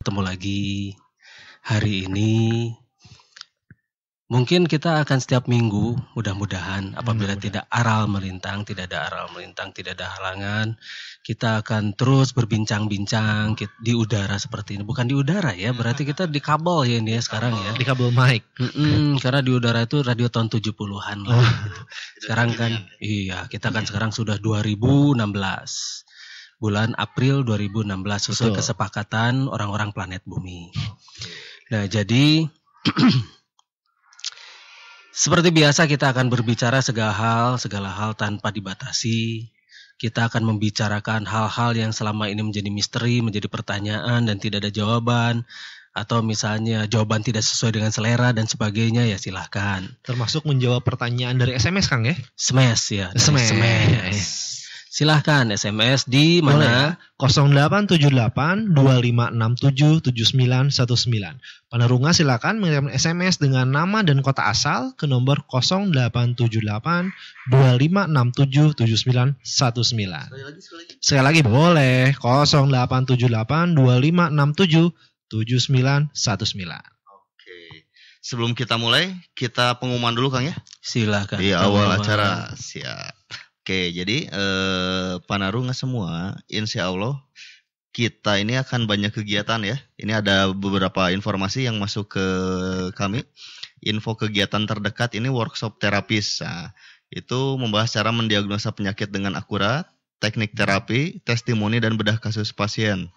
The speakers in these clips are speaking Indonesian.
ketemu lagi hari ini. Mungkin kita akan setiap minggu, mudah-mudahan apabila mudah tidak aral melintang, tidak ada aral melintang, tidak ada halangan, kita akan terus berbincang-bincang di udara seperti ini. Bukan di udara ya, berarti kita di kabel ya ini ya sekarang ya. Di kabel mic. Mm-mm, karena di udara itu radio tahun 70-an lah. Oh. Sekarang kan iya, kita kan iya. sekarang sudah 2016 bulan April 2016 sesuai Betul. kesepakatan orang-orang planet bumi. Nah, jadi seperti biasa kita akan berbicara segala hal, segala hal tanpa dibatasi. Kita akan membicarakan hal-hal yang selama ini menjadi misteri, menjadi pertanyaan dan tidak ada jawaban atau misalnya jawaban tidak sesuai dengan selera dan sebagainya ya silahkan. Termasuk menjawab pertanyaan dari SMS Kang ya? SMS ya. SMS. SMS silahkan SMS di mana? 0878 2567 7919. Penerunga silahkan mengirim SMS dengan nama dan kota asal ke nomor 087825677919. Sekali lagi, sekali lagi. Sekali lagi boleh 087825677919. Oke. Sebelum kita mulai, kita pengumuman dulu Kang ya. Silahkan. Di awal acara siap. Oke, jadi eh, Panarunga semua, insya Allah kita ini akan banyak kegiatan ya. Ini ada beberapa informasi yang masuk ke kami. Info kegiatan terdekat ini workshop terapis. Nah, itu membahas cara mendiagnosa penyakit dengan akurat, teknik terapi, testimoni dan bedah kasus pasien.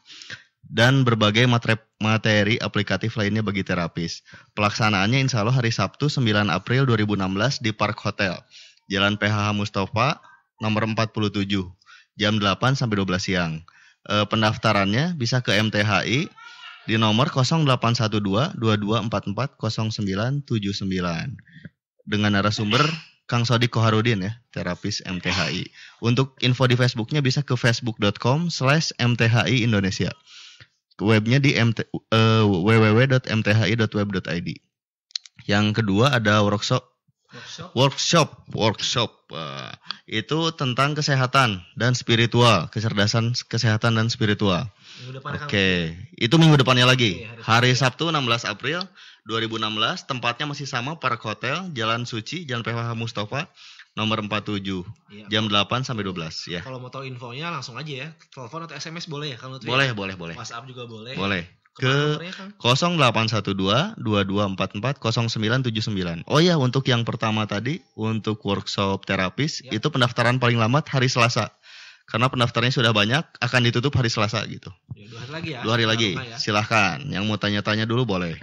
Dan berbagai materi, materi aplikatif lainnya bagi terapis. Pelaksanaannya insya Allah hari Sabtu 9 April 2016 di Park Hotel. Jalan PHH Mustafa, nomor 47 jam 8 sampai 12 siang. E, pendaftarannya bisa ke MTHI di nomor 0812 2244 0979 dengan narasumber Kang Sodik Koharudin ya, terapis MTHI. Untuk info di Facebooknya bisa ke facebook.com slash MTHI Indonesia. Webnya di mt, uh, eh, www.mthi.web.id. Yang kedua ada workshop workshop workshop uh, itu tentang kesehatan dan spiritual kecerdasan kesehatan dan spiritual oke okay. itu minggu depannya lagi iya, hari, hari Sabtu 16 April 2016 tempatnya masih sama Park Hotel Jalan Suci Jalan PH Mustafa nomor 47 iya, jam 8 sampai 12 ya kalau mau tahu infonya langsung aja ya telepon atau SMS boleh ya kalau boleh boleh boleh WhatsApp juga boleh boleh ke 0812 2244 0979. Oh ya, untuk yang pertama tadi untuk workshop terapis ya. itu pendaftaran paling lambat hari Selasa. Karena pendaftarnya sudah banyak, akan ditutup hari Selasa gitu. Ya, dua hari lagi ya. Dua hari lagi. Ya. Silahkan. Yang mau tanya-tanya dulu boleh.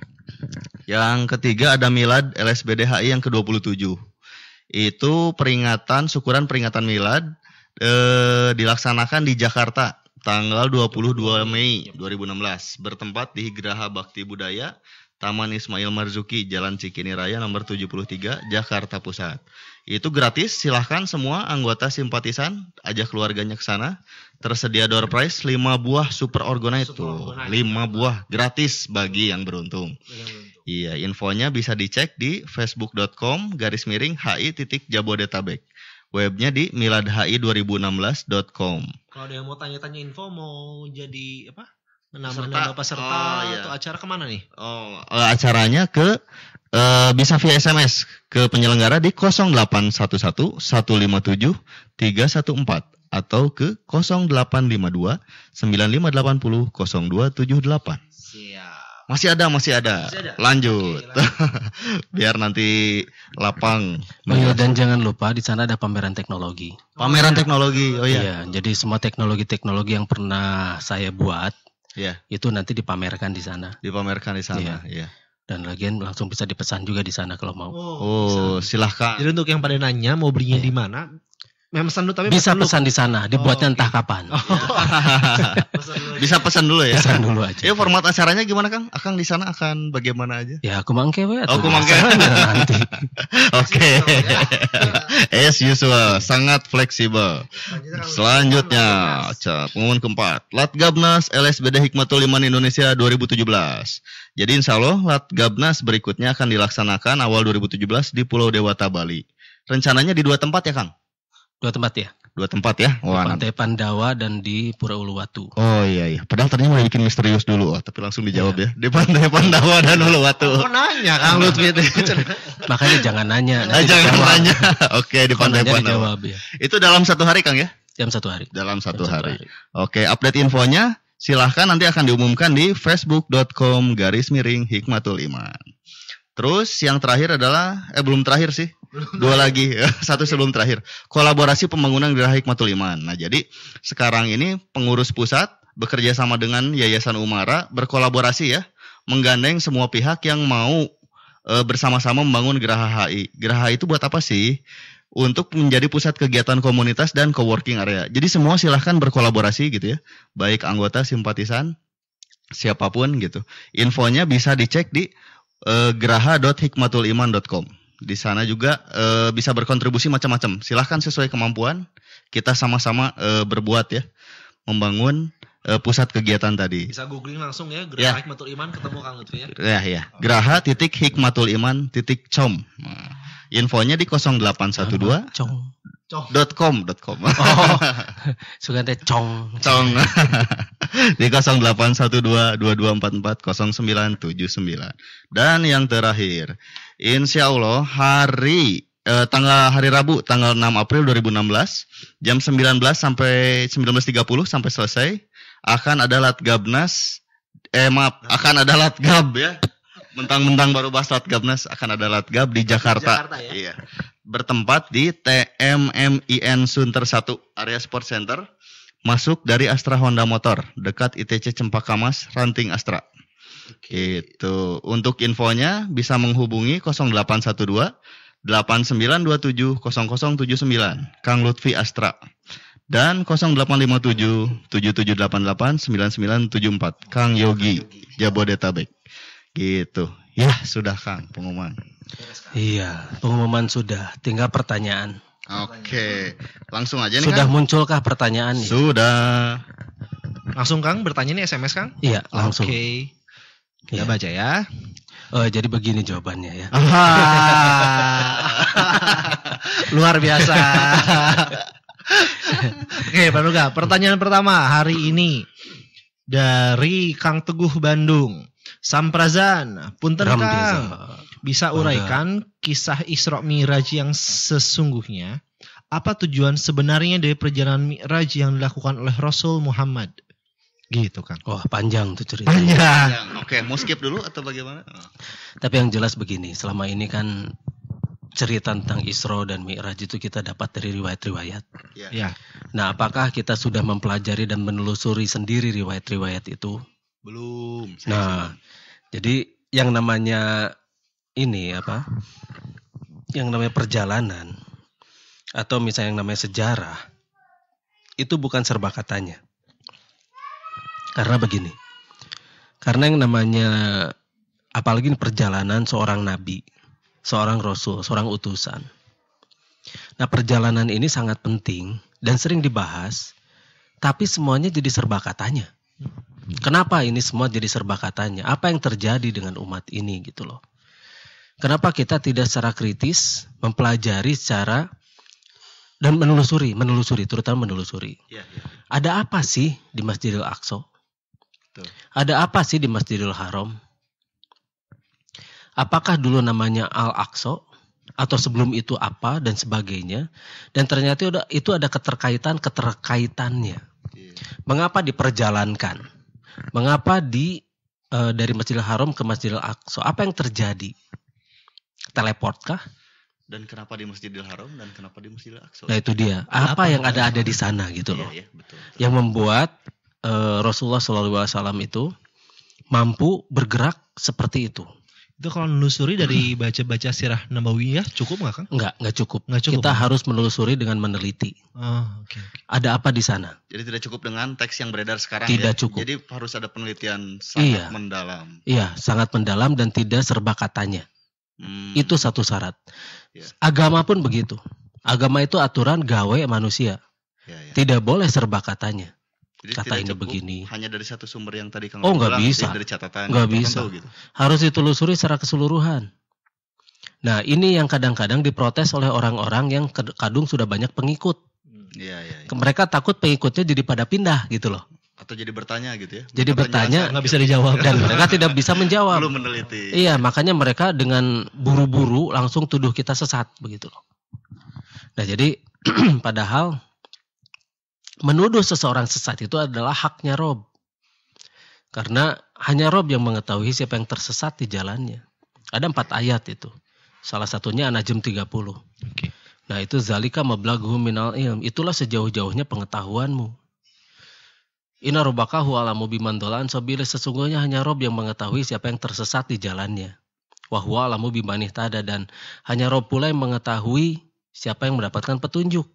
Yang ketiga ada Milad LSBDHI yang ke-27. Itu peringatan syukuran peringatan Milad eh, dilaksanakan di Jakarta tanggal 22 Mei 2016 bertempat di Geraha Bakti Budaya Taman Ismail Marzuki Jalan Cikini Raya nomor 73 Jakarta Pusat. Itu gratis, silahkan semua anggota simpatisan ajak keluarganya ke sana. Tersedia door prize 5 buah super organa itu, 5 buah gratis bagi yang beruntung. Iya, infonya bisa dicek di facebook.com garis miring hi titik jabodetabek webnya di miladhi2016.com. Kalau ada yang mau tanya-tanya info mau jadi apa? Menambah-nambah peserta oh, iya. atau acara kemana nih? Oh, eh, acaranya ke uh, bisa via SMS ke penyelenggara di 0811 157 314 atau ke 0852 9580 0278. Siap. Masih ada, masih ada. Masih ada. Lanjut. Oke, Biar nanti lapang. Oh iya, dan jangan lupa di sana ada pameran teknologi. Pameran teknologi. Oh iya. iya jadi semua teknologi-teknologi yang pernah saya buat Iya. Itu nanti dipamerkan di sana. Dipamerkan di sana, iya. iya. Dan lagian langsung bisa dipesan juga di sana kalau mau. Oh, oh silahkan. Jadi untuk yang pada nanya mau belinya iya. di mana, Memesan dulu tapi bisa pesan, pesan di sana, dibuatnya oh, okay. entah kapan. Oh. bisa pesan dulu ya. Pesan dulu aja. Ya format acaranya gimana Kang? Akang di sana akan bagaimana aja? Ya mangke kewe. Oh aku mangke ya, nanti. Oke. Okay. As usual, sangat fleksibel. Selanjutnya, pengumuman keempat, Latgabnas LSBD Hikmatul Iman Indonesia 2017. Jadi insya Allah Latgabnas berikutnya akan dilaksanakan awal 2017 di Pulau Dewata Bali. Rencananya di dua tempat ya Kang? Dua tempat ya? Dua tempat ya. di Pantai Pandawa dan di Pura Uluwatu. Oh iya iya. Padahal tadinya mau bikin misterius dulu, oh, tapi langsung dijawab iya. ya. Di Pantai Pandawa dan iya. Uluwatu. Aku nanya Kang Lutfi iya. Makanya jangan nanya. Nanti ah, jangan dijawab. nanya. Oke, di Pantai Pandawa. Dijawab, ya. Itu dalam satu hari Kang ya? Dalam satu hari. Dalam satu, dalam hari. satu hari. Oke, update infonya silahkan nanti akan diumumkan di facebook.com garis miring hikmatul iman. Terus yang terakhir adalah eh belum terakhir sih. Dua lagi, satu sebelum terakhir. Kolaborasi pembangunan Geraha Hikmatul Iman. Nah, jadi sekarang ini pengurus pusat bekerja sama dengan Yayasan Umara berkolaborasi ya, menggandeng semua pihak yang mau e, bersama-sama membangun Geraha HI. Geraha itu buat apa sih? Untuk menjadi pusat kegiatan komunitas dan coworking area. Jadi semua silahkan berkolaborasi gitu ya, baik anggota, simpatisan, siapapun gitu. Infonya bisa dicek di uh, eh, geraha.hikmatuliman.com. Di sana juga uh, bisa berkontribusi macam-macam. Silahkan sesuai kemampuan. Kita sama-sama uh, berbuat ya, membangun uh, pusat kegiatan tadi. Bisa googling langsung ya, ya. Geraha ya. Hikmatul Iman ketemu Kang Lutfi ya. Ya ya. Geraha titik Hikmatul Iman titik com. Nah, infonya di 0812 com dot com dot com oh sugante cong cong di 081222440979 dan yang terakhir insya Allah hari eh, tanggal hari Rabu tanggal 6 April 2016 jam 19 sampai 19.30 sampai selesai akan ada Latgabnas eh maaf akan ada Latgab ya Mentang-mentang baru bahas Latgabnas akan ada Latgab di Jakarta. Jakarta ya? Iya. Bertempat di TMMIN Sunter 1 Area Sport Center. Masuk dari Astra Honda Motor dekat ITC Cempaka Mas, Ranting Astra. Okay. Itu untuk infonya bisa menghubungi 0812 8927 0079 Kang Lutfi Astra dan 0857 7788 9974 Kang Yogi Jabodetabek. Gitu. Ya, sudah Kang pengumuman. Iya, pengumuman sudah. Tinggal pertanyaan. Oke, langsung aja nih. Sudah kan? munculkah pertanyaan? Nih? Sudah. Langsung Kang, bertanya nih SMS Kang? Iya, langsung. Oke. Kita ya. baca ya. Oh, jadi begini jawabannya ya. Ah. Luar biasa. Oke, Pak Nuga, pertanyaan pertama hari ini dari Kang Teguh Bandung. Samprazan, punten Kang, bisa uraikan kisah Isra Miraj yang sesungguhnya? Apa tujuan sebenarnya dari perjalanan Miraj yang dilakukan oleh Rasul Muhammad? Gitu kan. Wah, panjang tuh cerita. Panjang. panjang. Oke, mau skip dulu atau bagaimana? Tapi yang jelas begini, selama ini kan cerita tentang Isra dan Mi'raj itu kita dapat dari riwayat-riwayat. Ya. Nah, apakah kita sudah mempelajari dan menelusuri sendiri riwayat-riwayat itu? Belum. Nah, jadi yang namanya ini apa? Yang namanya perjalanan atau misalnya yang namanya sejarah itu bukan serba katanya. Karena begini. Karena yang namanya apalagi perjalanan seorang nabi, seorang rasul, seorang utusan. Nah, perjalanan ini sangat penting dan sering dibahas, tapi semuanya jadi serba katanya. Kenapa ini semua jadi serba katanya? Apa yang terjadi dengan umat ini gitu loh? Kenapa kita tidak secara kritis mempelajari secara dan menelusuri, menelusuri, terutama menelusuri. Ya, ya. Ada apa sih di Masjidil Aqsa? Ada apa sih di Masjidil Haram? Apakah dulu namanya Al-Aqsa atau sebelum itu apa dan sebagainya? Dan ternyata itu ada keterkaitan-keterkaitannya. Ya. Mengapa diperjalankan? Mengapa di uh, dari Masjidil Haram ke Masjidil Aqsa apa yang terjadi? Teleport kah? Dan kenapa di Masjidil Haram dan kenapa di Masjidil Aqsa? Nah itu dia. Apa, apa yang ada ada di sana gitu loh. Iya, iya, betul, betul. Yang membuat uh, Rasulullah SAW itu mampu bergerak seperti itu. Itu kalau menelusuri dari baca-baca sirah Nabawiyah cukup nggak Kang? Nggak, nggak cukup. Nggak cukup. Kita harus menelusuri dengan meneliti. Oh, ah, okay, okay. Ada apa di sana? Jadi tidak cukup dengan teks yang beredar sekarang ya. Tidak ya? cukup. Jadi harus ada penelitian sangat iya. mendalam. Iya, sangat mendalam dan tidak serba katanya. Hmm. Itu satu syarat. Yeah. Agama pun begitu. Agama itu aturan gawe manusia. Yeah, yeah. Tidak boleh serba katanya. Jadi kata ini begini. Hanya dari satu sumber yang tadi Kang Oh, nggak bisa. Dari catatan. Nggak kan bisa. gitu. Harus ditelusuri secara keseluruhan. Nah, ini yang kadang-kadang diprotes oleh orang-orang yang kadung sudah banyak pengikut. Hmm. Iya, iya. Ya. Mereka takut pengikutnya jadi pada pindah gitu loh. Atau jadi bertanya gitu ya. Jadi Atau bertanya nggak gitu. bisa dijawab dan mereka tidak bisa menjawab. Belum meneliti. Iya, makanya mereka dengan buru-buru langsung tuduh kita sesat begitu loh. Nah, jadi padahal menuduh seseorang sesat itu adalah haknya Rob. Karena hanya Rob yang mengetahui siapa yang tersesat di jalannya. Ada empat ayat itu. Salah satunya an 30. Okay. Nah itu zalika Mablaguhu minal ilm. Itulah sejauh-jauhnya pengetahuanmu. Ina Robakahu alamu bimandolan sobile sesungguhnya hanya Rob yang mengetahui siapa yang tersesat di jalannya. Wahwa alamu bimanih tada dan hanya Rob pula yang mengetahui siapa yang mendapatkan petunjuk.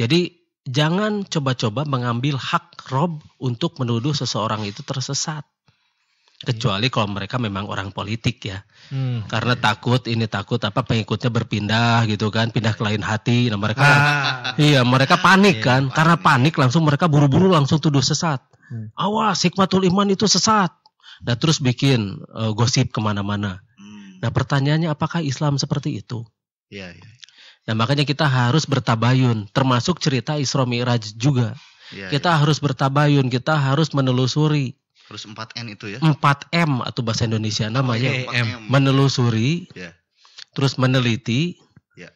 Jadi jangan coba-coba mengambil hak Rob untuk menuduh seseorang itu tersesat. Kecuali iya. kalau mereka memang orang politik ya. Hmm. Karena takut ini takut apa pengikutnya berpindah gitu kan, pindah ke lain hati. Nah mereka kan ah. iya, mereka panik iya. kan. Karena panik langsung mereka buru-buru iya. langsung tuduh sesat. Hmm. Awas, hikmatul iman itu sesat. Nah terus bikin uh, gosip kemana-mana. Hmm. Nah pertanyaannya apakah Islam seperti itu? Ya, ya. Nah makanya kita harus bertabayun, termasuk cerita Isra Mi'raj juga. Ya, kita ya. harus bertabayun, kita harus menelusuri. Harus 4N itu ya? 4M atau bahasa Indonesia namanya. Oh, ya, Menelusuri, ya. terus meneliti, ya.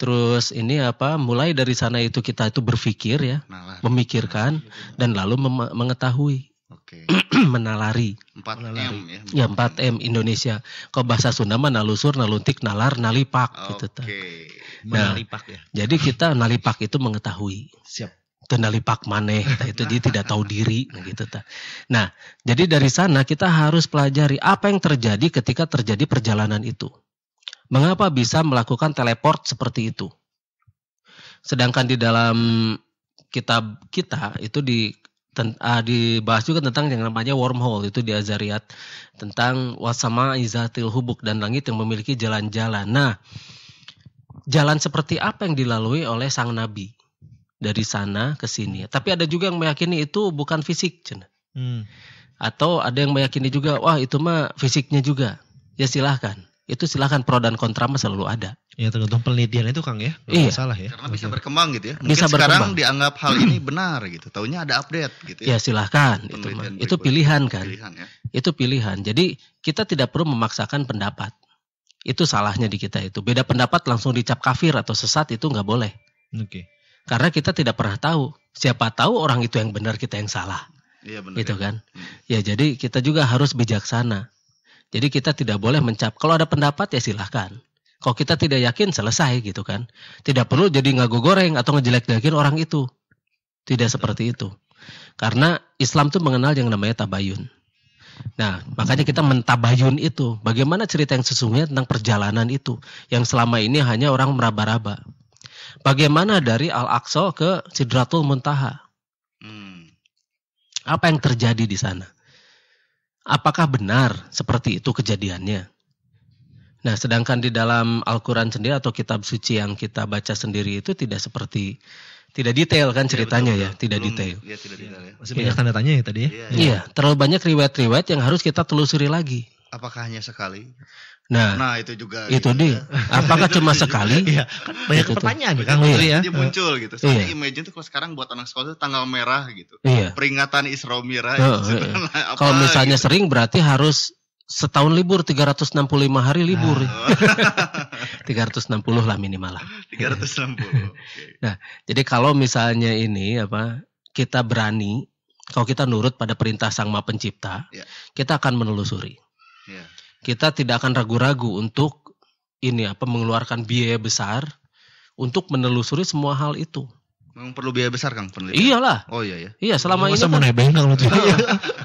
terus ini apa, mulai dari sana itu kita itu berpikir ya, nah, memikirkan, nah, dan lalu mengetahui. Okay. menalari. 4 menalari. M ya. Ya 4 M Indonesia. Kalau bahasa Sunda mah nalusur, naluntik, nalar, nalipak okay. gitu ta. Nah, ya. Jadi kita nalipak itu mengetahui. Siap. Itu pak maneh, itu dia tidak tahu diri nah gitu ta. Nah, jadi dari sana kita harus pelajari apa yang terjadi ketika terjadi perjalanan itu. Mengapa bisa melakukan teleport seperti itu? Sedangkan di dalam kitab kita itu di ten, uh, dibahas juga tentang yang namanya wormhole itu di Azariat tentang wasama izatil hubuk dan langit yang memiliki jalan-jalan. Nah, jalan seperti apa yang dilalui oleh sang nabi dari sana ke sini. Tapi ada juga yang meyakini itu bukan fisik, cina. Hmm. Atau ada yang meyakini juga, wah itu mah fisiknya juga. Ya silahkan itu silahkan pro dan kontra selalu ada. Ya tergantung penelitian itu Kang ya, nggak iya. salah ya. Karena bisa berkembang gitu ya. Mungkin bisa sekarang berkembang. dianggap hal hmm. ini benar gitu, taunya ada update gitu ya. Ya silahkan, itu, berikut. itu pilihan kan. Pilihan, ya. Itu pilihan, jadi kita tidak perlu memaksakan pendapat. Itu salahnya di kita itu. Beda pendapat langsung dicap kafir atau sesat itu nggak boleh. Oke. Okay. Karena kita tidak pernah tahu. Siapa tahu orang itu yang benar kita yang salah. Iya benar. Gitu ya. kan. Hmm. Ya jadi kita juga harus bijaksana jadi kita tidak boleh mencap. Kalau ada pendapat ya silahkan. Kalau kita tidak yakin selesai gitu kan. Tidak perlu jadi nggak goreng atau ngejelek-jelekin orang itu. Tidak seperti itu. Karena Islam tuh mengenal yang namanya tabayun. Nah, makanya kita mentabayun itu. Bagaimana cerita yang sesungguhnya tentang perjalanan itu yang selama ini hanya orang meraba-raba. Bagaimana dari Al-Aqsa ke Sidratul Muntaha? Hmm. Apa yang terjadi di sana? Apakah benar seperti itu kejadiannya? Nah, sedangkan di dalam Al-Qur'an sendiri atau kitab suci yang kita baca sendiri itu tidak seperti tidak detail kan iya, ceritanya ya, betul, ya. tidak Belum, detail. Ya, tidak iya. detail ya. Masih banyak ya. tanda tanya ya tadi ya. Iya, ya. ya, terlalu banyak riwayat-riwayat yang harus kita telusuri lagi. Apakah hanya sekali? Nah, nah itu juga. Itu gitu, dia. Ya. Apakah cuma sekali? ya. Kan banyak pertanyaan tuh. Gitu. kan iya. Dia, iya. muncul gitu. Soalnya iya. imagine tuh kalau sekarang buat anak sekolah itu tanggal merah gitu. Iya. Peringatan Isra Miraj. gitu. iya. Nah, kalau misalnya gitu. sering berarti harus setahun libur 365 hari libur. Nah. 360 lah minimal lah. 360. Nah, jadi kalau misalnya ini apa kita berani kalau kita nurut pada perintah Sang Maha Pencipta, yeah. kita akan menelusuri. Yeah kita tidak akan ragu-ragu untuk ini apa mengeluarkan biaya besar untuk menelusuri semua hal itu. Memang perlu biaya besar Kang penelitian. Iyalah. Oh iya iya. Iya, selama Masa ini kan, nebeng Iya.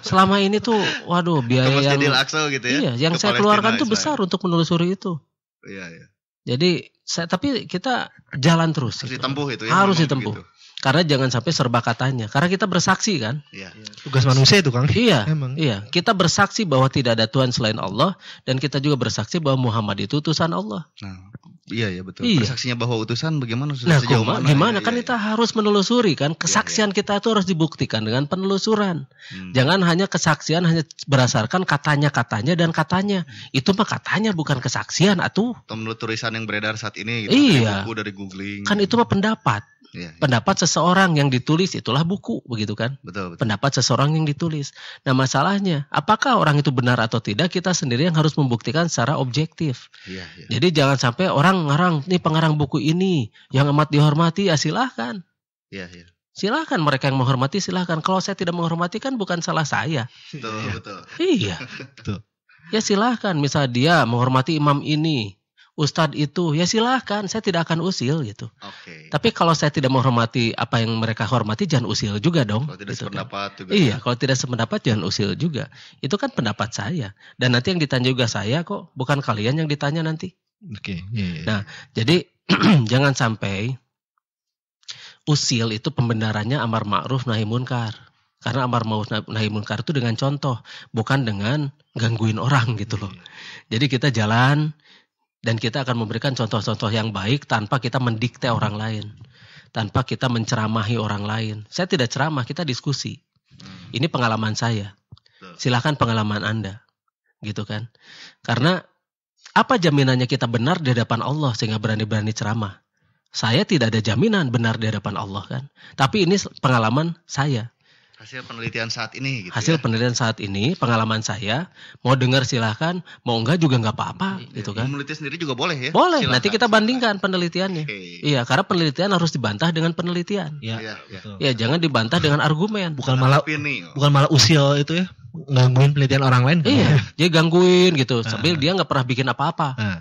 Selama ini tuh waduh biaya yang gitu ya. Iya, yang saya keluarkan tuh besar untuk menelusuri itu. Iya, iya. Jadi saya tapi kita jalan terus. Harus gitu. ditempuh itu ya. Harus ditempuh. Gitu. Karena jangan sampai serba katanya. Karena kita bersaksi kan. Iya. iya. Tugas manusia itu kan. Iya. Emang. Iya. Kita bersaksi bahwa tidak ada Tuhan selain Allah dan kita juga bersaksi bahwa Muhammad itu utusan Allah. Nah, iya ya betul. Iya. Bersaksinya bahwa utusan bagaimana nah, sejauh kuma, mana? Gimana ya, kan ya, kita ya. harus menelusuri kan. Iya, iya. Kesaksian ya, ya. kita itu harus dibuktikan dengan penelusuran. Hmm. Jangan hanya kesaksian hanya berdasarkan katanya-katanya dan katanya. Hmm. Itu mah katanya bukan kesaksian Atau menurut tulisan yang beredar saat ini gitu. Iya. Buku dari googling. Kan itu mah pendapat. Ya, Pendapat seseorang yang ditulis itulah buku, begitu kan? Betul, betul. Pendapat seseorang yang ditulis. Nah, masalahnya, apakah orang itu benar atau tidak kita sendiri yang harus membuktikan secara objektif. Ya, ya. Jadi jangan sampai orang ngarang nih pengarang buku ini yang amat dihormati, ya silahkan. Ya, ya. Silahkan mereka yang menghormati silahkan. Kalau saya tidak menghormati kan bukan salah saya. Betul, ya. betul. Iya. Betul. Ya silahkan. Misal dia menghormati imam ini, Ustadz itu ya silahkan saya tidak akan usil gitu. Oke. Okay. Tapi kalau saya tidak menghormati apa yang mereka hormati jangan usil juga dong. Kalau tidak gitu kan. sependapat kan. juga. Iya, ya. kalau tidak sependapat jangan usil juga. Itu kan pendapat saya dan nanti yang ditanya juga saya kok, bukan kalian yang ditanya nanti. Oke. Okay. Iya, iya, yeah, yeah. Nah, jadi jangan sampai usil itu pembenarannya amar ma'ruf nahi munkar karena amar ma'ruf nahi munkar itu dengan contoh bukan dengan gangguin orang gitu loh iya. jadi kita jalan dan kita akan memberikan contoh-contoh yang baik tanpa kita mendikte orang lain. Tanpa kita menceramahi orang lain. Saya tidak ceramah, kita diskusi. Hmm. Ini pengalaman saya. Silahkan pengalaman Anda. Gitu kan. Karena apa jaminannya kita benar di hadapan Allah sehingga berani-berani ceramah? Saya tidak ada jaminan benar di hadapan Allah kan. Tapi ini pengalaman saya. Hasil penelitian saat ini. Gitu ya. Hasil ya? penelitian saat ini, pengalaman saya, mau dengar silahkan, mau enggak juga enggak apa-apa, iya, gitu kan? Meneliti sendiri juga boleh ya? Boleh. Silahkan, Nanti kita bandingkan silahkan. penelitiannya. Okay. Iya, karena penelitian harus dibantah dengan penelitian. Iya, ya, ya, jangan dibantah dengan argumen. Bukan malah, oh. bukan malah usil itu ya? gangguin penelitian orang lain kan? Iya, dia gangguin gitu. Ah. Sambil dia nggak pernah bikin apa-apa. Ah.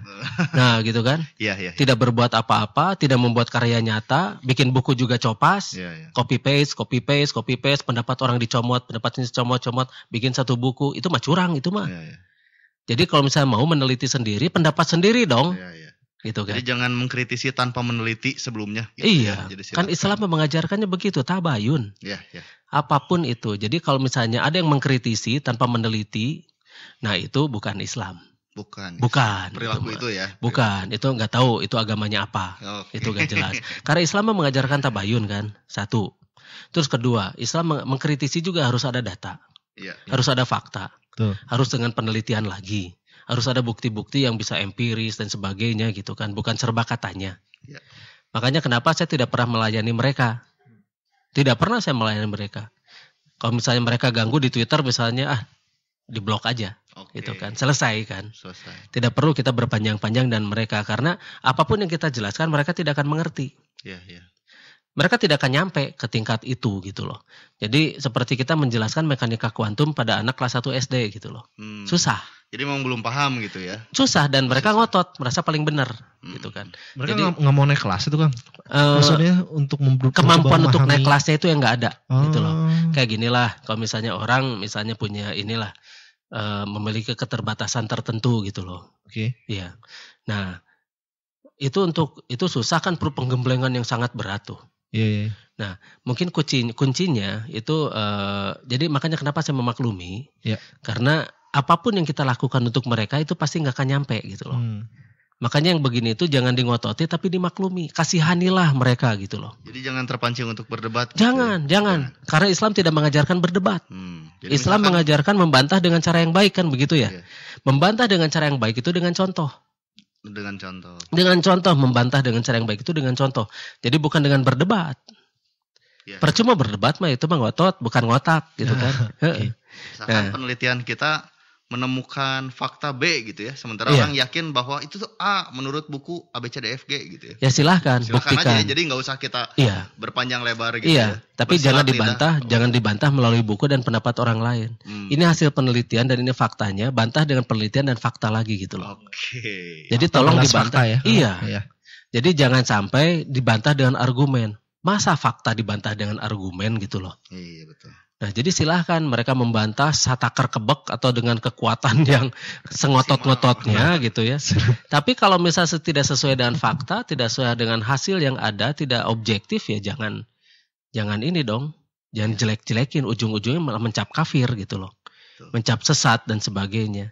nah, gitu kan? Iya, iya, iya. Tidak berbuat apa-apa, tidak membuat karya nyata, bikin buku juga copas, iya, iya. copy paste, copy paste, copy paste, pendapat orang dicomot, pendapat ini dicomot-comot, bikin satu buku, itu mah curang itu mah. Iya, iya. Jadi kalau misalnya mau meneliti sendiri, pendapat sendiri dong. Iya, iya gitu kan. Jadi jangan mengkritisi tanpa meneliti sebelumnya. Gitu iya. Ya. Jadi kan Islam mengajarkannya begitu tabayun. Iya, iya. Apapun itu. Jadi kalau misalnya ada yang mengkritisi tanpa meneliti, nah itu bukan Islam. Bukan. Bukan. Perilaku itu, itu ya. Bukan. Itu nggak tahu itu agamanya apa. Okay. Itu nggak jelas. Karena Islam mengajarkan tabayun kan satu. Terus kedua, Islam mengkritisi juga harus ada data. Iya. Harus ada fakta. Tuh. Harus dengan penelitian lagi harus ada bukti-bukti yang bisa empiris dan sebagainya gitu kan, bukan serba katanya. Ya. Makanya kenapa saya tidak pernah melayani mereka? Tidak pernah saya melayani mereka. Kalau misalnya mereka ganggu di Twitter misalnya ah diblok aja. Oke. Gitu kan. Selesai kan? Selesai. Tidak perlu kita berpanjang-panjang dan mereka karena apapun yang kita jelaskan mereka tidak akan mengerti. Ya, ya mereka tidak akan nyampe ke tingkat itu gitu loh. Jadi seperti kita menjelaskan mekanika kuantum pada anak kelas 1 SD gitu loh. Hmm. Susah. Jadi memang belum paham gitu ya. Susah dan mereka Susah. ngotot, merasa paling benar hmm. gitu kan. Mereka Jadi nggak mau naik kelas itu kan. Uh, Maksudnya untuk kemampuan untuk naik kelasnya itu yang nggak ada oh. gitu loh. Oh. Kayak ginilah kalau misalnya orang misalnya punya inilah uh, memiliki keterbatasan tertentu gitu loh. Oke. Okay. Iya. Nah, itu untuk itu susah kan perlu penggemblengan yang sangat berat tuh Iya, yeah. Nah, mungkin kunci kuncinya itu uh, jadi makanya kenapa saya memaklumi? Iya. Karena apapun yang kita lakukan untuk mereka itu pasti nggak akan nyampe gitu loh. Hmm. Makanya yang begini itu jangan di ngototi tapi dimaklumi. Kasihanilah mereka gitu loh. Jadi jangan terpancing untuk berdebat. Jangan, gitu. jangan. Karena Islam tidak mengajarkan berdebat. Hmm. Jadi Islam misalkan, mengajarkan membantah dengan cara yang baik kan begitu ya. Yeah. Membantah dengan cara yang baik itu dengan contoh. Dengan contoh. Dengan contoh membantah dengan cara yang baik itu dengan contoh. Jadi bukan dengan berdebat. Ya. Percuma berdebat mah itu mah ngotot, bukan ngotak gitu kan. okay. Iya. nah. penelitian kita menemukan fakta B gitu ya sementara iya. orang yakin bahwa itu tuh A menurut buku ABCDFG gitu ya. Ya silahkan, silahkan buktikan. aja ya. jadi nggak usah kita iya. berpanjang lebar gitu iya. ya. Tapi jangan dibantah, lidah. Oh. jangan dibantah melalui buku dan pendapat orang lain. Hmm. Ini hasil penelitian dan ini faktanya, bantah dengan penelitian dan fakta lagi gitu loh. Oke. Okay. Jadi fakta tolong dibantah ya. Iya. iya. Jadi jangan sampai dibantah dengan argumen. Masa fakta dibantah dengan argumen gitu loh. Iya betul. Nah, jadi silahkan mereka membantah satakar kebek atau dengan kekuatan ya. yang sengotot-ngototnya gitu ya. Tapi kalau misalnya tidak sesuai dengan fakta, tidak sesuai dengan hasil yang ada, tidak objektif ya jangan jangan ini dong. Jangan ya. jelek-jelekin ujung-ujungnya malah mencap kafir gitu loh. Mencap sesat dan sebagainya.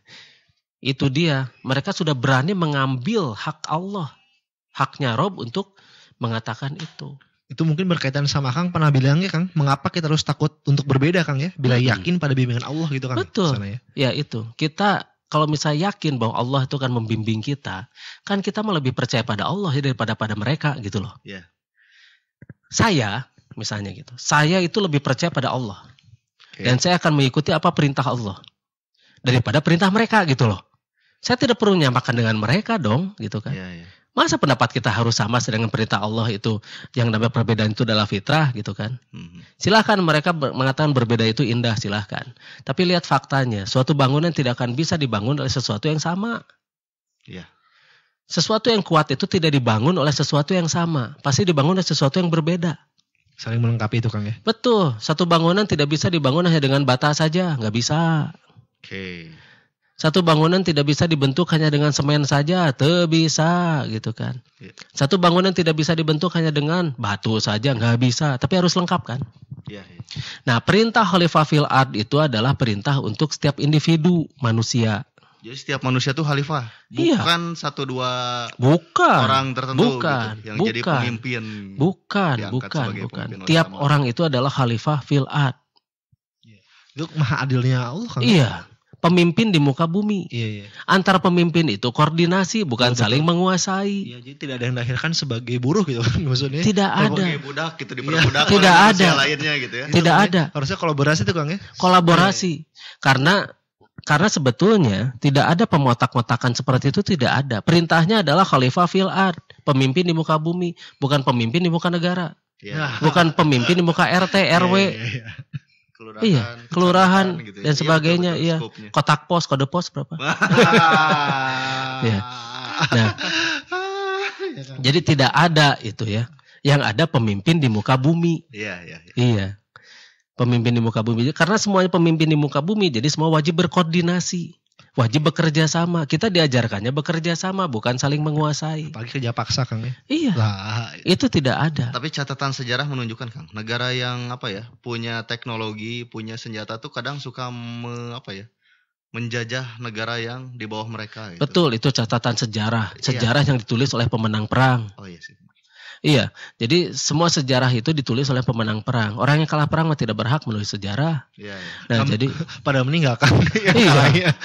Itu dia, mereka sudah berani mengambil hak Allah, haknya Rob untuk mengatakan itu itu mungkin berkaitan sama Kang pernah ya Kang, mengapa kita harus takut untuk berbeda Kang ya? Bila yakin pada bimbingan Allah gitu kan? Betul. Sana ya. ya itu. Kita kalau misalnya yakin bahwa Allah itu kan membimbing kita, kan kita mau lebih percaya pada Allah ya daripada pada mereka gitu loh. Iya. Saya misalnya gitu. Saya itu lebih percaya pada Allah. Okay. Dan saya akan mengikuti apa perintah Allah daripada perintah mereka gitu loh. Saya tidak perlu nyamakan dengan mereka dong gitu kan. ya, ya. Masa pendapat kita harus sama sedangkan perintah Allah itu yang namanya perbedaan itu adalah fitrah gitu kan? Hmm. Silahkan mereka mengatakan berbeda itu indah silahkan. Tapi lihat faktanya, suatu bangunan tidak akan bisa dibangun oleh sesuatu yang sama. ya. Sesuatu yang kuat itu tidak dibangun oleh sesuatu yang sama, pasti dibangun oleh sesuatu yang berbeda saling melengkapi itu kang ya betul satu bangunan tidak bisa dibangun hanya dengan bata saja nggak bisa oke okay. Satu bangunan tidak bisa dibentuk hanya dengan semen saja, bisa gitu kan. Iya. Satu bangunan tidak bisa dibentuk hanya dengan batu saja, nggak bisa. Tapi harus lengkap kan. Ya, ya. Nah perintah Khalifah fil Ard itu adalah perintah untuk setiap individu manusia. Jadi setiap manusia itu khalifah, iya. bukan iya. satu dua bukan. orang tertentu gitu, bukan. Gitu, yang bukan. jadi pemimpin. Bukan, bukan, bukan. Tiap orang itu adalah khalifah fil Iya. Itu maha adilnya Allah kan? Iya pemimpin di muka bumi. Iya, iya. Antara pemimpin itu koordinasi bukan iya, betul, saling menguasai. Iya, jadi tidak ada yang lahirkan sebagai buruh gitu kan maksudnya. Tidak ada. Sebagai budak gitu iya. diperbudak iya, tidak ada. lainnya gitu ya. Tidak ada. Harusnya kolaborasi tuh Kang ya. Kolaborasi. nah, iya. Karena karena sebetulnya tidak ada pemotak-motakan seperti itu tidak ada. Perintahnya adalah khalifah fil ard, pemimpin di muka bumi, bukan pemimpin di muka negara. Ya. Bukan pemimpin di muka RT, RW. Ya, ya, ya kelurahan, iya, kelurahan gitu ya. dan sebagainya, iya, betul -betul iya. Kotak pos, kode pos berapa? ya. Nah, jadi tidak ada itu ya. Yang ada pemimpin di muka bumi. Iya, iya, iya. iya. Pemimpin di muka bumi. Karena semuanya pemimpin di muka bumi, jadi semua wajib berkoordinasi wajib bekerja sama. Kita diajarkannya bekerja sama, bukan saling menguasai. Apalagi kerja paksa, Kang. Ya? Iya. Lah, itu tidak ada. Tapi catatan sejarah menunjukkan, Kang, negara yang apa ya, punya teknologi, punya senjata tuh kadang suka me, apa ya? menjajah negara yang di bawah mereka. Gitu. Betul, itu catatan sejarah, iya. sejarah iya. yang ditulis oleh pemenang perang. Oh iya sih. Iya, jadi semua sejarah itu ditulis oleh pemenang perang. Orang yang kalah perang tidak berhak menulis sejarah. Iya. iya. Nah, Kamu, jadi pada meninggalkan. iya.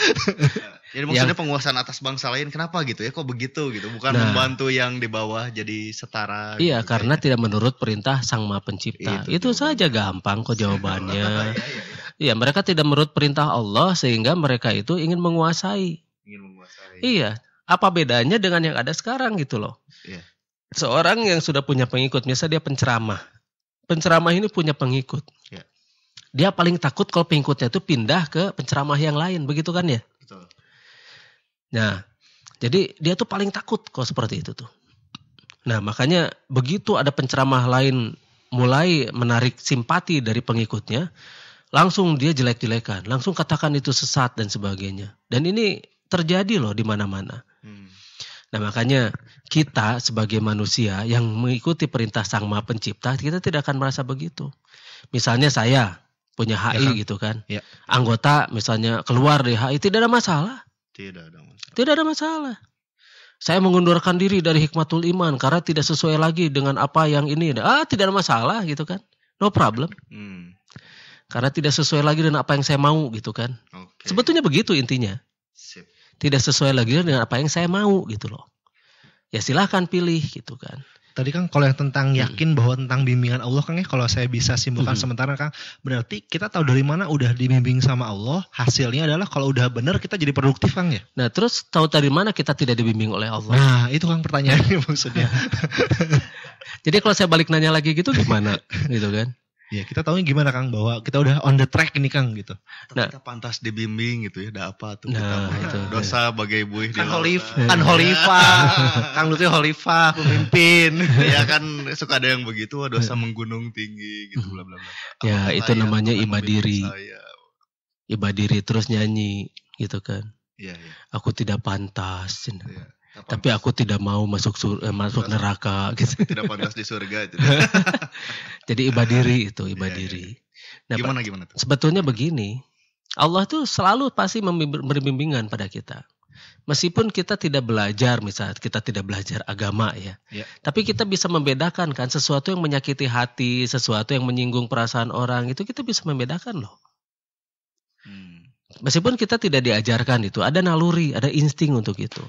Jadi maksudnya yang, penguasaan atas bangsa lain kenapa gitu ya? Kok begitu gitu? Bukan nah, membantu yang di bawah jadi setara. Iya, gitu, ya. karena ya. tidak menurut perintah Sang Maha Pencipta. Itu, itu, itu saja gampang kok iya, jawabannya. Iya, iya, iya, mereka tidak menurut perintah Allah sehingga mereka itu ingin menguasai. Ingin menguasai. Iya, apa bedanya dengan yang ada sekarang gitu loh? Iya seorang yang sudah punya pengikut, misalnya dia penceramah. Penceramah ini punya pengikut. Ya. Dia paling takut kalau pengikutnya itu pindah ke penceramah yang lain, begitu kan ya? Betul. Nah, jadi dia tuh paling takut kalau seperti itu tuh. Nah, makanya begitu ada penceramah lain mulai menarik simpati dari pengikutnya, langsung dia jelek-jelekan, langsung katakan itu sesat dan sebagainya. Dan ini terjadi loh di mana-mana. Hmm. Nah makanya kita sebagai manusia yang mengikuti perintah Sang Maha Pencipta kita tidak akan merasa begitu. Misalnya saya punya HI ya kan? gitu kan, ya. anggota misalnya keluar dari HI tidak ada masalah. Tidak ada masalah. Tidak ada masalah. Saya mengundurkan diri dari hikmatul iman karena tidak sesuai lagi dengan apa yang ini. Ah tidak ada masalah gitu kan, no problem. Hmm. Karena tidak sesuai lagi dengan apa yang saya mau gitu kan. Okay. Sebetulnya begitu intinya. Sip tidak sesuai lagi dengan apa yang saya mau gitu loh. Ya silahkan pilih gitu kan. Tadi kan kalau yang tentang hmm. yakin hmm. bahwa tentang bimbingan Allah kan ya kalau saya bisa simpulkan hmm. sementara kan berarti kita tahu dari mana udah dibimbing sama Allah hasilnya adalah kalau udah benar kita jadi produktif kan ya. Nah terus tahu dari mana kita tidak dibimbing oleh Allah? Nah itu kan pertanyaannya maksudnya. jadi kalau saya balik nanya lagi gitu gimana gitu kan? Ya kita tahu gimana Kang bahwa kita udah on the track ini Kang gitu. nah, kita pantas dibimbing gitu ya, ada apa tuh nah, kita itu, dosa ya. bagai buih kan di holif, kan holifa, Kang Lutfi holifa pemimpin. ya kan suka ada yang begitu dosa nah. menggunung tinggi gitu bla bla bla. Ya itu ya, namanya kan ibadiri. Ibadiri terus nyanyi gitu kan. Iya, ya. Aku tidak pantas. Ya tapi aku tidak mau masuk sur eh, masuk neraka gitu. Tidak pantas di surga. Jadi ibadiri itu iya, ibadiri. Iya, iya. Nah, gimana gimana tuh? Sebetulnya begini, Allah tuh selalu pasti memberi bimbingan pada kita. Meskipun kita tidak belajar, misalnya kita tidak belajar agama ya, yeah. tapi kita bisa membedakan kan sesuatu yang menyakiti hati, sesuatu yang menyinggung perasaan orang itu kita bisa membedakan loh. Hmm. Meskipun kita tidak diajarkan itu, ada naluri, ada insting untuk itu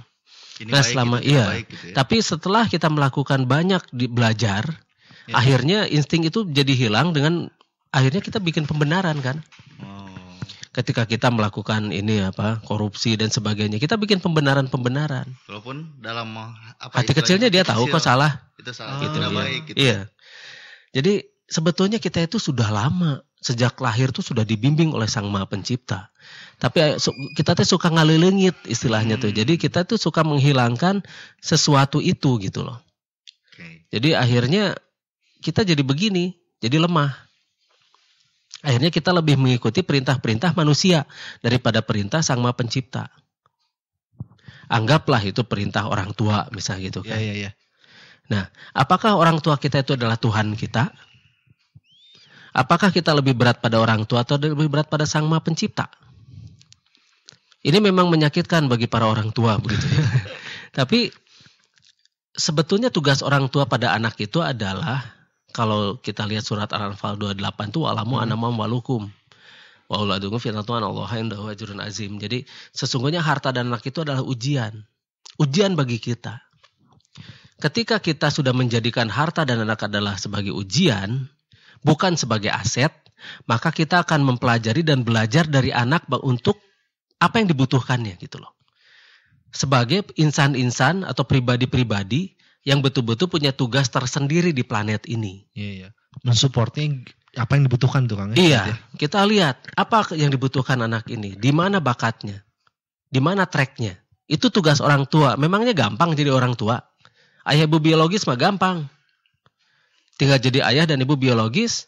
ini nah, baik, selama iya. Baik, gitu ya. Tapi setelah kita melakukan banyak di, belajar, ya. akhirnya insting itu jadi hilang dengan akhirnya kita bikin pembenaran kan. Oh. Ketika kita melakukan ini apa korupsi dan sebagainya, kita bikin pembenaran-pembenaran. Walaupun dalam apa hati kecilnya dia tahu kok salah. Itu salah, gitu, iya. baik. Gitu. Iya. Jadi sebetulnya kita itu sudah lama sejak lahir tuh sudah dibimbing oleh Sang Maha Pencipta tapi eh, kita tuh suka ngalilengit istilahnya tuh hmm. jadi kita tuh suka menghilangkan sesuatu itu gitu loh jadi akhirnya kita jadi begini jadi lemah akhirnya kita lebih mengikuti perintah-perintah manusia daripada perintah sang maha pencipta anggaplah itu perintah orang tua misalnya gitu ya, kan yeah, yeah, yeah. Nah, apakah orang tua kita itu adalah Tuhan kita? Apakah kita lebih berat pada orang tua atau lebih berat pada Sang Maha Pencipta? Ini memang menyakitkan bagi para orang tua begitu ya. Tapi sebetulnya tugas orang tua pada anak itu adalah kalau kita lihat surat Al-Anfal 28 itu alamu hmm. anamam walukum. Wauladukum fitnatun Allah indahu azim. Jadi sesungguhnya harta dan anak itu adalah ujian. Ujian bagi kita. Ketika kita sudah menjadikan harta dan anak adalah sebagai ujian, bukan sebagai aset, maka kita akan mempelajari dan belajar dari anak untuk apa yang dibutuhkannya gitu loh. Sebagai insan-insan atau pribadi-pribadi yang betul-betul punya tugas tersendiri di planet ini. Iya, iya. Mensupportnya apa yang dibutuhkan tuh Kang? Ya? Iya, kita lihat apa yang dibutuhkan anak ini, di mana bakatnya, di mana tracknya. Itu tugas orang tua. Memangnya gampang jadi orang tua? Ayah ibu biologis mah gampang. Tinggal jadi ayah dan ibu biologis,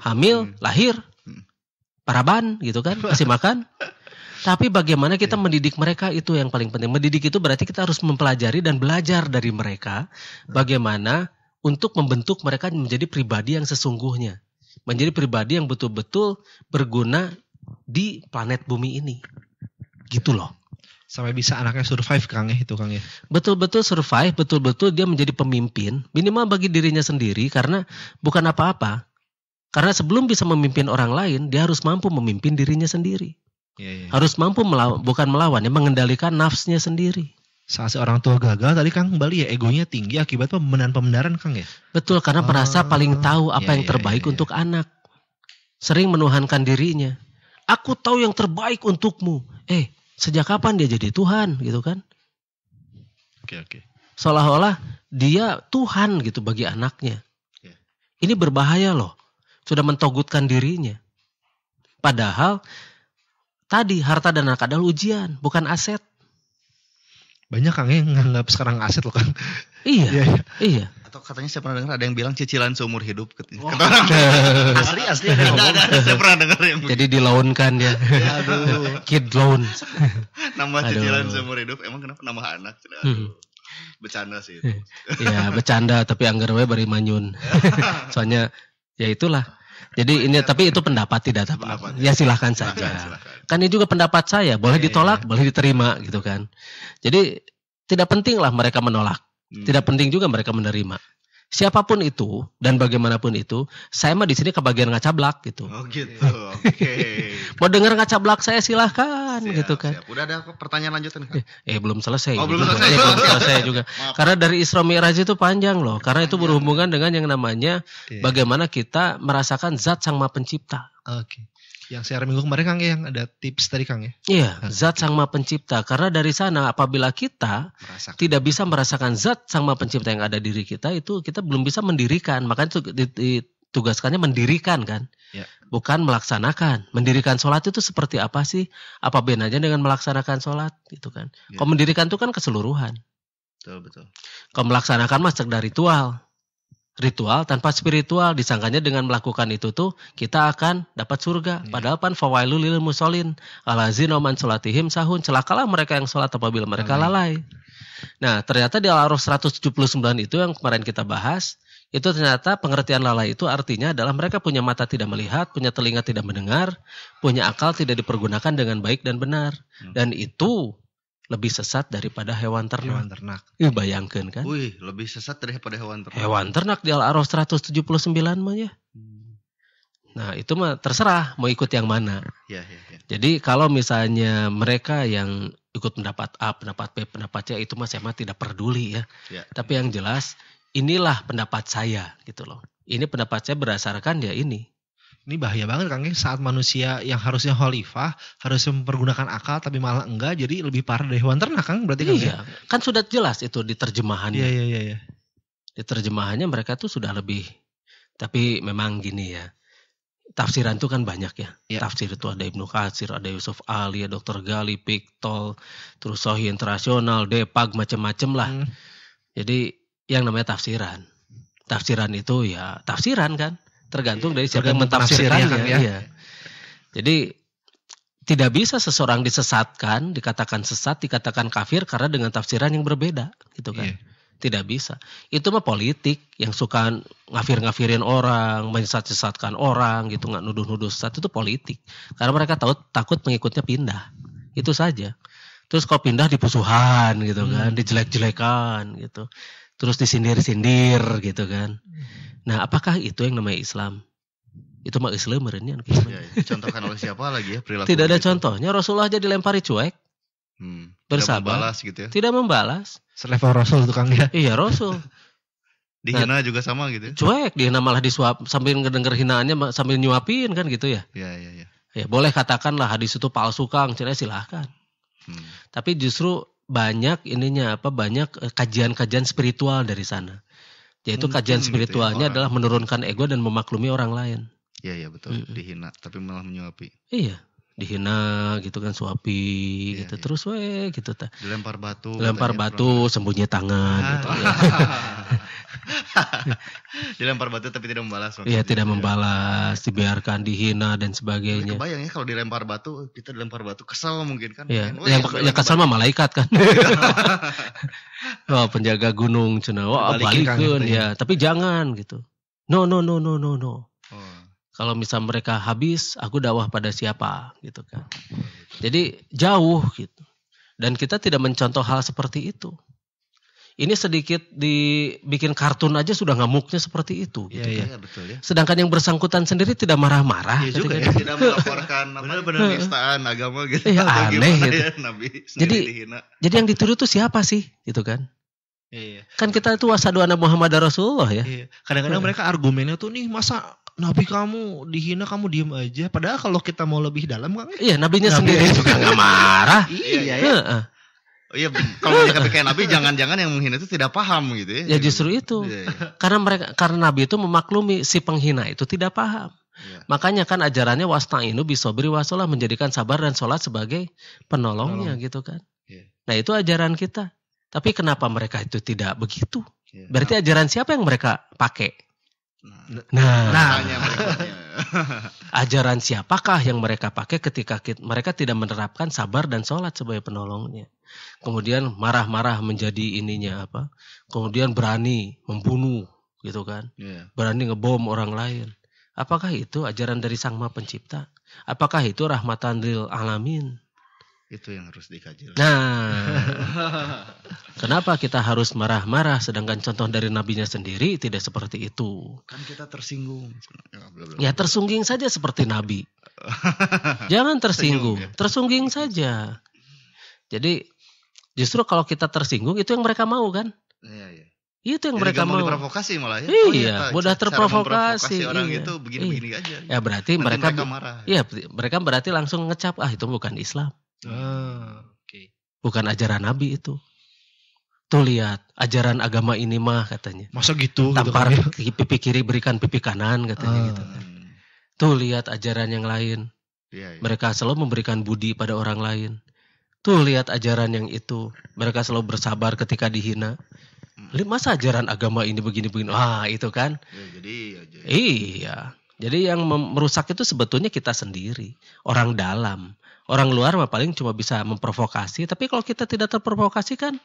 hamil, hmm. lahir, hmm. paraban gitu kan, kasih makan, Tapi bagaimana kita mendidik mereka itu yang paling penting. Mendidik itu berarti kita harus mempelajari dan belajar dari mereka bagaimana untuk membentuk mereka menjadi pribadi yang sesungguhnya. Menjadi pribadi yang betul-betul berguna di planet bumi ini. Gitu loh sampai bisa anaknya survive Kang ya itu Kang ya. Betul-betul survive, betul-betul dia menjadi pemimpin minimal bagi dirinya sendiri karena bukan apa-apa. Karena sebelum bisa memimpin orang lain, dia harus mampu memimpin dirinya sendiri. Ya, Harus mampu melawan, bukan melawan, ya mengendalikan nafsnya sendiri. Saat seorang tua gagal tadi Kang kembali ya egonya tinggi akibat pemenahan pembenaran Kang ya. Betul karena oh, merasa paling tahu apa ya, yang iya, terbaik ya, ya, untuk anak. Sering menuhankan dirinya. Aku tahu yang terbaik untukmu. Eh, sejak kapan dia jadi Tuhan gitu kan? Oke, oke. Seolah-olah dia Tuhan gitu bagi anaknya. Ya. Ini berbahaya loh. Sudah mentogutkan dirinya. Padahal Tadi harta dan anak adalah ujian, bukan aset. Banyak Kang yang nganggap sekarang aset loh kan. Iya. iya. iya. Atau katanya saya pernah dengar ada yang bilang cicilan seumur hidup. Wow. Kata orang. asli asli tidak ada, ada, saya pernah dengar yang Jadi dilaunkan ya. Aduh. Kid loan. Nama cicilan Aduh. seumur hidup emang kenapa nama anak? Aduh. Hmm bercanda sih itu. Iya, bercanda tapi anggar gue beri manyun. Soalnya ya itulah jadi ini iya. tapi itu pendapat tidak apa. apa ya iya. silahkan saja. Kan ini juga pendapat saya, boleh iya, ditolak, boleh diterima gitu kan. Jadi tidak penting lah mereka menolak. Hmm. Tidak penting juga mereka menerima siapapun itu dan bagaimanapun itu, saya mah di sini kebagian ngaca blak gitu. Oh gitu. Oke. Okay. Mau dengar ngaca blak saya silahkan siap, gitu kan. Siap. Udah ada pertanyaan lanjutan kan? Eh, eh, belum selesai. Oh, belum selesai. Eh, belum selesai juga. Maaf. Karena dari Isra Mi'raj itu panjang loh. Karena itu berhubungan dengan yang namanya okay. bagaimana kita merasakan zat Sang Maha Pencipta. Oke. Okay. Yang siaran minggu kemarin Kang ya, yang ada tips tadi Kang ya. Iya, zat sang maha pencipta. Karena dari sana apabila kita merasakan. tidak bisa merasakan zat sang maha pencipta yang ada di diri kita itu kita belum bisa mendirikan. Makanya itu ditugaskannya mendirikan kan. Ya. Bukan melaksanakan. Mendirikan sholat itu seperti apa sih? Apa bedanya dengan melaksanakan sholat itu kan. Ya. Kalau mendirikan itu kan keseluruhan. Betul, betul. Kalau melaksanakan masak dari ritual ritual tanpa spiritual disangkanya dengan melakukan itu tuh kita akan dapat surga yeah. padahal pan fawailu lil musolin alazino man salatihim sahun celakalah mereka yang sholat apabila mereka lalai nah ternyata di al-araf 179 itu yang kemarin kita bahas itu ternyata pengertian lalai itu artinya adalah mereka punya mata tidak melihat, punya telinga tidak mendengar, punya akal tidak dipergunakan dengan baik dan benar. Hmm. Dan itu lebih sesat daripada hewan ternak. Hewan ternak. Ya, bayangkan kan. Wih, lebih sesat daripada hewan ternak. Hewan ternak di Al-A'raf 179 mah ya. Hmm. Nah, itu mah terserah mau ikut yang mana. Ya, ya, ya. Jadi kalau misalnya mereka yang ikut pendapat A, pendapat B, pendapat C itu mah saya mah tidak peduli ya. ya. Tapi yang jelas inilah pendapat saya gitu loh. Ini pendapat saya berdasarkan ya ini. Ini bahaya banget Kang ya. saat manusia yang harusnya holifah harusnya mempergunakan akal tapi malah enggak jadi lebih parah dari hewan ternak Kang berarti kan? Iya, kan sudah jelas itu di terjemahannya. Iya iya iya iya. Di terjemahannya mereka tuh sudah lebih tapi memang gini ya. Tafsiran itu kan banyak ya. ya. Tafsir itu ada Ibnu Katsir, ada Yusuf Ali, ada Dr. Gali, Piktol, terus Sohi Internasional, Depag, macem-macem lah. Hmm. Jadi yang namanya tafsiran. Tafsiran itu ya tafsiran kan tergantung dari siapa yang mentafsirkan ya. Kan, ya. Iya. Jadi tidak bisa seseorang disesatkan, dikatakan sesat, dikatakan kafir karena dengan tafsiran yang berbeda, gitu kan? Yeah. Tidak bisa. Itu mah politik yang suka ngafir-ngafirin orang, menyesat-sesatkan orang, gitu nggak nuduh-nuduh sesat itu politik. Karena mereka takut takut pengikutnya pindah, itu saja. Terus kalau pindah dipusuhan, gitu kan, hmm. dijelek-jelekan, gitu. Terus disindir-sindir, gitu kan. Nah, apakah itu yang namanya Islam? Itu mah Islam merenya. Ya, iya. contohkan oleh siapa lagi ya perilaku? Tidak ada itu. contohnya. Rasulullah jadi lempari cuek. Hmm, bersabar. Tidak membalas gitu ya. Tidak membalas. Selevel Rasul tukang ya. Iya, Rasul. Dihina nah, juga sama gitu ya. Cuek, dihina malah disuap sambil ngedenger hinaannya sambil nyuapin kan gitu ya. Iya, iya, iya. Ya, boleh katakanlah hadis itu palsu Kang, cerai silahkan. Hmm. Tapi justru banyak ininya apa banyak eh, kajian-kajian spiritual dari sana. Yaitu Mungkin kajian spiritualnya gitu ya, adalah menurunkan ego dan memaklumi orang lain. Iya, iya betul. Mm -hmm. Dihina tapi malah menyuapi. Iya dihina gitu kan suapi iya, gitu iya. terus weh gitu ta. dilempar batu lempar batu pernah. sembunyi tangan ah. gitu ya. dilempar batu tapi tidak membalas iya tidak iya. membalas dibiarkan dihina dan sebagainya bayang ya kalau dilempar batu kita dilempar batu kesal mungkin kan iya. yang, yang, yang kesel mah malaikat kan oh, penjaga gunung cina wah oh, balikin kan gitu iya. ya tapi jangan gitu no no no no no no kalau misal mereka habis, aku dakwah pada siapa gitu kan. Jadi jauh gitu. Dan kita tidak mencontoh hal seperti itu. Ini sedikit dibikin kartun aja sudah ngamuknya seperti itu. Iya, gitu ya, kan. ya, betul, ya. Sedangkan yang bersangkutan sendiri tidak marah-marah. Ya juga kan. ya, tidak melaporkan benar-benar agama gitu. Ya, aneh gitu. Ya, Nabi jadi, jadi yang dituduh itu siapa sih gitu kan. Iya. Kan kita itu wasadu anak Muhammad Rasulullah ya. Iya, kadang-kadang iya. mereka argumennya tuh nih masa Nabi kamu dihina kamu diem aja. Padahal kalau kita mau lebih dalam kan? Iya, nabinya Nabi sendiri juga nggak marah. iya, iya. uh. Oh, iya, kalau mereka kayak Nabi, jangan-jangan yang menghina itu tidak paham gitu ya? Ya justru itu, iya, iya. karena mereka, karena Nabi itu memaklumi si penghina itu tidak paham. Ya. Makanya kan ajarannya wasta'inu bisobri wasolah menjadikan sabar dan sholat sebagai penolongnya Penolong. gitu kan. Ya. Nah itu ajaran kita. Tapi kenapa mereka itu tidak begitu? Ya. Berarti ajaran siapa yang mereka pakai? Nah. nah, nah, nah ajaran siapakah yang mereka pakai ketika kita, mereka tidak menerapkan sabar dan sholat sebagai penolongnya? Kemudian marah-marah menjadi ininya apa? Kemudian berani membunuh, gitu kan? Yeah. Berani ngebom orang lain. Apakah itu ajaran dari Sang Maha Pencipta? Apakah itu rahmatan lil alamin? Itu yang harus dikaji. Nah, kenapa kita harus marah-marah sedangkan contoh dari nabinya sendiri tidak seperti itu? Kan kita tersinggung. Ya, ya tersungging saja seperti nabi. Jangan tersinggung, ya. tersungging saja. Jadi justru kalau kita tersinggung itu yang mereka mau kan? Iya, iya. Itu yang Jadi mereka mau. provokasi malah ya. Iya, oh, iya, mudah terprovokasi. orang iya. itu begini-begini iya. aja. Ya berarti mereka, mereka marah. Iya, mereka berarti langsung ngecap ah itu bukan Islam. Oh, oke. Okay. Bukan ajaran Nabi itu. Tuh lihat, ajaran agama ini mah katanya. Masa gitu? Tampar gitu kan? Ya? pipi kiri berikan pipi kanan katanya ah. gitu kan. hmm. Tuh lihat ajaran yang lain. Ya, ya. Mereka selalu memberikan budi pada orang lain. Tuh lihat ajaran yang itu. Mereka selalu bersabar ketika dihina. Hmm. Masa ajaran agama ini begini-begini? Wah itu kan. Ya, jadi aja. Ya, iya. Jadi yang merusak itu sebetulnya kita sendiri, orang dalam orang luar mah paling cuma bisa memprovokasi tapi kalau kita tidak terprovokasi kan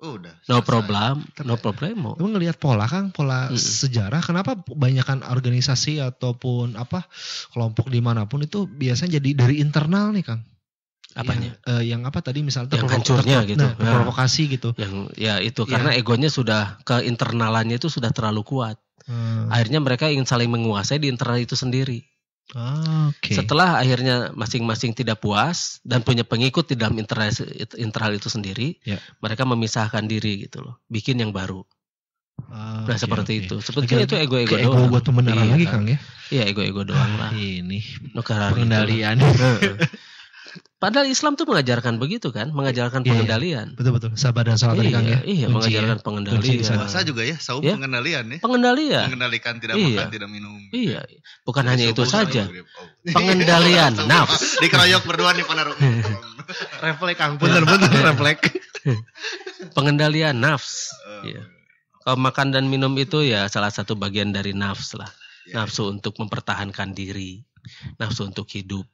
udah no problem problem no ya. problem. Kamu ngelihat pola kan pola mm. sejarah kenapa banyakkan organisasi ataupun apa kelompok dimanapun itu biasanya jadi dari internal nih Kang apanya yang, eh, yang apa tadi misalnya yang hancurnya gitu nah, nah. provokasi gitu yang ya itu ya. karena egonya sudah ke internalannya itu sudah terlalu kuat hmm. akhirnya mereka ingin saling menguasai di internal itu sendiri Ah, oke. okay. Setelah akhirnya masing-masing tidak puas dan punya pengikut di dalam internal, internal itu sendiri, yeah. mereka memisahkan diri gitu loh, bikin yang baru. Ah, nah okay, seperti okay. itu. Sebetulnya itu ego-ego doang. Ego buat pembenaran iya, lagi kan? Kang ya? Iya ego-ego doang ah, lah. Ini. Nukar pengendalian. Padahal Islam tuh mengajarkan begitu kan, mengajarkan iya, pengendalian. Iya. Betul betul, sabar dan salat iya, kan ya. Iya, Kunci, mengajarkan ya. pengendalian. Kunci, saya juga ya, saum iya? pengendalian ya. Pengendalian. Mengendalikan tidak iya. makan, tidak minum. Iya, bukan Jadi hanya itu saja. Oh. Pengendalian nafsu. Dikeroyok berdua nih penaruh. Reflek Kang, Benar benar reflek. pengendalian nafs. Oh. Iya. Kalau makan dan minum itu ya salah satu bagian dari nafs lah. Yeah. Nafsu iya. untuk mempertahankan diri, nafsu untuk hidup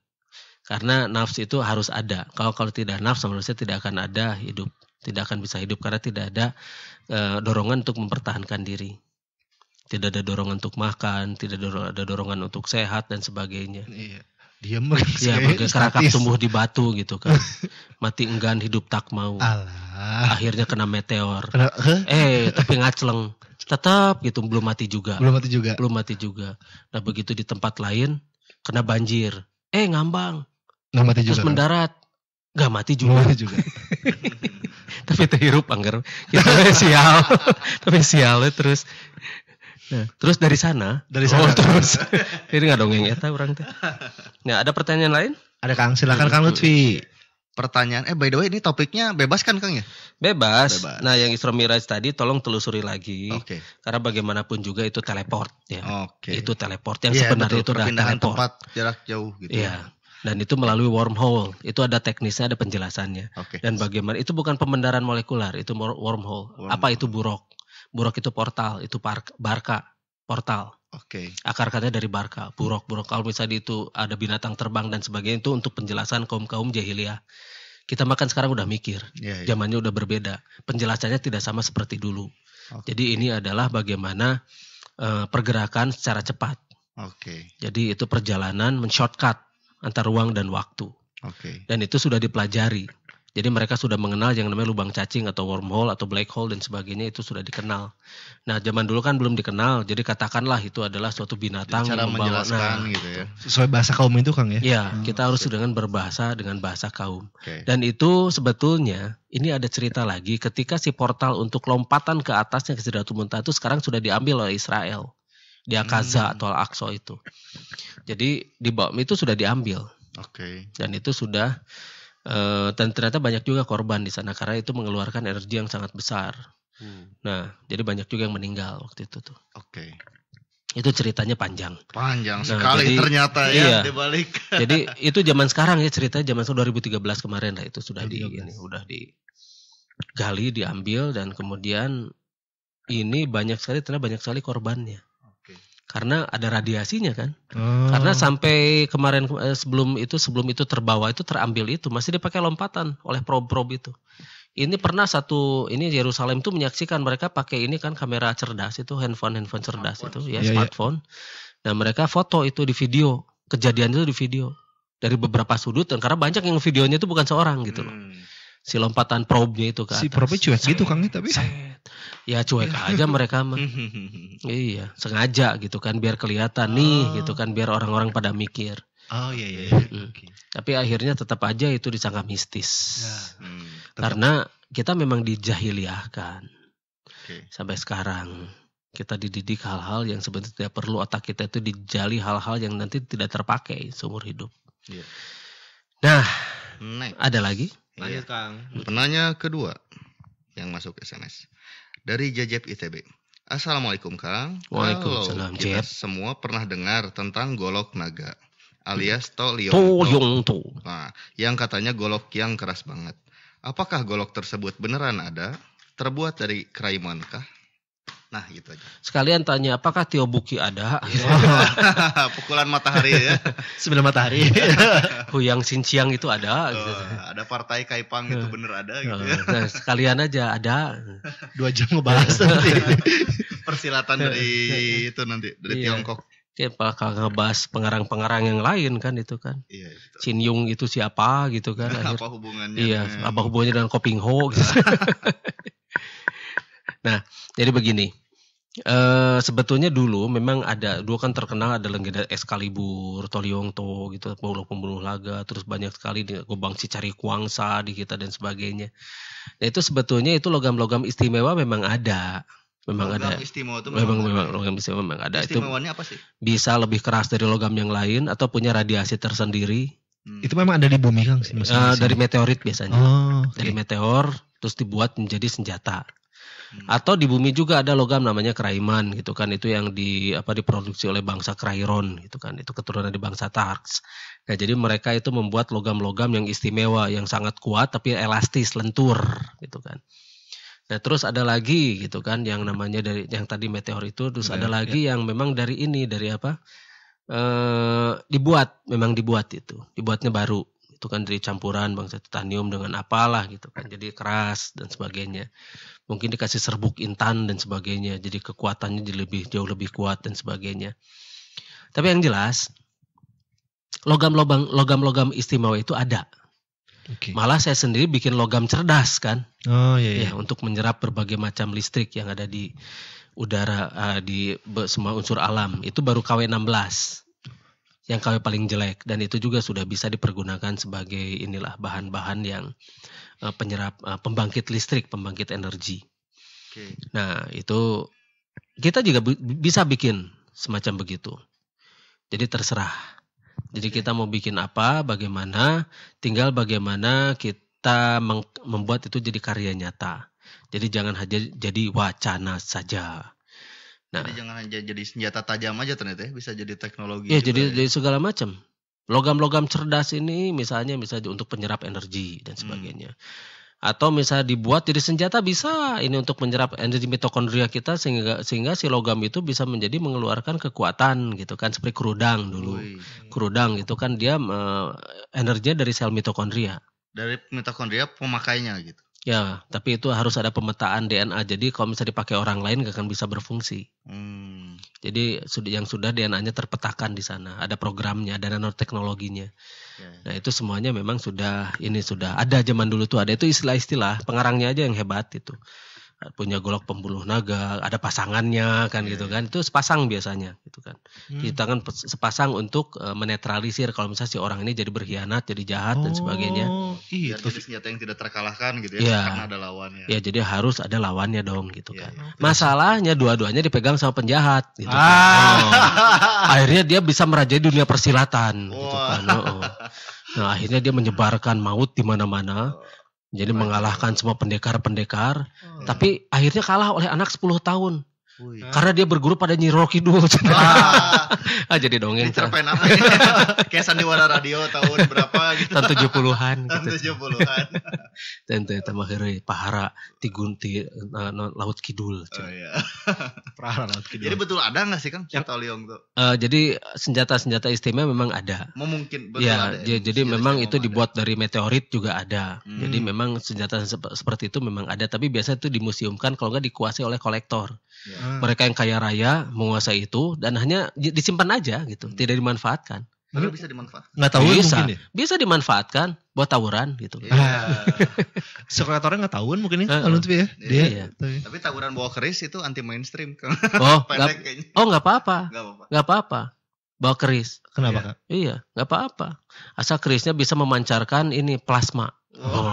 karena nafsu itu harus ada. Kalau kalau tidak nafsu manusia tidak akan ada hidup, tidak akan bisa hidup karena tidak ada e, dorongan untuk mempertahankan diri. Tidak ada dorongan untuk makan, tidak ada dorongan untuk sehat dan sebagainya. Iya. Dia ya, bagai tumbuh di batu gitu kan. Mati enggan hidup tak mau. Alah. Akhirnya kena meteor. Kena, huh? Eh, tapi ngacleng tetap gitu belum mati juga belum mati juga belum mati juga nah begitu di tempat lain kena banjir eh ngambang Gak mati juga. Terus kan? mendarat. Gak mati juga. Nggak mati juga. Tapi terhirup anggar. Kita sial. Tapi sialnya terus. Nah, terus dari sana, dari sana oh, terus. Ini nggak dongeng eta ya, orang teh. Nah, ada pertanyaan lain? Ada Kang, silakan Kang Lutfi. Pertanyaan, eh by the way ini topiknya bebas kan Kang ya? Bebas. bebas. Nah yang Isra Miraj tadi tolong telusuri lagi. Oke. Okay. Karena bagaimanapun juga itu teleport ya. Oke. Okay. Itu teleport yang yeah, sebenarnya itu adalah teleport. tempat jarak jauh gitu. Iya. ya dan itu melalui wormhole. Itu ada teknisnya, ada penjelasannya. Okay. Dan bagaimana itu bukan pembendaran molekular, itu wormhole. wormhole. Apa itu burok? Burok itu portal, itu park, barka, portal. Oke. Okay. Akar katanya dari barka, burok, burok. Kalau misalnya itu ada binatang terbang dan sebagainya itu untuk penjelasan kaum-kaum jahiliyah. Kita makan sekarang udah mikir. Yeah, yeah. Zamannya udah berbeda. Penjelasannya tidak sama seperti dulu. Okay. Jadi ini adalah bagaimana uh, pergerakan secara cepat. Oke. Okay. Jadi itu perjalanan men-shortcut antar ruang dan waktu. Okay. Dan itu sudah dipelajari. Jadi mereka sudah mengenal yang namanya lubang cacing atau wormhole atau black hole dan sebagainya itu sudah dikenal. Nah zaman dulu kan belum dikenal, jadi katakanlah itu adalah suatu binatang cara yang membawa, menjelaskan nah, gitu ya. Sesuai bahasa kaum itu kang ya? Iya, hmm, kita harus okay. dengan berbahasa dengan bahasa kaum. Okay. Dan itu sebetulnya ini ada cerita lagi ketika si portal untuk lompatan ke atasnya ke Sidratul Muntah itu sekarang sudah diambil oleh Israel di Akaza hmm. atau Al-Aqsa itu. Jadi di bawah itu sudah diambil. Oke. Okay. Dan itu sudah uh, dan ternyata banyak juga korban di sana karena itu mengeluarkan energi yang sangat besar. Hmm. Nah, jadi banyak juga yang meninggal waktu itu tuh. Oke. Okay. Itu ceritanya panjang. Panjang nah, sekali jadi, ternyata ya, iya. ya dibalik. jadi itu zaman sekarang ya cerita zaman 2013 kemarin lah itu sudah 2013. di ini udah gali diambil dan kemudian ini banyak sekali ternyata banyak sekali korbannya karena ada radiasinya kan. Oh. Karena sampai kemarin eh, sebelum itu sebelum itu terbawa itu terambil itu masih dipakai lompatan oleh probe-probe itu. Ini pernah satu ini Yerusalem itu menyaksikan mereka pakai ini kan kamera cerdas itu handphone handphone cerdas smartphone. itu ya yeah, iya. smartphone. Yeah. Dan mereka foto itu di video kejadian itu di video dari beberapa sudut dan karena banyak yang videonya itu bukan seorang gitu loh. Hmm si lompatan probe-nya itu kan. Si probe cuek gitu Kang ya, tapi. Ya cuek iya. aja mereka mah. iya, sengaja gitu kan biar kelihatan nih oh. gitu kan biar orang-orang pada mikir. Oh iya iya. Tapi akhirnya tetap aja itu disangka mistis. Ya. Hmm. Karena kita memang dijahiliahkan. Okay. Sampai sekarang kita dididik hal-hal yang sebenarnya tidak perlu otak kita itu dijali hal-hal yang nanti tidak terpakai seumur hidup. Yeah. Nah, Next. ada lagi? Lanjut iya. Kang. Penanya kedua yang masuk SMS dari Jajep ITB. Assalamualaikum Kang. Waalaikumsalam. kita Jep. semua pernah dengar tentang golok naga alias Tolionto. to. Nah, yang katanya golok yang keras banget. Apakah golok tersebut beneran ada? Terbuat dari kraiman kah? Nah, gitu aja. Sekalian tanya apakah Tio Buki ada? Iya. Pukulan matahari ya. Sebelum matahari. Huyang Sinciang itu ada oh, gitu. Ada partai Kaipang itu oh. bener ada oh, gitu ya. Nah, sekalian aja ada. Dua jam ngebahas iya. Persilatan dari itu nanti dari iya. Tiongkok. Dia bakal ngebahas pengarang-pengarang yang lain kan itu kan. Iya, gitu. Chin Yung itu siapa gitu kan. apa hubungannya? Iya, dengan... apa hubungannya dengan Koping Ho gitu. Nah, jadi begini. E, sebetulnya dulu memang ada dua kan terkenal ada legenda Excalibur, Toliongto gitu, pembunuh-pembunuh laga, terus banyak sekali di Gobang cari Kuangsa di kita dan sebagainya. Nah, itu sebetulnya itu logam-logam istimewa memang ada. Memang logam ada. Istimewa itu memang, memang, memang logam istimewa memang ada. Istimewanya itu apa sih? Bisa lebih keras dari logam yang lain atau punya radiasi tersendiri. Hmm. Itu memang ada di bumi kan sih uh, dari meteorit biasanya. Oh, okay. Dari meteor terus dibuat menjadi senjata. Hmm. Atau di bumi juga ada logam namanya Kraiman gitu kan itu yang di apa diproduksi oleh bangsa Krairon gitu kan itu keturunan dari bangsa Tarks. Nah, jadi mereka itu membuat logam-logam yang istimewa yang sangat kuat tapi elastis, lentur gitu kan. Nah, terus ada lagi gitu kan yang namanya dari yang tadi meteor itu terus yeah, ada lagi yeah. yang memang dari ini dari apa? eh dibuat, memang dibuat itu. Dibuatnya baru itu kan dari campuran bangsa titanium dengan apalah gitu kan jadi keras dan sebagainya mungkin dikasih serbuk intan dan sebagainya jadi kekuatannya jadi lebih jauh lebih kuat dan sebagainya tapi yang jelas logam-logam logam-logam istimewa itu ada Okay. Malah saya sendiri bikin logam cerdas kan. Oh iya, iya. Ya, untuk menyerap berbagai macam listrik yang ada di udara uh, di semua unsur alam. Itu baru KW16 yang KW paling jelek dan itu juga sudah bisa dipergunakan sebagai inilah bahan-bahan yang uh, penyerap uh, pembangkit listrik, pembangkit energi. Okay. Nah, itu kita juga bisa bikin semacam begitu. Jadi terserah. Jadi kita mau bikin apa, bagaimana, tinggal bagaimana kita membuat itu jadi karya nyata. Jadi jangan hanya jadi wacana saja. Jadi nah. jangan hanya jadi senjata tajam aja ternyata ya, bisa jadi teknologi. Iya, jadi ya. jadi segala macam. Logam-logam cerdas ini misalnya bisa untuk penyerap energi dan hmm. sebagainya. Hmm. Atau misalnya dibuat jadi senjata bisa ini untuk menyerap energi mitokondria kita sehingga sehingga si logam itu bisa menjadi mengeluarkan kekuatan gitu kan seperti kerudang dulu. Ui. Kerudang itu kan dia uh, energinya dari sel mitokondria. Dari mitokondria pemakainya gitu Ya, tapi itu harus ada pemetaan DNA. Jadi kalau misalnya dipakai orang lain gak akan bisa berfungsi. Hmm. Jadi yang sudah DNA-nya terpetakan di sana, ada programnya, ada nanoteknologinya. Ya, ya. Nah itu semuanya memang sudah ini sudah ada zaman dulu tuh ada itu istilah-istilah pengarangnya aja yang hebat itu punya golok pembunuh naga, ada pasangannya kan yeah. gitu iya. kan. Itu sepasang biasanya gitu kan. Hmm. Kita kan sepasang untuk uh, menetralisir kalau misalnya si orang ini jadi berkhianat, jadi jahat oh, dan sebagainya. Oh, iya, itu senjata yang tidak terkalahkan gitu ya yeah. karena ada lawannya. Iya, yeah, jadi harus ada lawannya dong gitu yeah, kan. Yeah. Iya. Masalahnya dua-duanya dipegang sama penjahat gitu kan. ah. kan. Oh. Akhirnya dia bisa merajai dunia persilatan oh. gitu kan. Oh, oh. Nah, akhirnya dia menyebarkan maut di mana-mana. Oh jadi mengalahkan semua pendekar-pendekar, hmm. tapi akhirnya kalah oleh anak 10 tahun. Wih. Karena dia berguru pada Nyi Rocky dulu. Ah, ah jadi dongeng. Cerpen apa? Ya? Kayak sandiwara radio tahun berapa gitu. Tahun 70-an gitu. Tahun 70-an. Dan tambah heureuy pahara ti gunti uh, laut kidul. Oh iya. Pahara laut kidul. Jadi betul ada gak sih kan, senjata liong tuh? Uh, jadi senjata-senjata istimewa memang ada. Memungkin betul ya, ada. Ya, jadi memang itu dibuat dari meteorit juga ada. Hmm. Jadi memang senjata seperti itu memang ada tapi biasanya itu dimuseumkan kalau nggak dikuasai oleh kolektor. Ya. Hmm. Mereka yang kaya raya menguasai itu dan hanya disimpan aja gitu, hmm. tidak dimanfaatkan. Hmm. bisa dimanfaatkan. Nggak tahu bisa. mungkin ya? Bisa dimanfaatkan buat tawuran gitu. Iya. Yeah. sekretarnya nggak tahuan mungkin ya, uh, ya. Iya. Dia, iya. Tapi. tawuran bawa keris itu anti mainstream. oh, oh nggak apa-apa. Nggak apa-apa. Bawa keris. Kenapa iya. kak? Iya, nggak apa-apa. Asal kerisnya bisa memancarkan ini plasma. Oh. oh.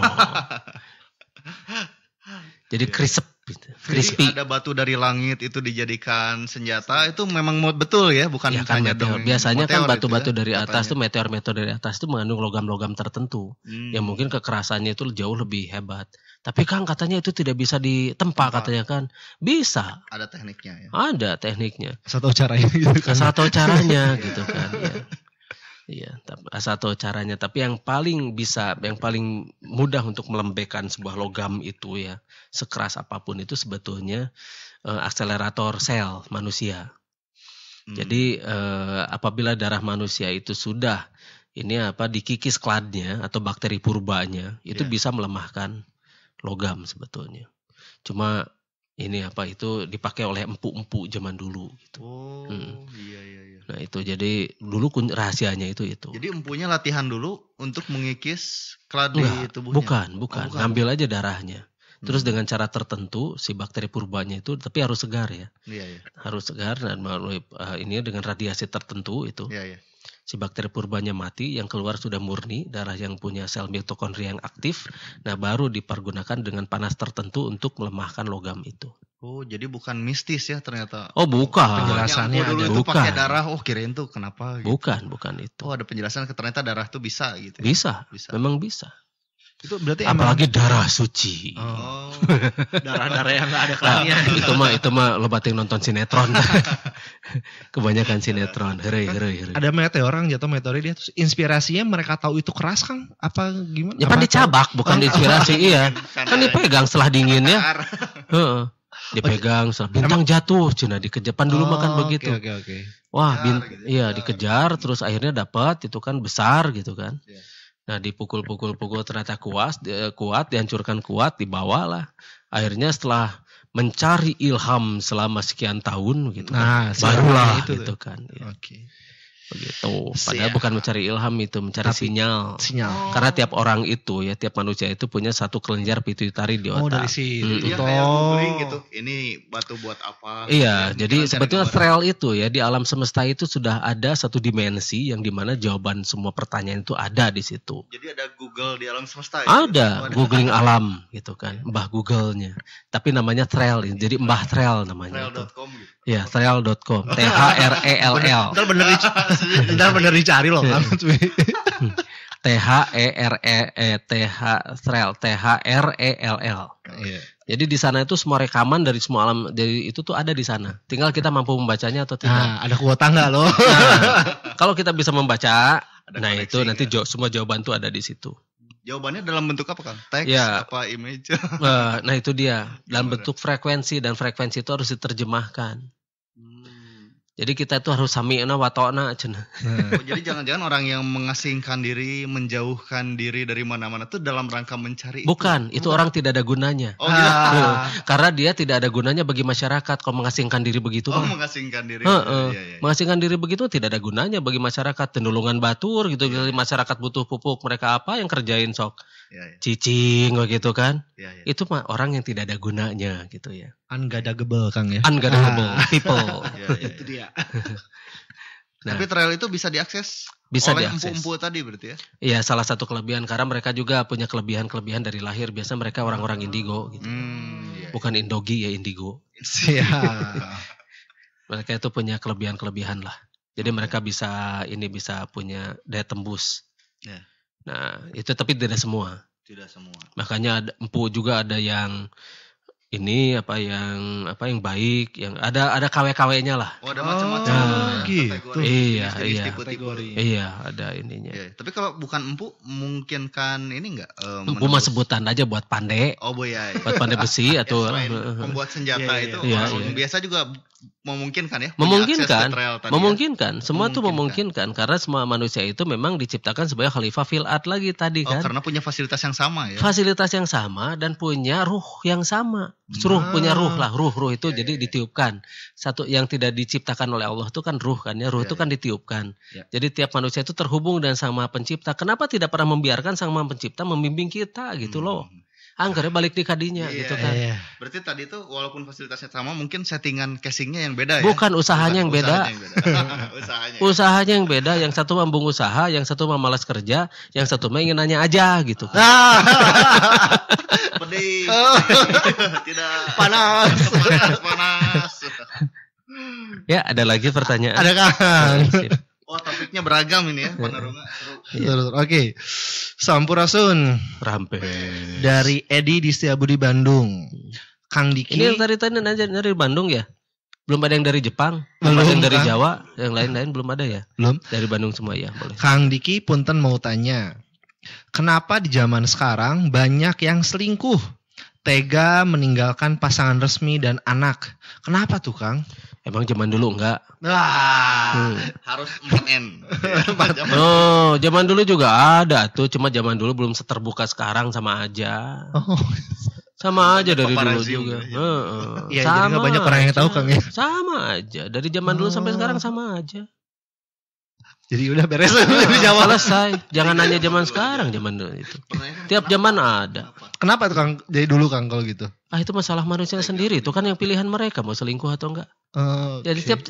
Jadi iya. krisep crispy. Jadi ada batu dari langit itu dijadikan senjata itu memang betul ya, bukan ya, kan hanya meteor. Dong, Biasanya kan batu-batu ya, dari atas katanya. tuh meteor-meteor dari atas tuh mengandung logam-logam tertentu hmm. yang mungkin kekerasannya itu jauh lebih hebat. Tapi Kang katanya itu tidak bisa ditempa Tempa. katanya kan. Bisa. Ada tekniknya ya. Ada tekniknya. Satu caranya gitu kan. Satu caranya gitu kan. Ya. Iya, satu caranya. Tapi yang paling bisa, yang paling mudah untuk melembekkan sebuah logam itu ya, sekeras apapun itu sebetulnya uh, akselerator sel manusia. Hmm. Jadi uh, apabila darah manusia itu sudah ini apa dikikis kladnya atau bakteri purbanya, itu yeah. bisa melemahkan logam sebetulnya. Cuma ini apa itu dipakai oleh empu-empu zaman dulu gitu. Oh, hmm. iya iya iya. Nah, itu jadi dulu kun rahasianya itu itu. Jadi empunya latihan dulu untuk mengikis keladi Enggak, tubuhnya. Bukan, oh, bukan. Oh, Ngambil aja darahnya. Hmm. Terus dengan cara tertentu si bakteri purbanya itu tapi harus segar ya. Iya iya. Harus segar dan melalui uh, ini dengan radiasi tertentu itu. Iya iya si bakteri purbanya mati, yang keluar sudah murni, darah yang punya sel mitokondria yang aktif, nah baru dipergunakan dengan panas tertentu untuk melemahkan logam itu. Oh, jadi bukan mistis ya ternyata. Oh, bukan. Penjelasannya oh, dulu bukan. itu pakai darah. Oh, kirain tuh kenapa gitu. Bukan, bukan itu. Oh, ada penjelasan ternyata darah tuh bisa gitu. Ya? Bisa. Bisa. Memang bisa. Itu berarti apalagi emang... darah suci. Oh. Darah-darah yang gak ada kerannya. Nah, itu mah itu mah lo batin nonton sinetron. Kebanyakan sinetron. Hore hore hore. Ada meteor orang jatuh meteor dia terus inspirasinya mereka tahu itu keras Kang apa gimana? Ya kan dicabak bukan oh, diinspirasi iya. Kan dipegang setelah ya. Heeh. dipegang setelah bintang jatuh cina dikejapan dulu kan oh, makan begitu. Okay, okay, Wah, bin, gitu ya, iya dikejar terus akhirnya dapat itu kan besar gitu kan. Yeah Nah dipukul-pukul-pukul ternyata kuat, kuat dihancurkan kuat, lah. Akhirnya setelah mencari ilham selama sekian tahun gitu kan, nah, kan, barulah itu gitu kan. Ya. Oke. Okay begitu. Padahal Siap. bukan mencari ilham itu, mencari Tapi, sinyal. Sinyal. Oh. Karena tiap orang itu ya, tiap manusia itu punya satu kelenjar pituitari di oh, otak. Oh dari situ. Hmm. Ya, kayak gitu, ini batu buat apa? Iya, ya, jadi sebetulnya trail itu ya di alam semesta itu sudah ada satu dimensi yang dimana jawaban semua pertanyaan itu ada di situ. Jadi ada Google di alam semesta. Ya? Ada, ada googling ada. alam gitu kan, Mbah Googlenya. Tapi namanya trail, ya, jadi Mbah Trail namanya. Trail.com gitu. Ya, threl.com. T H R E L L. Entar bener Entar bener dicari loh kan. T H E R E E T H threl T H R E L L. Iya. Jadi di sana itu semua rekaman dari semua alam dari itu tuh ada di sana. Tinggal kita mampu membacanya atau tidak. Nah, ada kuota enggak loh? Nah, kalau kita bisa membaca, nah itu nanti ya. semua jawaban tuh ada di situ. Jawabannya dalam bentuk apa kan? Teks ya. apa image? Eh, nah itu dia dalam Gimana? bentuk frekuensi dan frekuensi itu harus diterjemahkan. Jadi kita itu harus sami'na wa ta'na cenah. Oh, jadi jangan-jangan orang yang mengasingkan diri, menjauhkan diri dari mana-mana itu dalam rangka mencari Bukan, itu, orang tidak ada gunanya. Oh, gitu. Ah. Karena dia tidak ada gunanya bagi masyarakat kalau mengasingkan diri begitu. Oh, mengasingkan diri. He eh. Ya, ya, ya. Mengasingkan diri begitu tidak ada gunanya bagi masyarakat. Tendulungan batur gitu, ya. masyarakat butuh pupuk, mereka apa yang kerjain sok ya, ya. cicing oh gitu kan. Ya, ya. Itu mah orang yang tidak ada gunanya gitu ya. Ungadagable Kang ya. Ungadagable ah. people. ya, ya, itu ya. dia. nah, Tapi trail itu bisa diakses bisa oleh empu-empu tadi berarti ya? Iya salah satu kelebihan karena mereka juga punya kelebihan-kelebihan dari lahir. Biasanya mereka orang-orang hmm, indigo gitu. Hmm, ya, Bukan indogi ya indigo. Iya. mereka itu punya kelebihan-kelebihan lah. Jadi mereka bisa ini bisa punya daya tembus. Yeah. Nah, itu tapi tidak semua. Tidak semua. Makanya ada, empu juga ada yang ini apa yang apa yang baik, yang ada ada KW-KW-nya lah. Oh, ada macam-macam. Oh, nah, gitu. iya, iya. Iya, ada ininya. Iya, iya, tapi kalau bukan empu kan ini enggak um, eh, Empu mah sebutan aja buat pandai. Oh, boy, iya, iya, Buat pandai besi iya, atau pembuat senjata iya, itu iya, iya. biasa juga memungkinkan ya memungkinkan tadi ya. memungkinkan ya? semua memungkinkan. memungkinkan karena semua manusia itu memang diciptakan sebagai khalifah filat lagi tadi oh, kan karena punya fasilitas yang sama ya fasilitas yang sama dan punya ruh yang sama suruh nah. punya ah. ruh lah ruh ruh itu ya, jadi ya, ya. ditiupkan satu yang tidak diciptakan oleh Allah itu kan ruh kan ya ruh ya, itu ya. kan ditiupkan ya. jadi tiap manusia itu terhubung dan sama pencipta kenapa tidak pernah membiarkan sama pencipta membimbing kita gitu hmm. loh angker balik di kadinya iya, gitu iya. kan. Iya. Berarti tadi itu walaupun fasilitasnya sama mungkin settingan casingnya yang beda ya. Bukan usahanya Bukan, yang beda. Usahanya yang beda. usahanya, yang beda, yang satu mambung usaha, yang satu malas kerja, yang satu mah ingin nanya aja gitu. Kan. Ah. Pedih. Oh. Tidak panas. Panas, panas. ya, ada lagi pertanyaan. Ada kan. Oh topiknya beragam ini ya iya. iya. Oke, okay. Sampurasun. Rampe. Dari Edi di Setiabudi Bandung. Kang Diki. Ini yang ceritain aja dari Bandung ya? Belum ada yang dari Jepang, belum, belum ada yang dari kan? Jawa, yang lain-lain belum ada ya? Belum. Dari Bandung semua ya, boleh. Kang Diki punten mau tanya. Kenapa di zaman sekarang banyak yang selingkuh? Tega meninggalkan pasangan resmi dan anak. Kenapa tuh, Kang? Emang zaman dulu enggak? Nah, hmm. harus 4N. oh, zaman dulu juga ada tuh, cuma zaman dulu belum seterbuka sekarang sama aja. Oh. Sama aja dari dulu juga. Iya, uh, uh. ya, sama jadi gak banyak orang aja. yang tahu Kang ya. Sama aja, dari zaman dulu sampai oh. sekarang sama aja. Jadi udah beres jawab. Selesai. Jangan nanya zaman sekarang, zaman dulu itu. Ya? Tiap zaman ada. Kenapa tuh Kang? Jadi dulu Kang kalau gitu. Ah itu masalah manusia iya. sendiri, itu kan yang pilihan mereka mau selingkuh atau enggak. Uh, okay. Jadi setiap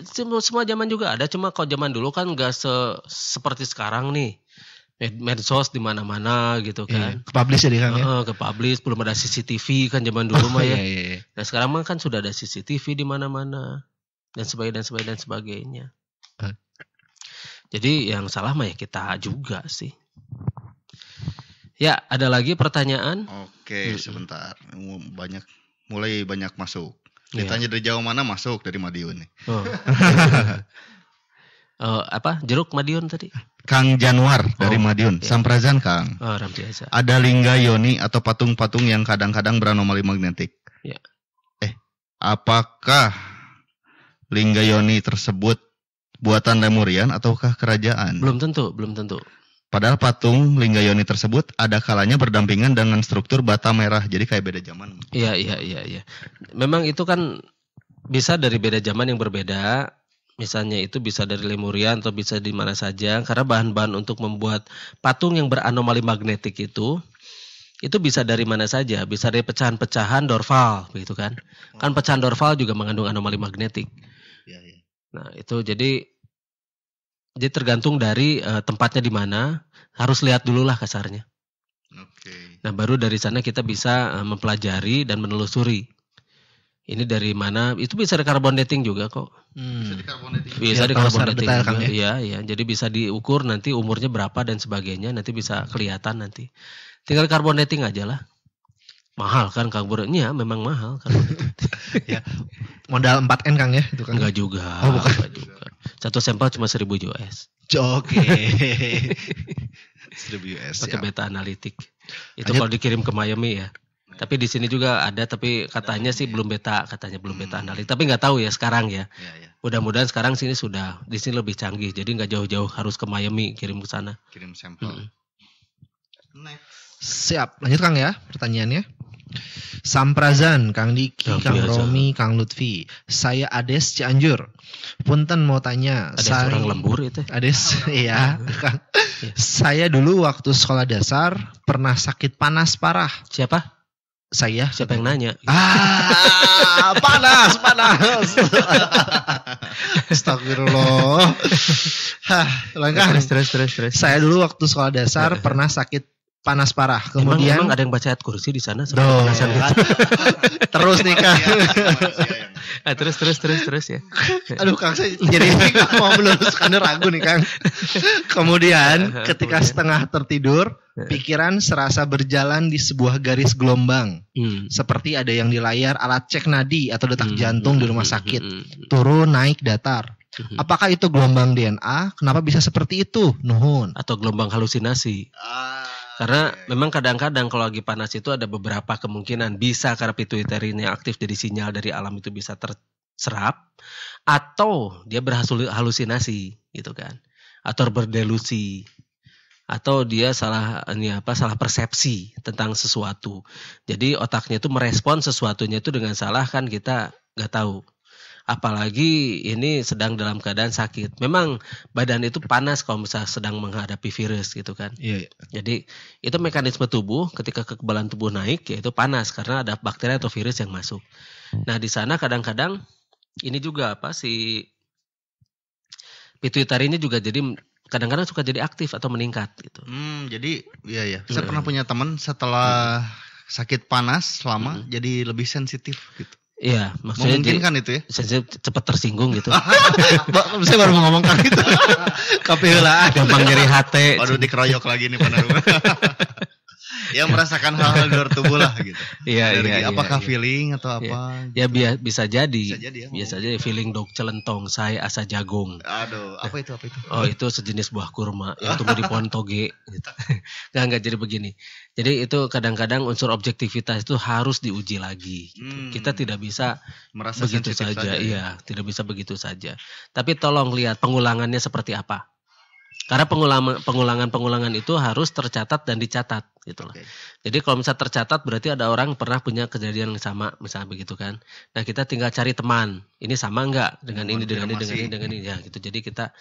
semua zaman juga ada, cuma kalau zaman dulu kan enggak se, seperti sekarang nih. Med medsos di mana-mana gitu iya, kan. Yeah, ke publish jadi kan ya. ya? ke publish belum ada CCTV kan zaman dulu oh, mah ya. Iya, iya, iya. Nah sekarang mah kan sudah ada CCTV di mana-mana dan sebagainya dan sebagainya dan sebagainya. Uh. Jadi yang salah mah ya kita juga sih. Ya, ada lagi pertanyaan? Oke, hmm. sebentar. Banyak mulai banyak masuk. Iya. Ditanya dari jauh mana masuk dari Madiun nih. Oh. uh, apa? Jeruk Madiun tadi? Kang Januar oh, dari Madiun, Okay. Iya. Samprazan Kang. Oh, Ada lingga yoni atau patung-patung yang kadang-kadang beranomali magnetik. Ya. Eh, apakah lingga yoni tersebut buatan Lemurian ataukah kerajaan? Belum tentu, belum tentu. Padahal patung Lingga Yoni tersebut ada kalanya berdampingan dengan struktur bata merah, jadi kayak beda zaman. Iya iya iya iya. Memang itu kan bisa dari beda zaman yang berbeda. Misalnya itu bisa dari Lemuria atau bisa di mana saja karena bahan-bahan untuk membuat patung yang beranomali magnetik itu itu bisa dari mana saja, bisa dari pecahan-pecahan dorval begitu kan. Kan pecahan dorval juga mengandung anomali magnetik. Iya, iya. Nah, itu jadi jadi tergantung dari uh, tempatnya di mana, harus lihat dulu lah kasarnya. Oke. Okay. Nah baru dari sana kita bisa uh, mempelajari dan menelusuri. Ini dari mana? Itu bisa di carbon dating juga kok. Hmm. Bisa di carbon dating. Bisa ya, di iya, carbon dating kan Ya, Iya, Ya. Jadi bisa diukur nanti umurnya berapa dan sebagainya. Nanti bisa kelihatan nanti. Tinggal carbon dating aja lah. Mahal kan Kang Bro? Iya, memang mahal kan. ya. Modal 4N Kang ya itu kan. Enggak juga. Oh, bukan. Enggak juga. Satu sampel cuma seribu US. Oke. Seribu 1000 US. Pakai ya. beta analitik. Itu kalau dikirim ke Miami ya. Tapi di sini juga ada, tapi katanya sih belum beta, katanya belum beta hmm. analitik. Tapi nggak tahu ya sekarang ya. Ya, ya. Mudah-mudahan sekarang sini sudah di sini lebih canggih, jadi nggak jauh-jauh harus ke Miami kirim ke sana. Kirim sampel. Hmm. Next. Siap, lanjut Kang ya pertanyaannya. Samprazan, Kang Diki, Tapi Kang Romi, Kang Lutfi. Saya Ades Cianjur. Punten mau tanya. Ades saya, orang lembur itu. Ades, iya. iya. saya dulu waktu sekolah dasar pernah sakit panas parah. Siapa? Saya. Siapa yang nanya? Ah, panas, panas. Astagfirullah. Hah, langkah. Stres, Saya dulu waktu sekolah dasar iya. pernah sakit panas parah. Kemudian emang, emang ada yang baca ayat kursi di sana no. panasan terus nih Kang. nah, iya, iya, iya, terus terus terus terus ya. Aduh Kang saya jadi mau meluruskan ragu nih Kang. Kemudian ketika setengah tertidur, pikiran serasa berjalan di sebuah garis gelombang. Hmm. Seperti ada yang di layar alat cek nadi atau detak hmm. jantung di hmm, rumah hmm, sakit. Hmm, Turun naik datar. Apakah itu gelombang DNA? Kenapa bisa seperti itu? Nuhun. Atau gelombang halusinasi? Ah, karena yeah, memang kadang-kadang kalau lagi panas itu ada beberapa kemungkinan bisa karena pituitary e ini aktif jadi sinyal dari alam itu bisa terserap atau dia berhasil halusinasi gitu kan atau berdelusi atau dia salah ini apa salah persepsi tentang sesuatu jadi otaknya itu merespon sesuatunya itu dengan salah kan kita nggak tahu apalagi ini sedang dalam keadaan sakit. Memang badan itu panas kalau misalnya sedang menghadapi virus gitu kan. Iya. yeah. Jadi itu mekanisme tubuh ketika kekebalan tubuh naik yaitu panas karena ada bakteri atau virus yang masuk. Nah di sana kadang-kadang ini juga apa si ini juga jadi kadang-kadang suka jadi aktif atau meningkat gitu. Hmm, jadi iya ya. Saya hmm. pernah iya. punya teman setelah hmm. sakit panas lama hmm. jadi lebih sensitif gitu. Iya, maksudnya mungkin kan itu ya. Saya cepat tersinggung gitu. saya baru mau ngomong kan itu. Kapil lah. Gampang nyeri hati. Baru dikeroyok lagi nih pada yang merasakan hal-hal di luar tubuh lah gitu. Iya, iya, iya, apakah iya, feeling atau iya. apa? Ya, gitu. ya bisa jadi. Bisa jadi ya. Biasa aja feeling dog celentong, saya asa jagung. Aduh, apa itu apa itu? Oh, itu sejenis buah kurma yang tumbuh di pohon toge gitu. Enggak enggak jadi begini. Jadi itu kadang-kadang unsur objektivitas itu harus diuji lagi. Gitu. Hmm. Kita tidak bisa Merasa begitu saja. saja. Ya. Iya, tidak bisa begitu saja. Tapi tolong lihat pengulangannya seperti apa. Karena pengulangan pengulangan pengulangan itu harus tercatat dan dicatat gitu loh. Okay. Jadi kalau misalnya tercatat berarti ada orang pernah punya kejadian yang sama misalnya begitu kan. Nah kita tinggal cari teman. Ini sama enggak dengan ini dengan ini dengan ini dengan ini ya gitu. Jadi kita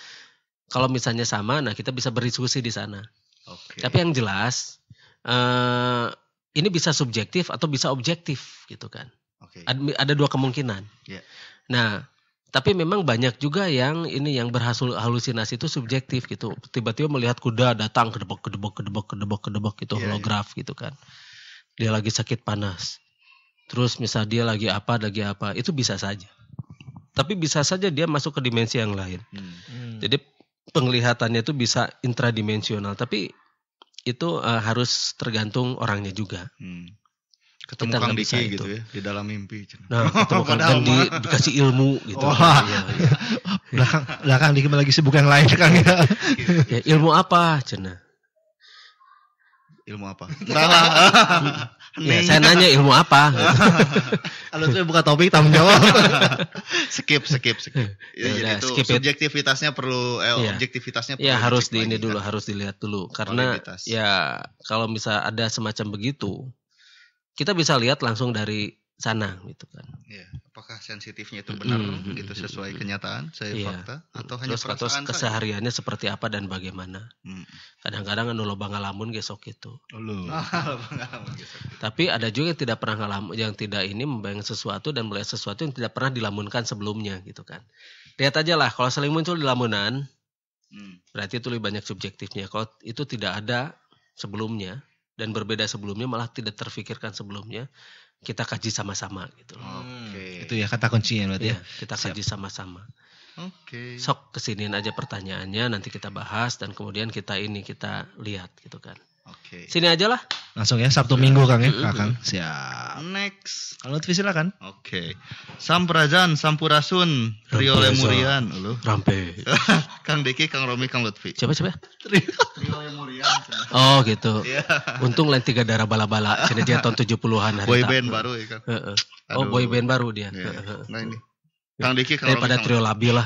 kalau misalnya sama, nah kita bisa berdiskusi di sana. Okay. Tapi yang jelas uh, ini bisa subjektif atau bisa objektif gitu kan. Okay. Ada, ada dua kemungkinan. Yeah. Nah tapi memang banyak juga yang ini yang berhasil halusinasi itu subjektif gitu tiba-tiba melihat kuda datang kedebok kedebok kedebok kedebok kedebok gitu yeah, holograf yeah. gitu kan dia lagi sakit panas terus misal dia lagi apa lagi apa itu bisa saja tapi bisa saja dia masuk ke dimensi yang lain hmm. Hmm. jadi penglihatannya itu bisa intradimensional tapi itu uh, harus tergantung orangnya juga hmm ketemu kita Kang Diki gitu ya di dalam mimpi. Nah, ketemu Kang dan di, dikasih ilmu gitu. oh, Oh. iya, iya. belakang belakang Diki lagi sibuk yang lain Kang ya. ya ilmu apa, Cina? Ilmu apa? nah, ya, saya nanya ilmu apa. Gitu. Kalau saya buka topik tanggung jawab. skip, skip, skip. Ya, ya, jadi itu skip subjektivitasnya it. perlu eh, ya. objektivitasnya iya, perlu. Ya harus di ini kan. dulu, kan? harus dilihat dulu karena ya kalau misal ada semacam begitu kita bisa lihat langsung dari sana gitu kan. Iya, apakah sensitifnya itu benar mm -hmm. gitu sesuai kenyataan, sesuai iya. fakta atau hanya Terus, perasaan kesehariannya saya. seperti apa dan bagaimana. kadang Kadang-kadang anu lobang oh, ngalamun gesok itu. Tapi ada juga yang tidak pernah ngalam yang tidak ini membayangkan sesuatu dan melihat sesuatu yang tidak pernah dilamunkan sebelumnya gitu kan. Lihat aja lah kalau saling muncul di lamunan Mm. berarti itu lebih banyak subjektifnya. Kalau itu tidak ada sebelumnya dan berbeda sebelumnya malah tidak terfikirkan sebelumnya kita kaji sama-sama gitu loh. Okay. Itu ya kata kuncinya berarti iya, ya. Kita kaji sama-sama. Oke. Okay. Sok kesiniin aja pertanyaannya nanti kita bahas dan kemudian kita ini kita lihat gitu kan. Oke. Sini aja lah. Langsung ya Sabtu Minggu Kang ya, Kakang. Siap. Next. Kalau Lutfi silakan. Oke. Samprajan, Sampurasun, Rio Lemurian, lu. Rampe. Kang Diki, Kang Romi, Kang Lutfi. Coba coba. Rio Lemurian. Oh gitu. Iya. Untung lain tiga darah bala-bala. Sini dia tahun 70-an. Boy band baru ya kan. Oh boy band baru dia. Iya, iya. Nah ini. Kang Diki, Kang Daripada trio labil lah.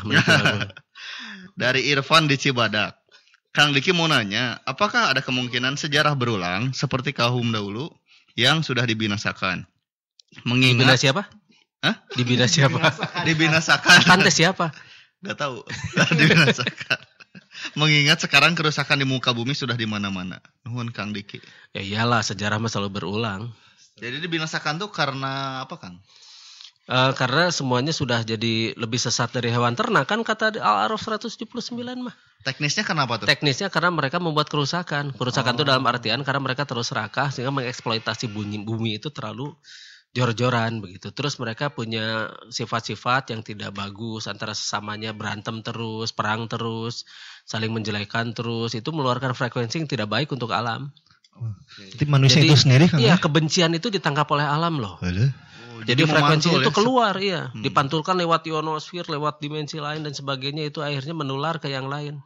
Dari Irfan di Cibadak. Kang Diki mau nanya, apakah ada kemungkinan sejarah berulang seperti kaum dahulu yang sudah dibinasakan? Mengingat Dibina siapa? Hah? Dibina siapa? dibinasakan. Tante siapa? Gak tahu. dibinasakan. Mengingat sekarang kerusakan di muka bumi sudah di mana-mana. Nuhun Kang Diki. Ya iyalah, sejarah mah selalu berulang. Jadi dibinasakan tuh karena apa, Kang? Uh, karena semuanya sudah jadi lebih sesat dari hewan ternak kan kata Al-Araf 179 mah. Teknisnya kenapa tuh? Teknisnya karena mereka membuat kerusakan. Kerusakan itu oh. dalam artian karena mereka terus rakah sehingga mengeksploitasi bunyi, bumi itu terlalu jor-joran begitu. Terus mereka punya sifat-sifat yang tidak bagus antara sesamanya berantem terus, perang terus, saling menjelekan terus. Itu mengeluarkan frekuensi yang tidak baik untuk alam. Oh, jadi manusia Jadi, itu sendiri kan? Iya, ya? kebencian itu ditangkap oleh alam loh. Aduh. Jadi, Jadi ya, itu ya? keluar iya, hmm. dipantulkan lewat ionosfer, lewat dimensi lain dan sebagainya itu akhirnya menular ke yang lain.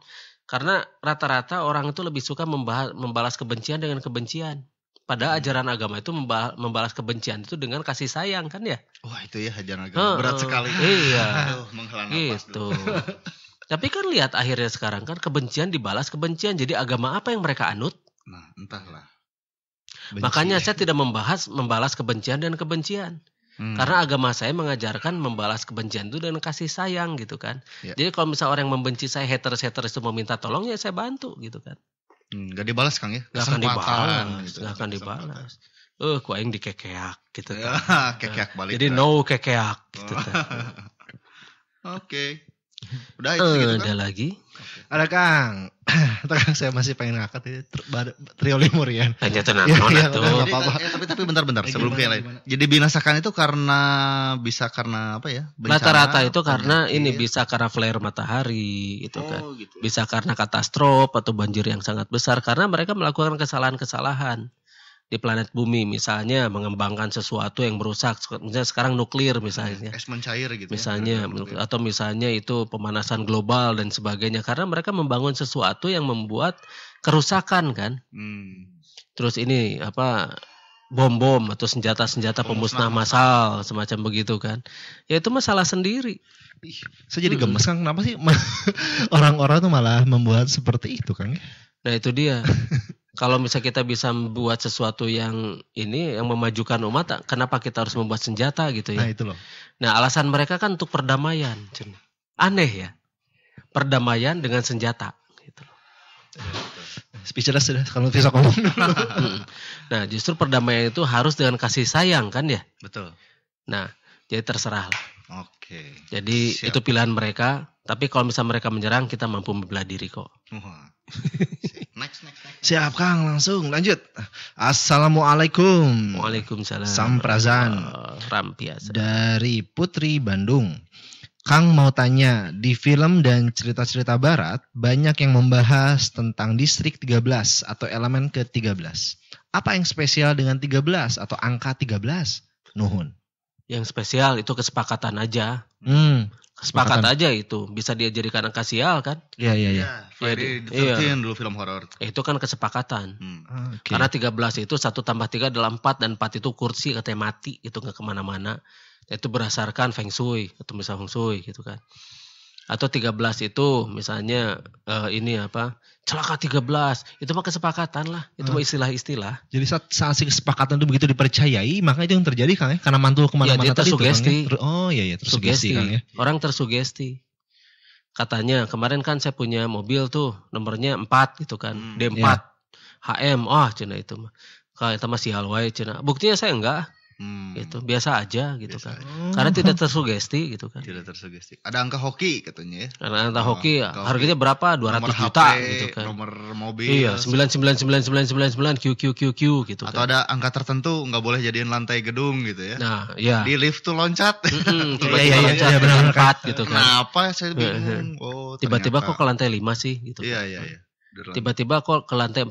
Karena rata-rata orang itu lebih suka membahas, membalas kebencian dengan kebencian. Pada hmm. ajaran agama itu membalas kebencian itu dengan kasih sayang kan ya? Wah itu ya ajaran agama uh, berat sekali. Iya. Aduh, gitu. Tapi kan lihat akhirnya sekarang kan kebencian dibalas kebencian. Jadi agama apa yang mereka anut? Nah entahlah. Benci. Makanya saya tidak membahas membalas kebencian dan kebencian. Hmm. Karena agama saya mengajarkan membalas kebencian itu dengan kasih sayang gitu kan. Ya. Jadi kalau misalnya orang yang membenci saya haters-haters itu meminta tolong ya saya bantu gitu kan. Hmm, gak dibalas Kang ya? Gak akan dibalas, gitu. gak akan dibalas. Eh, uh, kuaing dikekeak gitu ya, kan. kekeak balik. Jadi kan. no kekeak gitu kan. Oke. Okay. Udah itu uh, gitu, Ada kan? lagi. Okay. Ada Kang. Kang saya masih pengen ngangkat ini Trio Limurian. Hanya tenang ya, ya, tuh. apa -apa. Ya, tapi tapi bentar-bentar eh, sebelum yang Jadi binasakan itu karena bisa karena apa ya? Rata-rata itu karena penyakit. ini bisa karena flare matahari itu oh, kan. Gitu. Bisa karena katastrof atau banjir yang sangat besar karena mereka melakukan kesalahan-kesalahan di planet bumi misalnya mengembangkan sesuatu yang merusak misalnya sekarang nuklir misalnya iya, es mencair gitu ya, misalnya ya, atau misalnya itu pemanasan global dan sebagainya karena mereka membangun sesuatu yang membuat kerusakan kan hmm. terus ini apa bom bom atau senjata senjata pemusnah massal semacam begitu kan ya itu masalah sendiri Ih, saya jadi hmm. gemes kan kenapa sih orang-orang tuh malah membuat seperti itu kan nah itu dia kalau misalnya kita bisa membuat sesuatu yang ini yang memajukan umat, kenapa kita harus membuat senjata gitu ya? Nah itu loh. Nah alasan mereka kan untuk perdamaian, aneh ya, perdamaian dengan senjata. Gitu loh. Speechless sudah kalau bisa ngomong nah justru perdamaian itu harus dengan kasih sayang kan ya? Betul. Nah jadi terserah lah. Oke. Jadi Siap. itu pilihan mereka. Tapi kalau misalnya mereka menyerang, kita mampu membelah diri kok. next, next, next. Siap Kang, langsung lanjut. Assalamualaikum. Waalaikumsalam. Samprazan. rampias. Dari Putri Bandung. Kang mau tanya, di film dan cerita-cerita barat banyak yang membahas tentang distrik 13 atau elemen ke-13. Apa yang spesial dengan 13 atau angka 13? Nuhun. Yang spesial itu kesepakatan aja. Hmm Sepakat Makan. aja itu bisa dia jadikan angka sial kan? Iya iya iya. Friday 13th iya. iya. dulu film horor. Eh, itu kan kesepakatan. Hmm. Okay. Karena 13 itu satu tambah tiga adalah empat dan empat itu kursi katanya mati itu gak kemana-mana. Itu berdasarkan feng shui atau misal feng shui gitu kan atau 13 itu misalnya uh, ini apa celaka 13 itu mah kesepakatan lah itu mah ah. istilah-istilah jadi saat, saat kesepakatan itu begitu dipercayai maka itu yang terjadi kan ya karena mantul kemana-mana iya, ya, tadi tersugesti. Itu, kan, ya? oh iya iya tersugesti, kan, ya orang tersugesti katanya kemarin kan saya punya mobil tuh nomornya 4 gitu kan hmm, D4 ya. HM oh, ah, cina itu mah kalau itu masih halway cina buktinya saya enggak Hmm. Gitu, biasa aja gitu biasa kan. Aja. Karena tidak tersugesti gitu kan. Tidak tersugesti. Ada angka hoki katanya ya. Ada angka hoki, oh, ya, angka harganya hoki. berapa? 200 nomor juta HP, gitu kan. Nomor mobil. Iya, sembilan sembilan sembilan sembilan sembilan sembilan q q q q gitu Atau kan. Atau ada angka tertentu nggak boleh jadiin lantai gedung gitu ya. Nah, iya. Di lift tuh loncat. Mm tiba iya, iya, iya, loncat, iya, benar, loncat kan. gitu kan. Kenapa saya bingung. Oh, tiba-tiba kok ke lantai 5 sih gitu. Iya, kan. iya, iya. Tiba-tiba kok ke lantai 14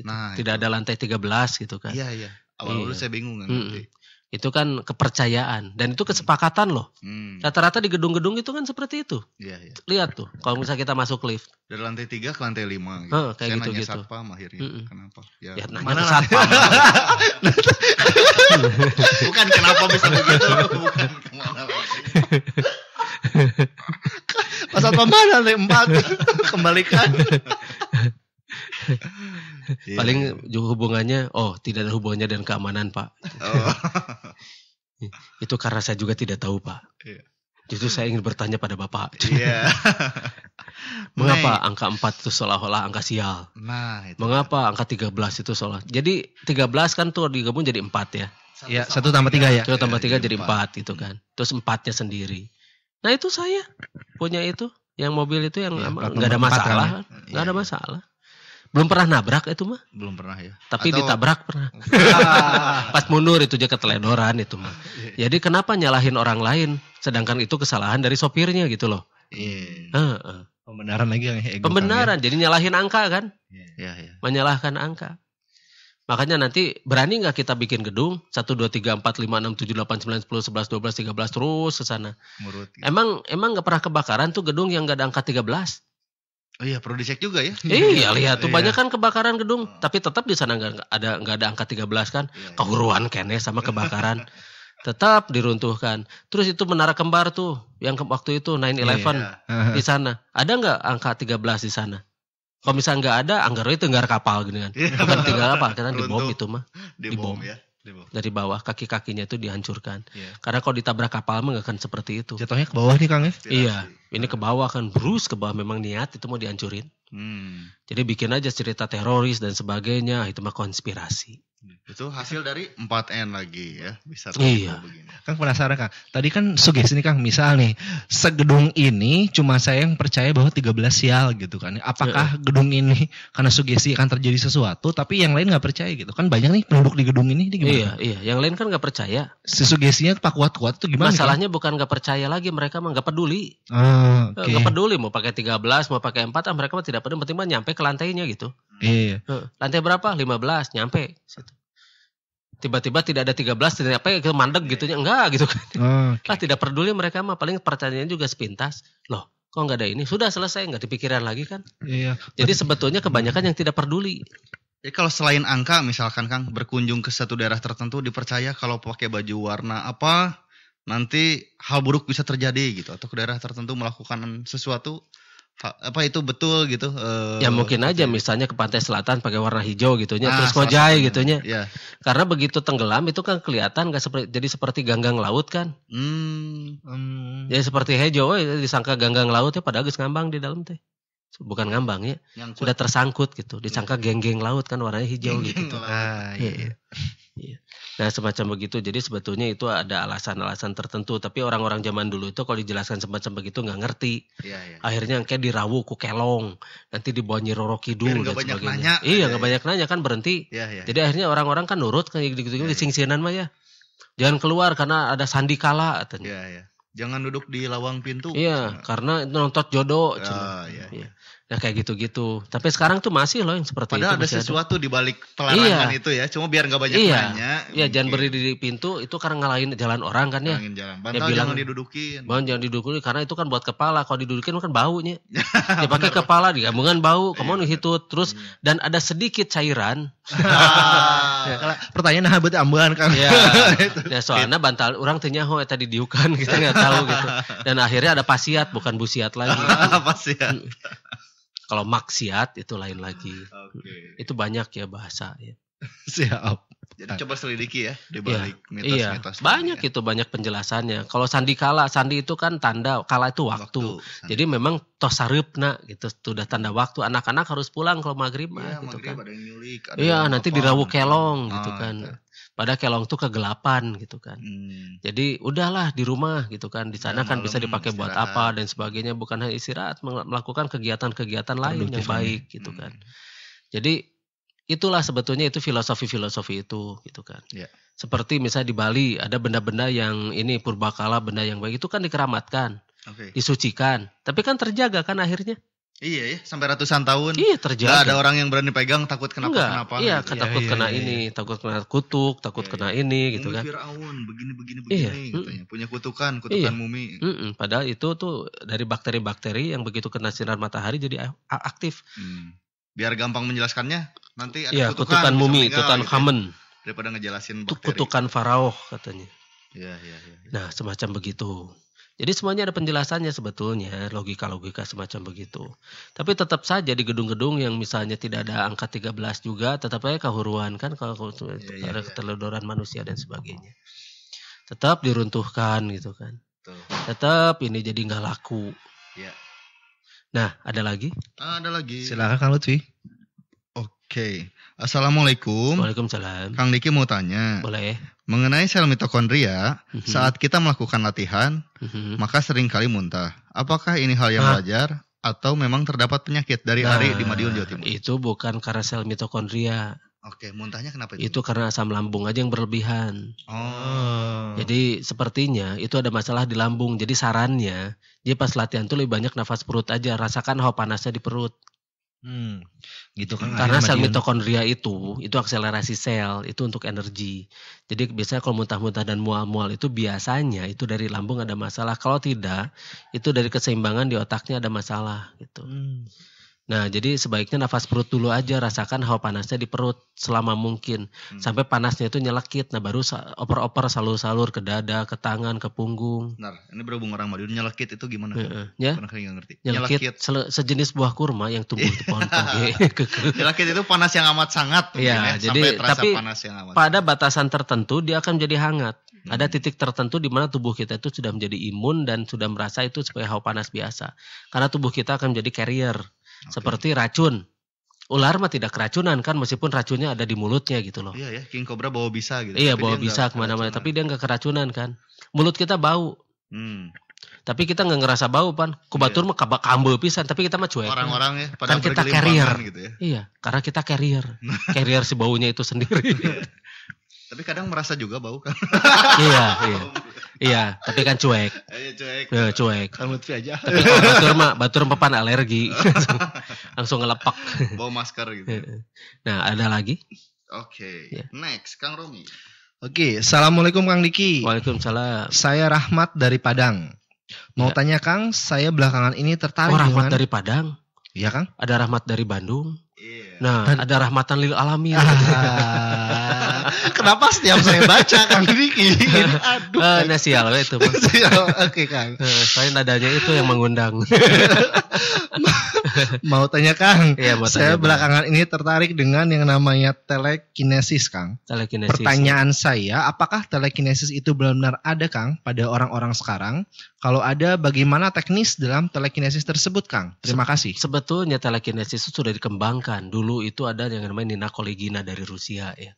gitu. Nah, Tidak itu. ada lantai 13 gitu kan. Iya, iya awal iya. saya bingung kan. Mm Itu kan kepercayaan dan itu kesepakatan loh. Hmm. Rata-rata di gedung-gedung itu kan seperti itu. Iya, iya. Lihat tuh, kalau misalnya kita masuk lift dari lantai tiga ke lantai lima. Gitu. Huh, kayak saya gitu, nanya gitu. satpam akhirnya. Mm -mm. Kenapa? Ya, ya nanya mana satpam. Bukan kenapa bisa begitu, bukan kemana. Pas satpam mana lantai empat kembalikan yeah. paling hubungannya oh tidak ada hubungannya dengan keamanan pak oh. itu karena saya juga tidak tahu pak yeah. Justru saya ingin bertanya pada Bapak. Iya. Mengapa nah, angka 4 itu seolah-olah angka sial? Nah, itu Mengapa ya. angka 13 itu seolah Jadi 13 kan tuh digabung jadi 4 ya. ya satu iya, tambah tiga ya. Satu tambah iya, tiga ya, jadi empat gitu kan. Terus empatnya sendiri. Nah itu saya punya itu, yang mobil itu yang ya, nggak ada kan? masalah, nggak ya. ada masalah. Belum pernah nabrak itu mah? Belum pernah ya. Tapi Atau... ditabrak pernah. Pas mundur itu juga keteledoran itu mah. Yeah. Jadi kenapa nyalahin orang lain sedangkan itu kesalahan dari sopirnya gitu loh. Iya. Yeah. Uh, uh. Pembenaran lagi yang ego Pembenaran. Ya. Jadi nyalahin angka kan? Iya, yeah. yeah, Menyalahkan angka. Makanya nanti berani nggak kita bikin gedung tiga empat lima enam tujuh delapan sembilan sepuluh sebelas dua belas tiga belas terus ke sana. Gitu. Emang emang nggak pernah kebakaran tuh gedung yang nggak ada angka tiga belas? Oh iya, perlu dicek juga ya. Iya, iya, lihat tuh iya. banyak kan kebakaran gedung, oh. tapi tetap di sana nggak ada nggak ada angka 13 kan. Iya, iya. Kehuruan kene sama kebakaran. tetap diruntuhkan. Terus itu menara kembar tuh yang ke waktu itu 9/11 iya, iya. di sana. Ada nggak angka 13 di sana? Kalau misalnya nggak ada, anggarannya tenggar kapal gitu kan. Iya. Bukan tinggal apa, karena bom itu mah. di bom ya. Dibom. Dari bawah kaki-kakinya itu dihancurkan. Yeah. Karena kalau ditabrak kapal mah akan seperti itu. Jatuhnya ke bawah nih Kang ya? Iya ini ke bawah kan Bruce ke bawah memang niat itu mau dihancurin hmm. jadi bikin aja cerita teroris dan sebagainya itu mah konspirasi itu hasil dari 4N lagi ya bisa iya. begini. Kang penasaran kan? tadi kan sugesti nih Kang misal nih segedung ini cuma saya yang percaya bahwa 13 sial gitu kan apakah yeah. gedung ini karena sugesti akan terjadi sesuatu tapi yang lain nggak percaya gitu kan banyak nih penduduk di gedung ini, ini gimana iya iya yang lain kan nggak percaya si sugestinya pak kuat kuat itu gimana masalahnya kan? bukan nggak percaya lagi mereka mah gak peduli ah okay. nggak peduli mau pakai 13 mau pakai 4 ah, mereka tidak peduli penting nyampe ke lantainya gitu iya eh, lantai berapa 15 nyampe situ tiba-tiba tidak ada 13 tidak apa gitu mandek gitu enggak gitu kan okay. lah tidak peduli mereka mah paling pertanyaannya juga sepintas loh kok nggak ada ini sudah selesai nggak dipikiran lagi kan iya jadi sebetulnya kebanyakan yang tidak peduli jadi kalau selain angka misalkan Kang berkunjung ke satu daerah tertentu dipercaya kalau pakai baju warna apa nanti hal buruk bisa terjadi gitu atau ke daerah tertentu melakukan sesuatu apa itu betul gitu uh, ya mungkin aja misalnya ke pantai selatan pakai warna hijau gitunya ah, terus mojai gitunya ya. karena begitu tenggelam itu kan kelihatan gak seperti jadi seperti ganggang laut kan hmm, um. jadi ya, seperti hijau disangka ganggang laut ya padahal gus ngambang di dalam teh bukan ngambang ya Nyangkut. sudah tersangkut gitu disangka iya. geng-geng laut kan warnanya hijau geng -geng gitu ah, iya. iya. iya. nah semacam begitu jadi sebetulnya itu ada alasan-alasan tertentu tapi orang-orang zaman dulu itu kalau dijelaskan semacam begitu nggak ngerti iya, iya. akhirnya kayak dirawu ku kelong nanti dibawa nyiroro kidul dan banyak sebagainya nanya, iya, iya nggak iya. banyak nanya kan berhenti iya, iya. jadi akhirnya orang-orang kan nurut kayak gitu-gitu iya, iya. mah ya jangan keluar karena ada sandi kala katanya. Iya, iya. Jangan duduk di lawang pintu. Iya, nah. karena itu nonton jodoh. Oh, iya, iya. iya ya kayak gitu-gitu. Tapi sekarang tuh masih loh yang seperti Padahal itu. Padahal ada sesuatu di balik pelarangan iya. itu ya. Cuma biar nggak banyak iya. nanya. Iya, jangan berdiri di pintu itu karena ngalahin jalan orang kan ya. Ngalahin jalan. Bantal ya, bilang, jangan didudukin. Bang jangan didudukin karena itu kan buat kepala. Kalau didudukin kan baunya. ya pakai kepala gabungan bau. Kamu iya, itu terus iya. dan ada sedikit cairan. Ya, pertanyaan habet nah, ambulan kan. Iya. ya soalnya bantal orang tanya ya tadi diukan kita gitu, nggak tahu gitu. Dan akhirnya ada pasiat bukan busiat lagi. pasiat. Hmm. Kalau maksiat itu lain lagi. Okay. Itu banyak ya bahasa ya. Siap. Jadi coba selidiki ya di iya. balik mitos-mitos. Iya, mitos ya. banyak ya. itu banyak penjelasannya. Kalau sandi kala, sandi itu kan tanda kala itu waktu. waktu Jadi memang tosarupna gitu, sudah tanda waktu. Anak-anak harus pulang kalau maghrib ya, gitu kan. iya, nanti dirawu kelong gitu kan pada kelong tuh kegelapan gitu kan. Hmm. Jadi udahlah di rumah gitu kan. Di sana ya, kan bisa dipakai buat apa dan sebagainya bukan hanya istirahat melakukan kegiatan-kegiatan lain yang baik gitu hmm. kan. Jadi itulah sebetulnya itu filosofi-filosofi itu gitu kan. Ya. Seperti misalnya di Bali ada benda-benda yang ini purbakala benda yang baik itu kan dikeramatkan, okay. disucikan. Tapi kan terjaga kan akhirnya. Iya ya, sampai ratusan tahun. Iya terjadi. Gak ada orang yang berani pegang takut kenapa Enggak, kenapa. Iya, gitu. takut iya, kena iya, ini, iya. takut kena kutuk, takut iya, kena iya. ini gitu mumi kan. Firaun begini begini iya. begini iya. gitu ya. Punya kutukan, kutukan iya. mumi. Mm -mm. Padahal itu tuh dari bakteri-bakteri yang begitu kena sinar matahari jadi aktif. Hmm. Biar gampang menjelaskannya, nanti ada iya, kutukan, kutukan mumi, kutukan kamen. Gitu ya. Daripada ngejelasin bakteri. kutukan farao katanya. Iya, iya, iya, iya. Nah, semacam begitu. Jadi semuanya ada penjelasannya sebetulnya logika-logika semacam begitu. Tapi tetap saja di gedung-gedung yang misalnya tidak ada angka 13 juga tetap aja kehuruan kan kalau ya, ya, ya, keteledoran manusia dan sebagainya. Tetap diruntuhkan gitu kan. Betul. Tetap ini jadi nggak laku. Ya. Nah, ada lagi? Ah, ada lagi. Silakan Kang Lutfi. Oke. Assalamualaikum. Waalaikumsalam. Kang Diki mau tanya. Boleh. Mengenai sel mitokondria, mm -hmm. saat kita melakukan latihan, mm -hmm. maka seringkali muntah. Apakah ini hal yang ah. wajar atau memang terdapat penyakit dari nah, Ari di Madiun Jawa Timur? Itu bukan karena sel mitokondria. Oke, muntahnya kenapa itu? Itu karena asam lambung aja yang berlebihan. Oh. Jadi sepertinya itu ada masalah di lambung. Jadi sarannya, dia pas latihan tuh lebih banyak nafas perut aja. Rasakan hawa panasnya di perut. Hmm, gitu kan. Karena sel mitokondria itu, itu akselerasi sel, itu untuk energi. Jadi biasanya kalau muntah-muntah dan mual-mual itu biasanya itu dari lambung ada masalah. Kalau tidak, itu dari keseimbangan di otaknya ada masalah gitu. Hmm. Nah, jadi sebaiknya nafas perut dulu aja, rasakan hawa panasnya di perut selama mungkin hmm. sampai panasnya itu nyelekit. Nah, baru oper-oper salur-salur ke dada, ke tangan, ke punggung. Benar. Ini berhubung orang Madiun nyelekit itu gimana? E Ya. Pernah Nyelekit, nyelekit. sejenis buah kurma yang tumbuh di pohon toge. nyelekit itu panas yang amat sangat. Iya, ya. jadi terasa tapi panas yang amat pada sangat. batasan tertentu dia akan menjadi hangat. Hmm. Ada titik tertentu di mana tubuh kita itu sudah menjadi imun dan sudah merasa itu sebagai hawa panas biasa. Karena tubuh kita akan menjadi carrier seperti racun. Ular mah tidak keracunan kan meskipun racunnya ada di mulutnya gitu loh. Iya ya, king cobra bawa bisa gitu. Iya, bawa bisa kemana-mana tapi dia nggak keracunan kan. Mulut kita bau. Hmm. Tapi kita nggak ngerasa bau pan. Kubatur yeah. mah kambuh pisan, tapi kita mah cuek. Orang-orang ya, kan pada kan kita carrier. Gitu ya. Iya, karena kita carrier. carrier si baunya itu sendiri. tapi kadang merasa juga bau kan. iya, iya. Iya, tapi kan cuek. Iya cuek. Ya, cuek. Kan Lutfi aja. Tapi kalau batur mah batur alergi. langsung, ngelepak. Bawa masker gitu. Iya. Nah, ada lagi? Oke. Okay. Ya. Next, Kang Romi. Oke, okay. Assalamualaikum Kang Diki. Waalaikumsalam. Saya Rahmat dari Padang. Mau ya. tanya Kang, saya belakangan ini tertarik Oh, Rahmat dengan... dari Padang? Iya Kang. Ada Rahmat dari Bandung. Iya. Yeah. Nah, Dan... ada rahmatan lil alamin. Ah kenapa setiap saya baca kan Diki ini aduh. Uh, nah sial itu. sial. Oke okay, Kang. Uh, saya nadanya itu yang mengundang. mau tanya Kang. Iya, mau saya tanya, belakangan ini tertarik dengan yang namanya telekinesis Kang. Telekinesis. Ya. Pertanyaan saya, apakah telekinesis itu benar-benar ada Kang pada orang-orang sekarang? Kalau ada, bagaimana teknis dalam telekinesis tersebut Kang? Terima kasih. Sebetulnya telekinesis itu sudah dikembangkan. Dulu itu ada yang namanya Nina Kolegina dari Rusia ya.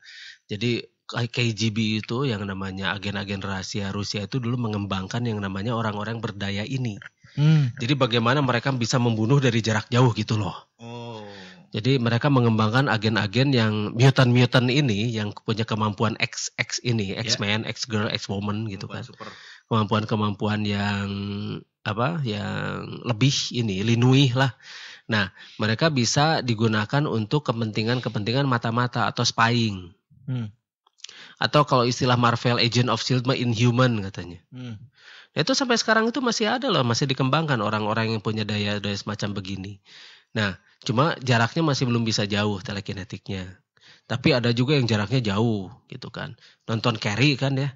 Jadi KGB itu yang namanya agen-agen rahasia Rusia itu dulu mengembangkan yang namanya orang-orang berdaya ini. Hmm. Jadi bagaimana mereka bisa membunuh dari jarak jauh gitu loh. Oh. Jadi mereka mengembangkan agen-agen yang mutant-mutant ini yang punya kemampuan XX ini, ya. X-Men, yeah. X-Girl, X-Woman gitu kan. Kemampuan-kemampuan yang apa? yang lebih ini, linui lah. Nah, mereka bisa digunakan untuk kepentingan-kepentingan mata-mata atau spying. Hmm atau kalau istilah Marvel Agent of Shield mah Inhuman katanya. Hmm. Ya, itu sampai sekarang itu masih ada loh, masih dikembangkan orang-orang yang punya daya daya semacam begini. Nah, cuma jaraknya masih belum bisa jauh telekinetiknya. Tapi ada juga yang jaraknya jauh gitu kan. Nonton Carry kan ya.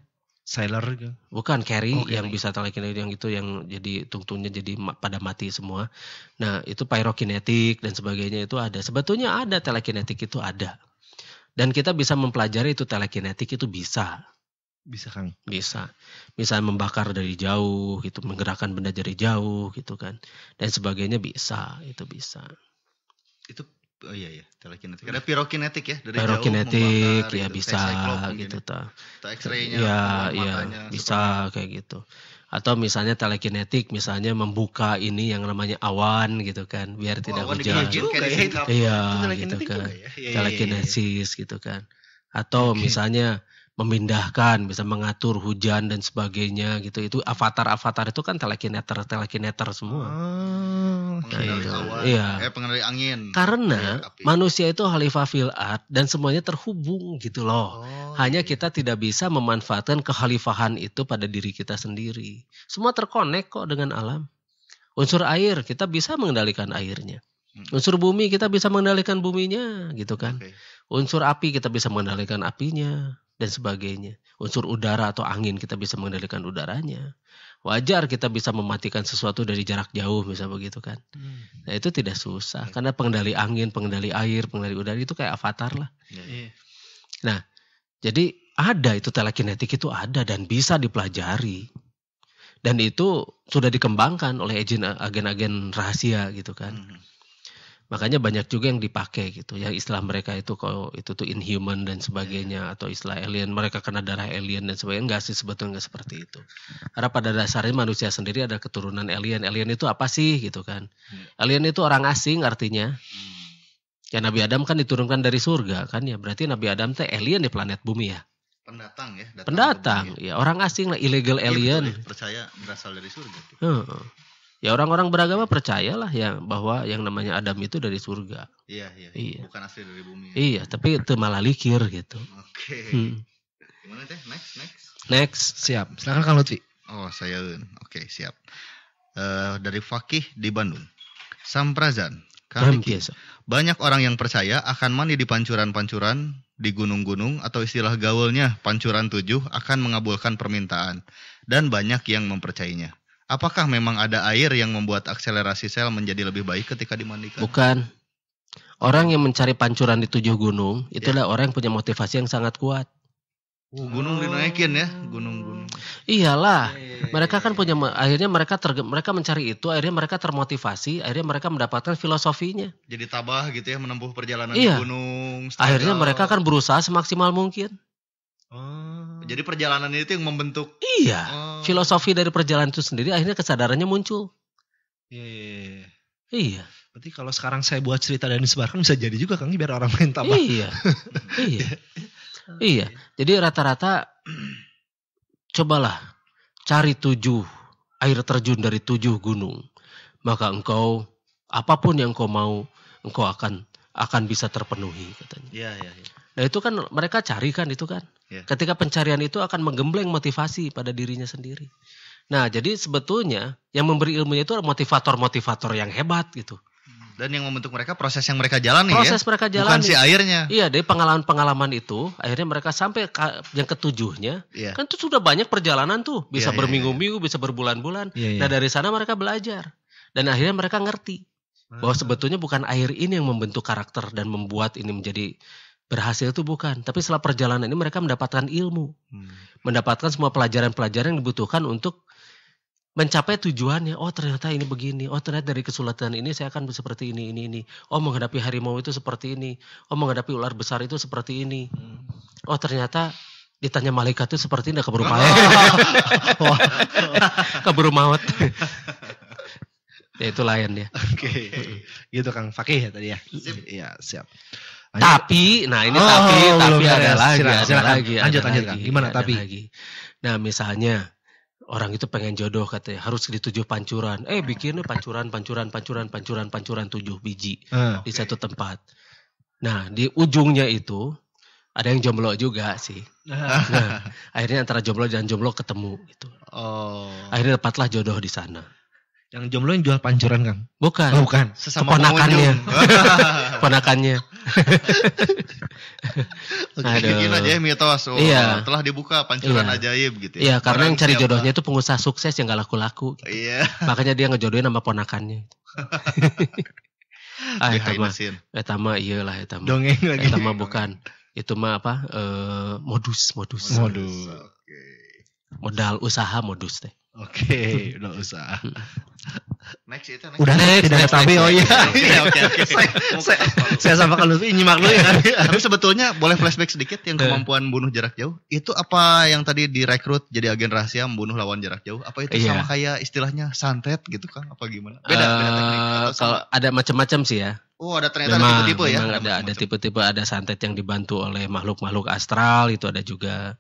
Sailor gitu. Bukan Carry oh, yang bisa telekinetik yang itu yang jadi tungtungnya jadi pada mati semua. Nah, itu pyrokinetik dan sebagainya itu ada. Sebetulnya ada telekinetik itu ada dan kita bisa mempelajari itu telekinetik itu bisa. Bisa Kang? Bisa. bisa membakar dari jauh itu menggerakkan benda dari jauh gitu kan. Dan sebagainya bisa, itu bisa. Itu Oh iya iya, telekinetik. Ada pirokinetik ya dari pirokinetik, ya gitu, bisa gitu ta. x ya, iya, iya bisa kayak gitu. Atau misalnya telekinetik misalnya membuka ini yang namanya awan gitu kan, biar oh, tidak awan hujan. Juga, ya, Iya, gitu kan. Ya? Iya, iya, telekinesis gitu kan. Atau misalnya memindahkan, bisa mengatur hujan dan sebagainya gitu. Itu avatar-avatar itu kan telekineter, telekineter semua. Oh, okay. nah, iya. Eh, pengendali angin. Karena iya, manusia itu khalifah fil dan semuanya terhubung gitu loh. Oh, Hanya iya. kita tidak bisa memanfaatkan kekhalifahan itu pada diri kita sendiri. Semua terkonek kok dengan alam. Unsur air, kita bisa mengendalikan airnya. Hmm. Unsur bumi kita bisa mengendalikan buminya gitu kan. Okay. Unsur api kita bisa mengendalikan apinya dan sebagainya. Unsur udara atau angin kita bisa mengendalikan udaranya. Wajar kita bisa mematikan sesuatu dari jarak jauh misalnya begitu kan. Hmm. Nah itu tidak susah iya. karena pengendali angin, pengendali air, pengendali udara itu kayak avatar lah. Iya. Iya. Nah jadi ada itu telekinetik itu ada dan bisa dipelajari. Dan itu sudah dikembangkan oleh agen-agen rahasia gitu kan. Hmm makanya banyak juga yang dipakai gitu yang istilah mereka itu kalau itu tuh inhuman dan sebagainya iya. atau istilah alien mereka kena darah alien dan sebagainya enggak sih sebetulnya enggak seperti itu karena pada dasarnya manusia sendiri ada keturunan alien alien itu apa sih gitu kan iya. alien itu orang asing artinya hmm. ya Nabi Adam kan diturunkan dari surga kan ya berarti Nabi Adam teh alien di planet bumi ya pendatang ya pendatang ya. ya orang asing lah illegal iya, alien ya, betul, ya. percaya berasal dari surga gitu. hmm. Ya orang-orang beragama percayalah ya bahwa yang namanya Adam itu dari surga. Iya, iya. iya. Bukan asli dari bumi. Iya, tapi itu malah likir gitu. Oke. Okay. Hmm. Gimana teh? Next, next. Next, siap. Silakan Kang Lutfi. Oh, saya Oke, okay, siap. Uh, dari Fakih di Bandung. Samprazan. Kang Banyak orang yang percaya akan mandi di pancuran-pancuran di gunung-gunung atau istilah gaulnya pancuran tujuh akan mengabulkan permintaan dan banyak yang mempercayainya. Apakah memang ada air yang membuat akselerasi sel menjadi lebih baik ketika dimandikan? Bukan. Orang yang mencari pancuran di tujuh gunung ya. itulah yeah. orang yang punya motivasi yang sangat kuat. Uh, gunung oh. dinaikin ya, gunung-gunung. Iyalah, iya, iya, iya, mereka kan punya akhirnya mereka ter, mereka mencari itu, akhirnya mereka termotivasi, akhirnya mereka mendapatkan filosofinya. Jadi tabah gitu ya menempuh perjalanan iya. di gunung. Stagal. Akhirnya mereka kan berusaha semaksimal mungkin. Hmm. Jadi perjalanan itu yang membentuk. Iya. Hmm. Filosofi dari perjalanan itu sendiri akhirnya kesadarannya muncul. Iya. Yeah. Iya. iya. Berarti kalau sekarang saya buat cerita dan disebarkan bisa jadi juga Kang biar orang lain tambah. Iya. iya. iya. Jadi rata-rata cobalah cari tujuh air terjun dari tujuh gunung. Maka engkau apapun yang kau mau engkau akan akan bisa terpenuhi katanya. Iya, iya, iya. Nah itu kan mereka carikan itu kan. Ya. Ketika pencarian itu akan menggembleng motivasi pada dirinya sendiri. Nah, jadi sebetulnya yang memberi ilmunya itu motivator-motivator yang hebat gitu. Dan yang membentuk mereka proses yang mereka jalani proses ya. Proses mereka jalani. Bukan si airnya. Iya, dari pengalaman-pengalaman itu akhirnya mereka sampai yang ketujuhnya. Yeah. Kan itu sudah banyak perjalanan tuh, bisa yeah, iya, berminggu-minggu, yeah, bisa berbulan-bulan. Iya, iya. Nah, dari sana mereka belajar. Dan akhirnya mereka ngerti bahwa ah. sebetulnya bukan air ini yang membentuk karakter dan membuat ini menjadi berhasil itu bukan, tapi setelah perjalanan ini mereka mendapatkan ilmu, hmm. mendapatkan semua pelajaran-pelajaran yang dibutuhkan untuk mencapai tujuannya. Oh ternyata ini begini, oh ternyata dari kesulatan ini saya akan seperti ini, ini, ini. Oh menghadapi harimau itu seperti ini, oh menghadapi ular besar itu seperti ini. Hmm. Oh ternyata ditanya malaikat itu seperti ini keburu maut, keburu maut. ya itu lain ya. Oke, okay. gitu Kang Fakih ya tadi ya. Iya siap. Ya, siap. Tapi, nah ini oh, tapi, oh, tapi ada, lagi, ada lagi, lanjut, ada lanjut, lagi, gimana tapi? Lagi. Nah misalnya orang itu pengen jodoh katanya harus di tujuh pancuran, eh bikinnya pancuran, pancuran, pancuran, pancuran, pancuran tujuh biji uh, di satu tempat. Nah di ujungnya itu ada yang jomblo juga sih. Ah. Nah, akhirnya antara jomblo dan jomblo ketemu gitu. Oh. Akhirnya dapatlah jodoh di sana. Yang jomblo yang jual pancuran, kan? Bukan. Oh, bukan. Sesama ponakannya. ponakannya. Oke, Aduh. aja mitos. Oh, iya. Telah dibuka pancuran iya. ajaib gitu ya. Iya, karena yang cari siapa? jodohnya itu pengusaha sukses yang gak laku-laku. Gitu. Iya. Makanya dia ngejodohin sama ponakannya. ah, itu mah. Itu mah iyalah itu mah. Dongeng lagi. Itu mah bukan. Itu mah apa? E, modus, modus. Modus. modus. Okay. Modal usaha modus teh. Oke, okay, udah usah. Next itu next. Udah next, tidak tapi oh iya. iya. Oke oke. Saya saya sama kalau ini nyimak lu ya iya. Tapi sebetulnya boleh flashback sedikit yang iya. kemampuan bunuh jarak jauh. Itu apa yang tadi direkrut jadi agen rahasia membunuh lawan jarak jauh? Apa itu yeah. sama kayak istilahnya santet gitu kan apa gimana? Beda uh, beda eh, teknik. Kalau ada macam-macam sih ya. Oh ada ternyata memang, ada tipe-tipe ya. Memang ada ada tipe-tipe ada santet yang dibantu oleh makhluk-makhluk astral itu ada juga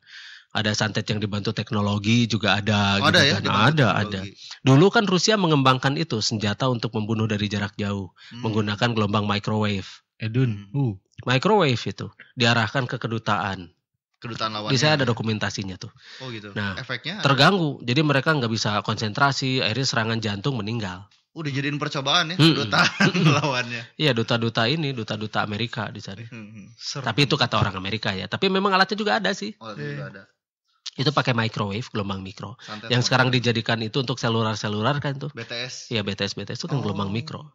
ada santet yang dibantu teknologi juga ada oh, gitu ada ya kan. ada ada dulu kan Rusia mengembangkan itu senjata untuk membunuh dari jarak jauh hmm. menggunakan gelombang microwave Edun uh microwave itu diarahkan ke kedutaan kedutaan lawan. di saya ada dokumentasinya tuh oh gitu nah efeknya terganggu jadi mereka nggak bisa konsentrasi akhirnya serangan jantung meninggal udah jadiin percobaan ya hmm. duta lawannya iya duta-duta ini duta-duta Amerika di sana hmm, hmm. tapi itu kata orang Amerika ya tapi memang alatnya juga ada sih oh, juga eh. ada itu pakai microwave, gelombang mikro. Santai yang sekarang dijadikan itu untuk seluler seluler kan tuh. BTS. Iya, BTS BTS itu kan oh. gelombang mikro.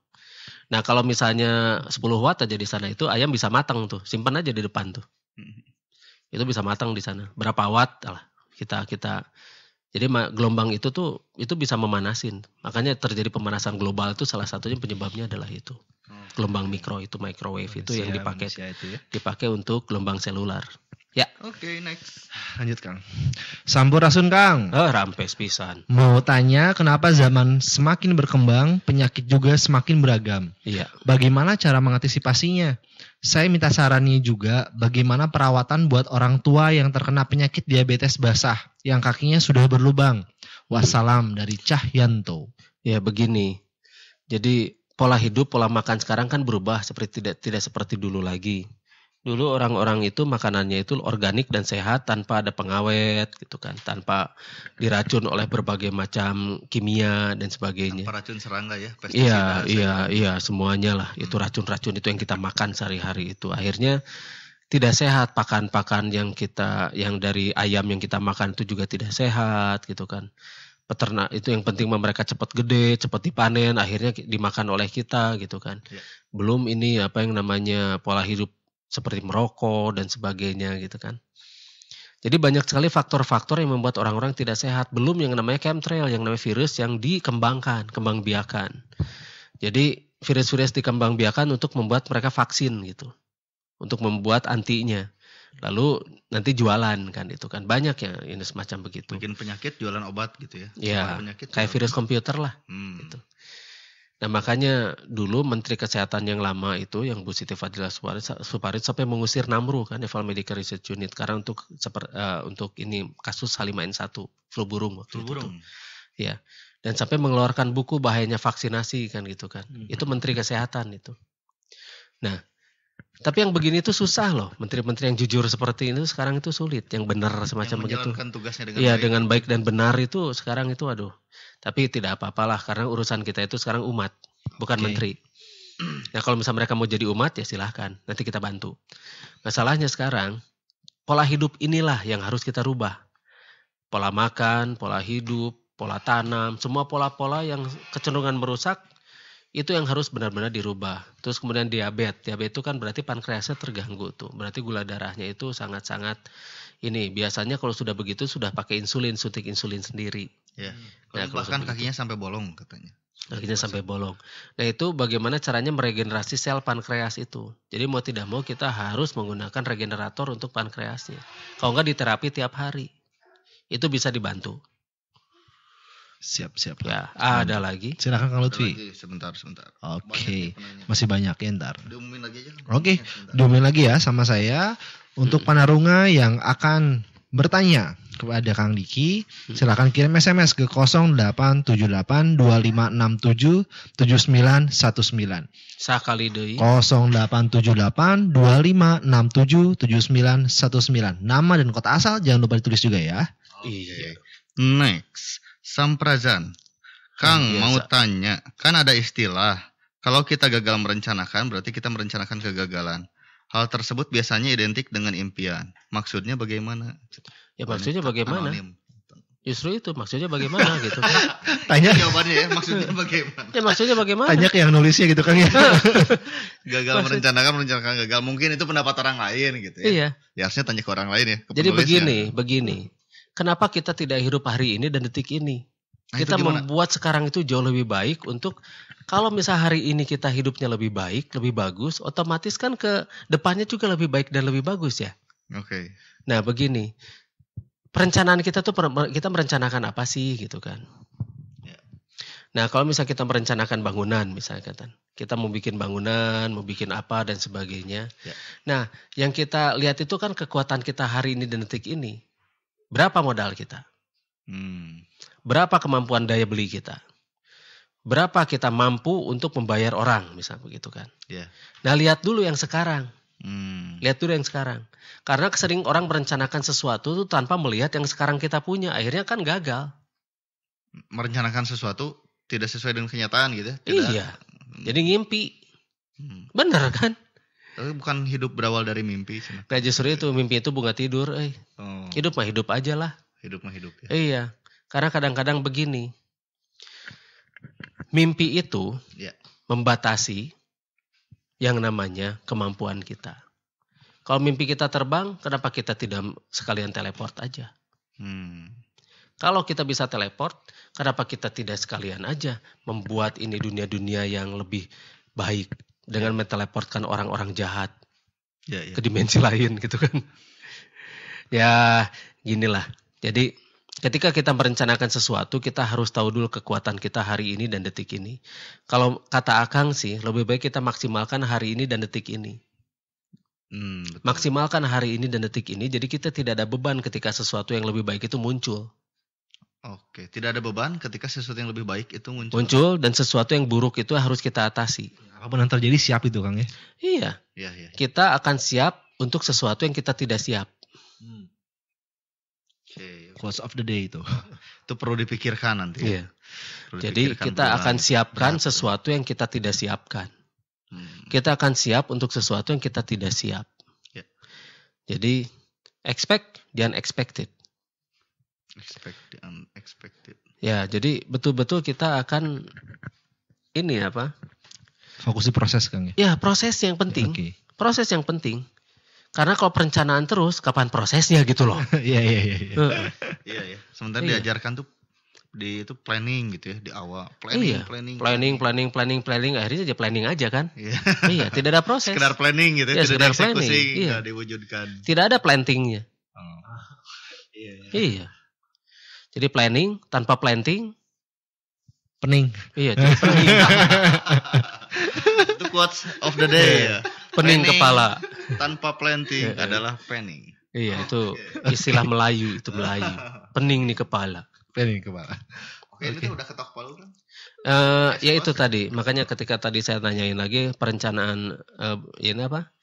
Nah, kalau misalnya 10 watt aja di sana itu ayam bisa matang tuh. Simpan aja di depan tuh. Hmm. Itu bisa matang di sana. Berapa watt lah kita kita jadi gelombang itu tuh itu bisa memanasin. Makanya terjadi pemanasan global itu salah satunya penyebabnya adalah itu. Hmm. gelombang mikro itu microwave oh, itu yang dipakai itu ya. dipakai untuk gelombang selular. Ya. Oke, okay, next. Lanjut, Kang. Sampurasun, Kang. Oh, eh, rampes pisan. Mau tanya kenapa zaman semakin berkembang, penyakit juga semakin beragam. Iya. Bagaimana cara mengantisipasinya? Saya minta sarannya juga bagaimana perawatan buat orang tua yang terkena penyakit diabetes basah yang kakinya sudah berlubang. Wassalam dari Cahyanto. Ya, begini. Jadi pola hidup, pola makan sekarang kan berubah seperti tidak tidak seperti dulu lagi. Dulu orang-orang itu makanannya itu organik dan sehat tanpa ada pengawet gitu kan, tanpa diracun oleh berbagai macam kimia dan sebagainya. Tanpa racun serangga ya, Iya, iya, iya, semuanya lah. Hmm. Itu racun-racun itu yang kita makan sehari-hari itu. Akhirnya tidak sehat pakan-pakan yang kita yang dari ayam yang kita makan itu juga tidak sehat gitu kan peternak itu yang penting mereka cepat gede, cepat dipanen, akhirnya dimakan oleh kita gitu kan. Ya. Belum ini apa yang namanya pola hidup seperti merokok dan sebagainya gitu kan. Jadi banyak sekali faktor-faktor yang membuat orang-orang tidak sehat. Belum yang namanya chemtrail, yang namanya virus yang dikembangkan, kembang biakan. Jadi virus-virus dikembang biakan untuk membuat mereka vaksin gitu. Untuk membuat antinya lalu nanti jualan kan itu kan banyak ya ini semacam begitu bikin penyakit jualan obat gitu ya ya penyakit, kayak virus obat. komputer lah hmm. gitu nah makanya dulu menteri kesehatan yang lama itu yang Bu Siti Fadila Suparit, Suparit sampai mengusir Namru kan Naval Medical Research Unit karena untuk seper, uh, untuk ini kasus halimain satu flu burung waktu flu itu burung. Tuh. ya dan sampai mengeluarkan buku bahayanya vaksinasi kan gitu kan hmm. itu menteri kesehatan itu nah tapi yang begini itu susah loh. Menteri-menteri yang jujur seperti ini sekarang itu sulit. Yang benar semacam yang begitu. tugasnya dengan Iya, dengan baik dan benar itu sekarang itu aduh. Tapi tidak apa-apalah karena urusan kita itu sekarang umat, bukan okay. menteri. Ya kalau misalnya mereka mau jadi umat ya silahkan. Nanti kita bantu. Masalahnya sekarang pola hidup inilah yang harus kita rubah. Pola makan, pola hidup, pola tanam, semua pola-pola yang kecenderungan merusak itu yang harus benar-benar dirubah. Terus kemudian diabetes. Diabetes itu kan berarti pankreasnya terganggu tuh. Berarti gula darahnya itu sangat-sangat ini biasanya kalau sudah begitu sudah pakai insulin, suntik insulin sendiri. Ya. Nah, kalau bahkan kakinya sampai bolong katanya. Kakinya sampai iya. bolong. Nah, itu bagaimana caranya meregenerasi sel pankreas itu. Jadi mau tidak mau kita harus menggunakan regenerator untuk pankreasnya. Kalau enggak diterapi tiap hari. Itu bisa dibantu. Siap, siap. Ya, ah, ada lagi. Silakan kang Lutfi. sebentar, sebentar. Oke, okay. masih banyak ya ntar. Diumumin lagi aja. Oke, okay. diumumin lagi ya sama saya untuk hmm. Panarunga yang akan bertanya kepada Kang Diki, hmm. silakan kirim SMS ke 087825677919. Sakali deui. 087825677919. Nama dan kota asal jangan lupa ditulis juga ya. Iya. Okay. Next. Samprazan. Kang Biasa. mau tanya, kan ada istilah kalau kita gagal merencanakan berarti kita merencanakan kegagalan. Hal tersebut biasanya identik dengan impian. Maksudnya bagaimana? Ya maksudnya bagaimana? Anonim. Justru itu maksudnya bagaimana gitu. Tanya iya. jawabannya ya, maksudnya bagaimana? Ya maksudnya bagaimana? Tanya ke yang nulisnya gitu kan ya. gagal Maksud... merencanakan, merencanakan gagal. Mungkin itu pendapat orang lain gitu ya. Iya. Ya harusnya tanya ke orang lain ya. Jadi begini, begini kenapa kita tidak hidup hari ini dan detik ini. Nah, kita membuat sekarang itu jauh lebih baik untuk kalau misal hari ini kita hidupnya lebih baik, lebih bagus, otomatis kan ke depannya juga lebih baik dan lebih bagus ya. Oke. Okay. Nah begini, perencanaan kita tuh kita merencanakan apa sih gitu kan? Ya. Nah kalau misal kita merencanakan bangunan misalnya kan, kita mau bikin bangunan, mau bikin apa dan sebagainya. Ya. Nah yang kita lihat itu kan kekuatan kita hari ini dan detik ini. Berapa modal kita? Hmm. Berapa kemampuan daya beli kita? Berapa kita mampu untuk membayar orang, misal begitu kan? Yeah. Nah lihat dulu yang sekarang. Hmm. Lihat dulu yang sekarang. Karena sering orang merencanakan sesuatu tuh tanpa melihat yang sekarang kita punya, akhirnya kan gagal. Merencanakan sesuatu tidak sesuai dengan kenyataan gitu? Ya? Tidak. Iya. Jadi ngimpi. Hmm. Bener kan? Tapi eh, bukan hidup berawal dari mimpi. Cina. Nah justru itu mimpi itu bunga tidur. Eh. Oh. Hidup mah hidup aja lah. Hidup mah hidup ya. iya. Karena kadang-kadang begini. Mimpi itu ya. membatasi yang namanya kemampuan kita. Kalau mimpi kita terbang, kenapa kita tidak sekalian teleport aja? Hmm. Kalau kita bisa teleport, kenapa kita tidak sekalian aja membuat ini dunia-dunia yang lebih baik dengan menteleportkan orang-orang jahat ya, ya. ke dimensi lain gitu kan. ya ginilah. Jadi ketika kita merencanakan sesuatu kita harus tahu dulu kekuatan kita hari ini dan detik ini. Kalau kata Akang sih lebih baik kita maksimalkan hari ini dan detik ini. Hmm, Maksimalkan hari ini dan detik ini jadi kita tidak ada beban ketika sesuatu yang lebih baik itu muncul. Oke, tidak ada beban ketika sesuatu yang lebih baik itu muncul. Muncul dan sesuatu yang buruk itu harus kita atasi. Apapun yang terjadi siap itu Kang ya. Iya. Iya, iya. Kita akan siap untuk sesuatu yang kita tidak siap. Hmm. Okay. Quotes of the day itu. itu perlu dipikirkan nanti. Ya. Iya. Perlu Jadi kita akan siapkan berat. sesuatu yang kita tidak siapkan. Hmm. Kita akan siap untuk sesuatu yang kita tidak siap. Yeah. Jadi expect expected. expected. Expect unexpected. Ya, jadi betul-betul kita akan ini apa? Fokus di proses, Kang. Ya, ya proses yang penting. Okay. Proses yang penting. Karena kalau perencanaan terus, kapan prosesnya gitu loh. Iya, iya, iya. Iya, iya. iya. Sementara iya. diajarkan tuh di itu planning gitu ya di awal planning iya. planning planning planning planning planning akhirnya saja planning aja kan iya, iya tidak ada proses sekedar planning gitu ya, ya tidak ada planning, tidak iya. diwujudkan tidak ada plantingnya oh. iya, iya. iya jadi planning tanpa planting pening. Iya, jadi pening. Itu quotes of the day iya. ya. Pening planning kepala. Tanpa planting iya. adalah pening. Iya, itu okay. istilah Melayu, itu Melayu. Pening nih kepala. Pening kepala. Oke, okay. itu udah ketok palu kan? Uh, ya itu tadi, makanya ketika tadi saya tanyain lagi perencanaan uh, ini apa?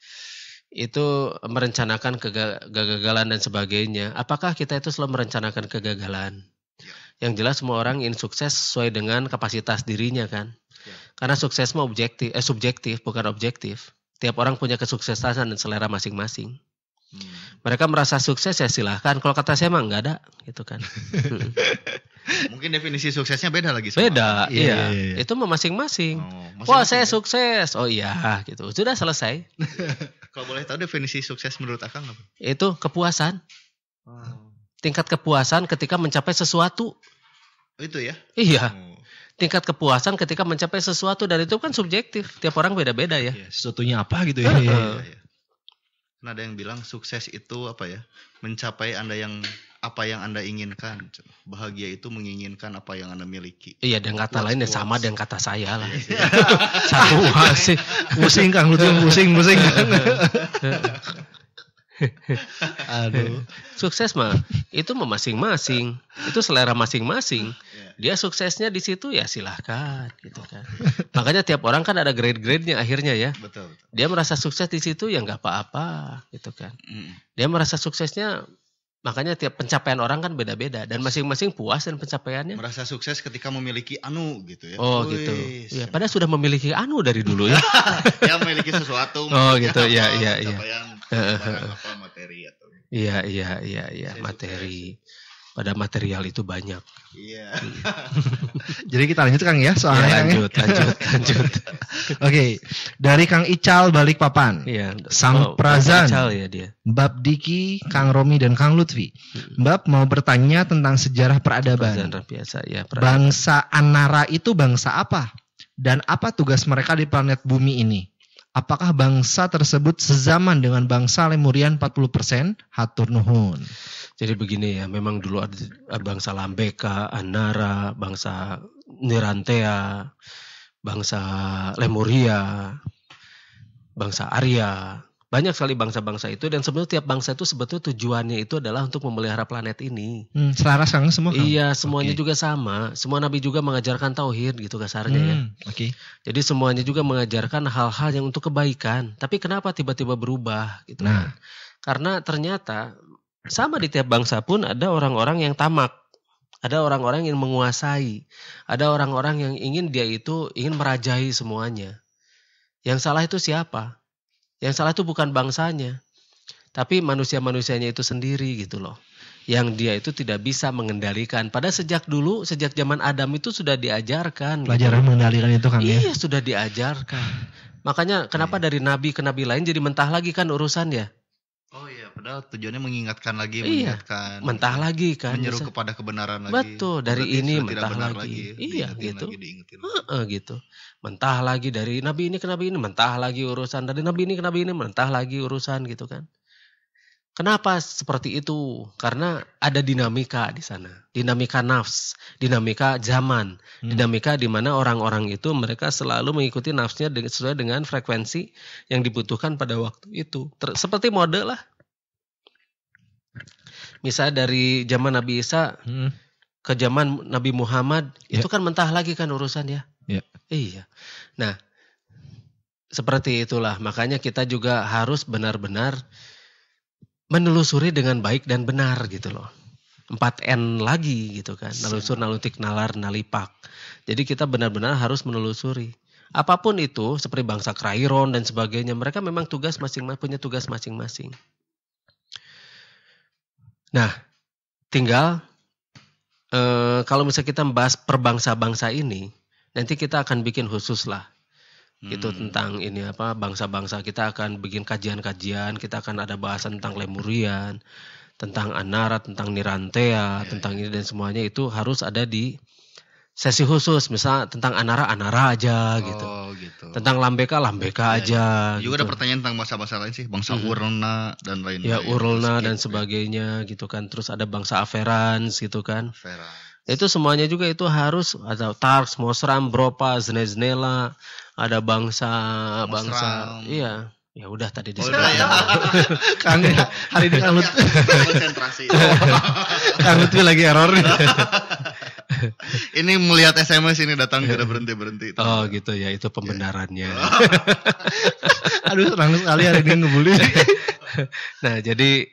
itu merencanakan kegagalan dan sebagainya. Apakah kita itu selalu merencanakan kegagalan? Ya. Yang jelas semua orang ingin sukses sesuai dengan kapasitas dirinya kan. Ya. Karena sukses mah objektif, eh subjektif bukan objektif. Tiap orang punya kesuksesan dan selera masing-masing. Hmm. Mereka merasa sukses ya silahkan. Kalau kata saya emang nggak ada gitu kan. Mungkin definisi suksesnya beda lagi. Sama beda, iya. yeah, yeah. Iya. Itu masing-masing. Oh, Wah saya ya? sukses. Oh iya, gitu. Sudah selesai. Kalau boleh tahu definisi sukses menurut Akang apa? Itu kepuasan. Wow. Oh. Tingkat kepuasan ketika mencapai sesuatu. Oh, itu ya? Iya. Oh. Tingkat kepuasan ketika mencapai sesuatu dan itu kan subjektif. Tiap orang beda-beda ya. ya. sesuatunya apa gitu ya. iya, iya, iya. Nah, ada yang bilang sukses itu apa ya? Mencapai Anda yang apa yang Anda inginkan. Gitu. Bahagia itu menginginkan apa yang Anda miliki. Iya, dan kata lain ya sama dengan kata saya lah. Iya. Satu sih. Pusing Kang Lutung, pusing, pusing. Aduh. Sukses mah itu masing-masing. Itu selera masing-masing. Iya. Dia suksesnya di situ ya silahkan gitu kan. Makanya tiap orang kan ada grade-grade-nya akhirnya ya. betul. Dia merasa sukses di situ ya nggak apa-apa gitu kan. Dia merasa suksesnya Makanya tiap pencapaian orang kan beda-beda dan masing-masing puas dan pencapaiannya. Merasa sukses ketika memiliki anu gitu ya. Oh gitu. Wih, gitu. Ya, padahal sudah memiliki anu dari dulu ya. ya memiliki sesuatu. Oh gitu ya ya ya apa materi atau. Iya iya iya iya materi. Sukses. Ya. Pada material itu banyak Iya. Jadi kita lanjut Kang ya soalnya. Iya, ya, lanjut, lanjut, lanjut. Oke, okay. dari Kang Ical balik papan. Iya. Sang oh, Prazan. Ical ya dia. Mbak Diki, Kang Romi dan Kang Lutfi. Mbak mau bertanya tentang sejarah peradaban. Sejarah biasa ya. Peradaban. Bangsa Anara itu bangsa apa? Dan apa tugas mereka di planet bumi ini? Apakah bangsa tersebut sezaman dengan bangsa Lemurian 40%? Hatur nuhun. Jadi begini ya, memang dulu ada bangsa Lambeka, Anara, bangsa Nirantea, bangsa Lemuria, bangsa Arya. Banyak sekali bangsa-bangsa itu dan sebenarnya tiap bangsa itu sebetulnya tujuannya itu adalah untuk memelihara planet ini. Hmm, selaras kan semua. Kan? Iya, semuanya okay. juga sama. Semua nabi juga mengajarkan tauhid gitu kasarnya ya. hmm, ya. Oke. Okay. Jadi semuanya juga mengajarkan hal-hal yang untuk kebaikan. Tapi kenapa tiba-tiba berubah gitu nah. Karena ternyata sama di tiap bangsa pun ada orang-orang yang tamak. Ada orang-orang yang menguasai. Ada orang-orang yang ingin dia itu ingin merajai semuanya. Yang salah itu siapa? Yang salah itu bukan bangsanya. Tapi manusia-manusianya itu sendiri gitu loh. Yang dia itu tidak bisa mengendalikan. Pada sejak dulu, sejak zaman Adam itu sudah diajarkan. Gitu. Pelajaran gitu. mengendalikan itu kan iya, ya? Iya sudah diajarkan. Makanya kenapa iya. dari nabi ke nabi lain jadi mentah lagi kan urusan ya? padahal tujuannya mengingatkan lagi, iya, mengingatkan. Mentah lagi kan. Menyeru bisa. kepada kebenaran lagi. Betul, dari Berarti ini mentah lagi. lagi. Iya, gitu. lagi. gitu. Mentah lagi dari nabi ini ke nabi ini, mentah lagi urusan dari nabi ini ke nabi ini, mentah lagi urusan gitu kan. Kenapa seperti itu? Karena ada dinamika di sana, dinamika nafs, dinamika zaman, hmm. dinamika di mana orang-orang itu mereka selalu mengikuti nafsnya sesuai dengan frekuensi yang dibutuhkan pada waktu itu. Ter seperti mode lah, misalnya dari zaman Nabi Isa hmm. ke zaman Nabi Muhammad ya. itu kan mentah lagi kan urusan ya. ya. Iya. Nah, seperti itulah makanya kita juga harus benar-benar menelusuri dengan baik dan benar gitu loh. Empat n lagi gitu kan. Nelusur, nalutik, nalar, nalipak. Jadi kita benar-benar harus menelusuri. Apapun itu seperti bangsa Krairon dan sebagainya, mereka memang tugas masing-masing punya tugas masing-masing. Nah, tinggal e, kalau misalnya kita membahas perbangsa-bangsa ini, nanti kita akan bikin khusus lah. Gitu hmm. Itu tentang ini apa bangsa-bangsa kita akan bikin kajian-kajian, kita akan ada bahasan tentang Lemurian, tentang Anara, tentang Nirantea, yeah, tentang iya. ini dan semuanya itu harus ada di sesi khusus misalnya tentang anara anara aja oh, gitu. gitu. Tentang lambeka lambeka ya, aja. Ya. Juga gitu. ada pertanyaan tentang bahasa-bahasa lain sih, bangsa hmm. urna dan lain-lain. Ya, urna dan gitu ya. sebagainya gitu kan. Terus ada bangsa averans gitu kan. Averans. Itu semuanya juga itu harus ada Tars, Mosram, Bropa, Zneznela, ada bangsa Mosram. bangsa iya. Ya udah tadi di oh, ya. Kang ya. hari ini Kang konsentrasi. Kang lagi error. ini melihat SMS ini datang tidak berhenti berhenti. Oh gitu ya, itu pembenarannya. Iya. Aduh senang sekali hari ini ngebully. nah jadi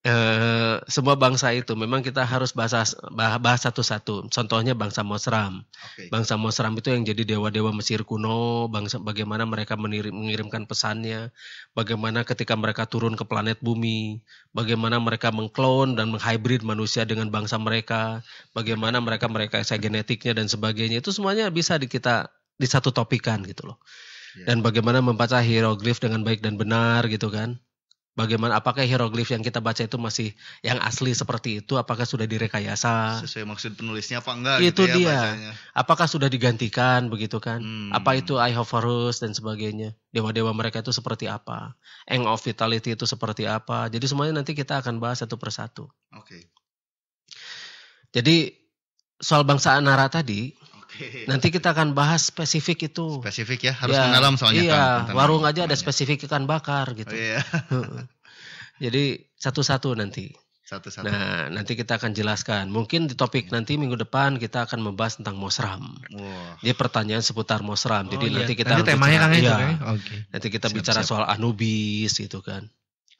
eh, semua bangsa itu memang kita harus bahas bahas satu-satu. Contohnya bangsa Mosram. Okay. Bangsa Mosram itu yang jadi dewa-dewa Mesir kuno, bangsa bagaimana mereka menirim, mengirimkan pesannya, bagaimana ketika mereka turun ke planet bumi, bagaimana mereka mengklon dan menghybrid manusia dengan bangsa mereka, bagaimana mereka mereka genetiknya dan sebagainya. Itu semuanya bisa di kita di satu topikan gitu loh. Ya. Dan bagaimana membaca hieroglif dengan baik dan benar gitu kan bagaimana apakah hieroglif yang kita baca itu masih yang asli seperti itu apakah sudah direkayasa sesuai maksud penulisnya apa enggak gitu itu gitu ya, dia bacanya. apakah sudah digantikan begitu kan hmm. apa itu eye Horus dan sebagainya dewa-dewa mereka itu seperti apa eng of vitality itu seperti apa jadi semuanya nanti kita akan bahas satu persatu oke okay. jadi soal bangsa Anara tadi Nanti kita akan bahas spesifik itu. Spesifik ya, harus ya, mendalam soalnya. Iya, kan, warung aja ada spesifik ikan bakar gitu. Oh, iya. Jadi satu-satu nanti. Satu-satu. Nah, nanti kita akan jelaskan. Mungkin di topik nanti minggu depan kita akan membahas tentang Mosram. Wow. Jadi pertanyaan seputar Mosram. Oh, Jadi iya. nanti kita nanti temanya kan ya, kan? okay. Nanti kita siap, bicara siap. soal Anubis gitu kan.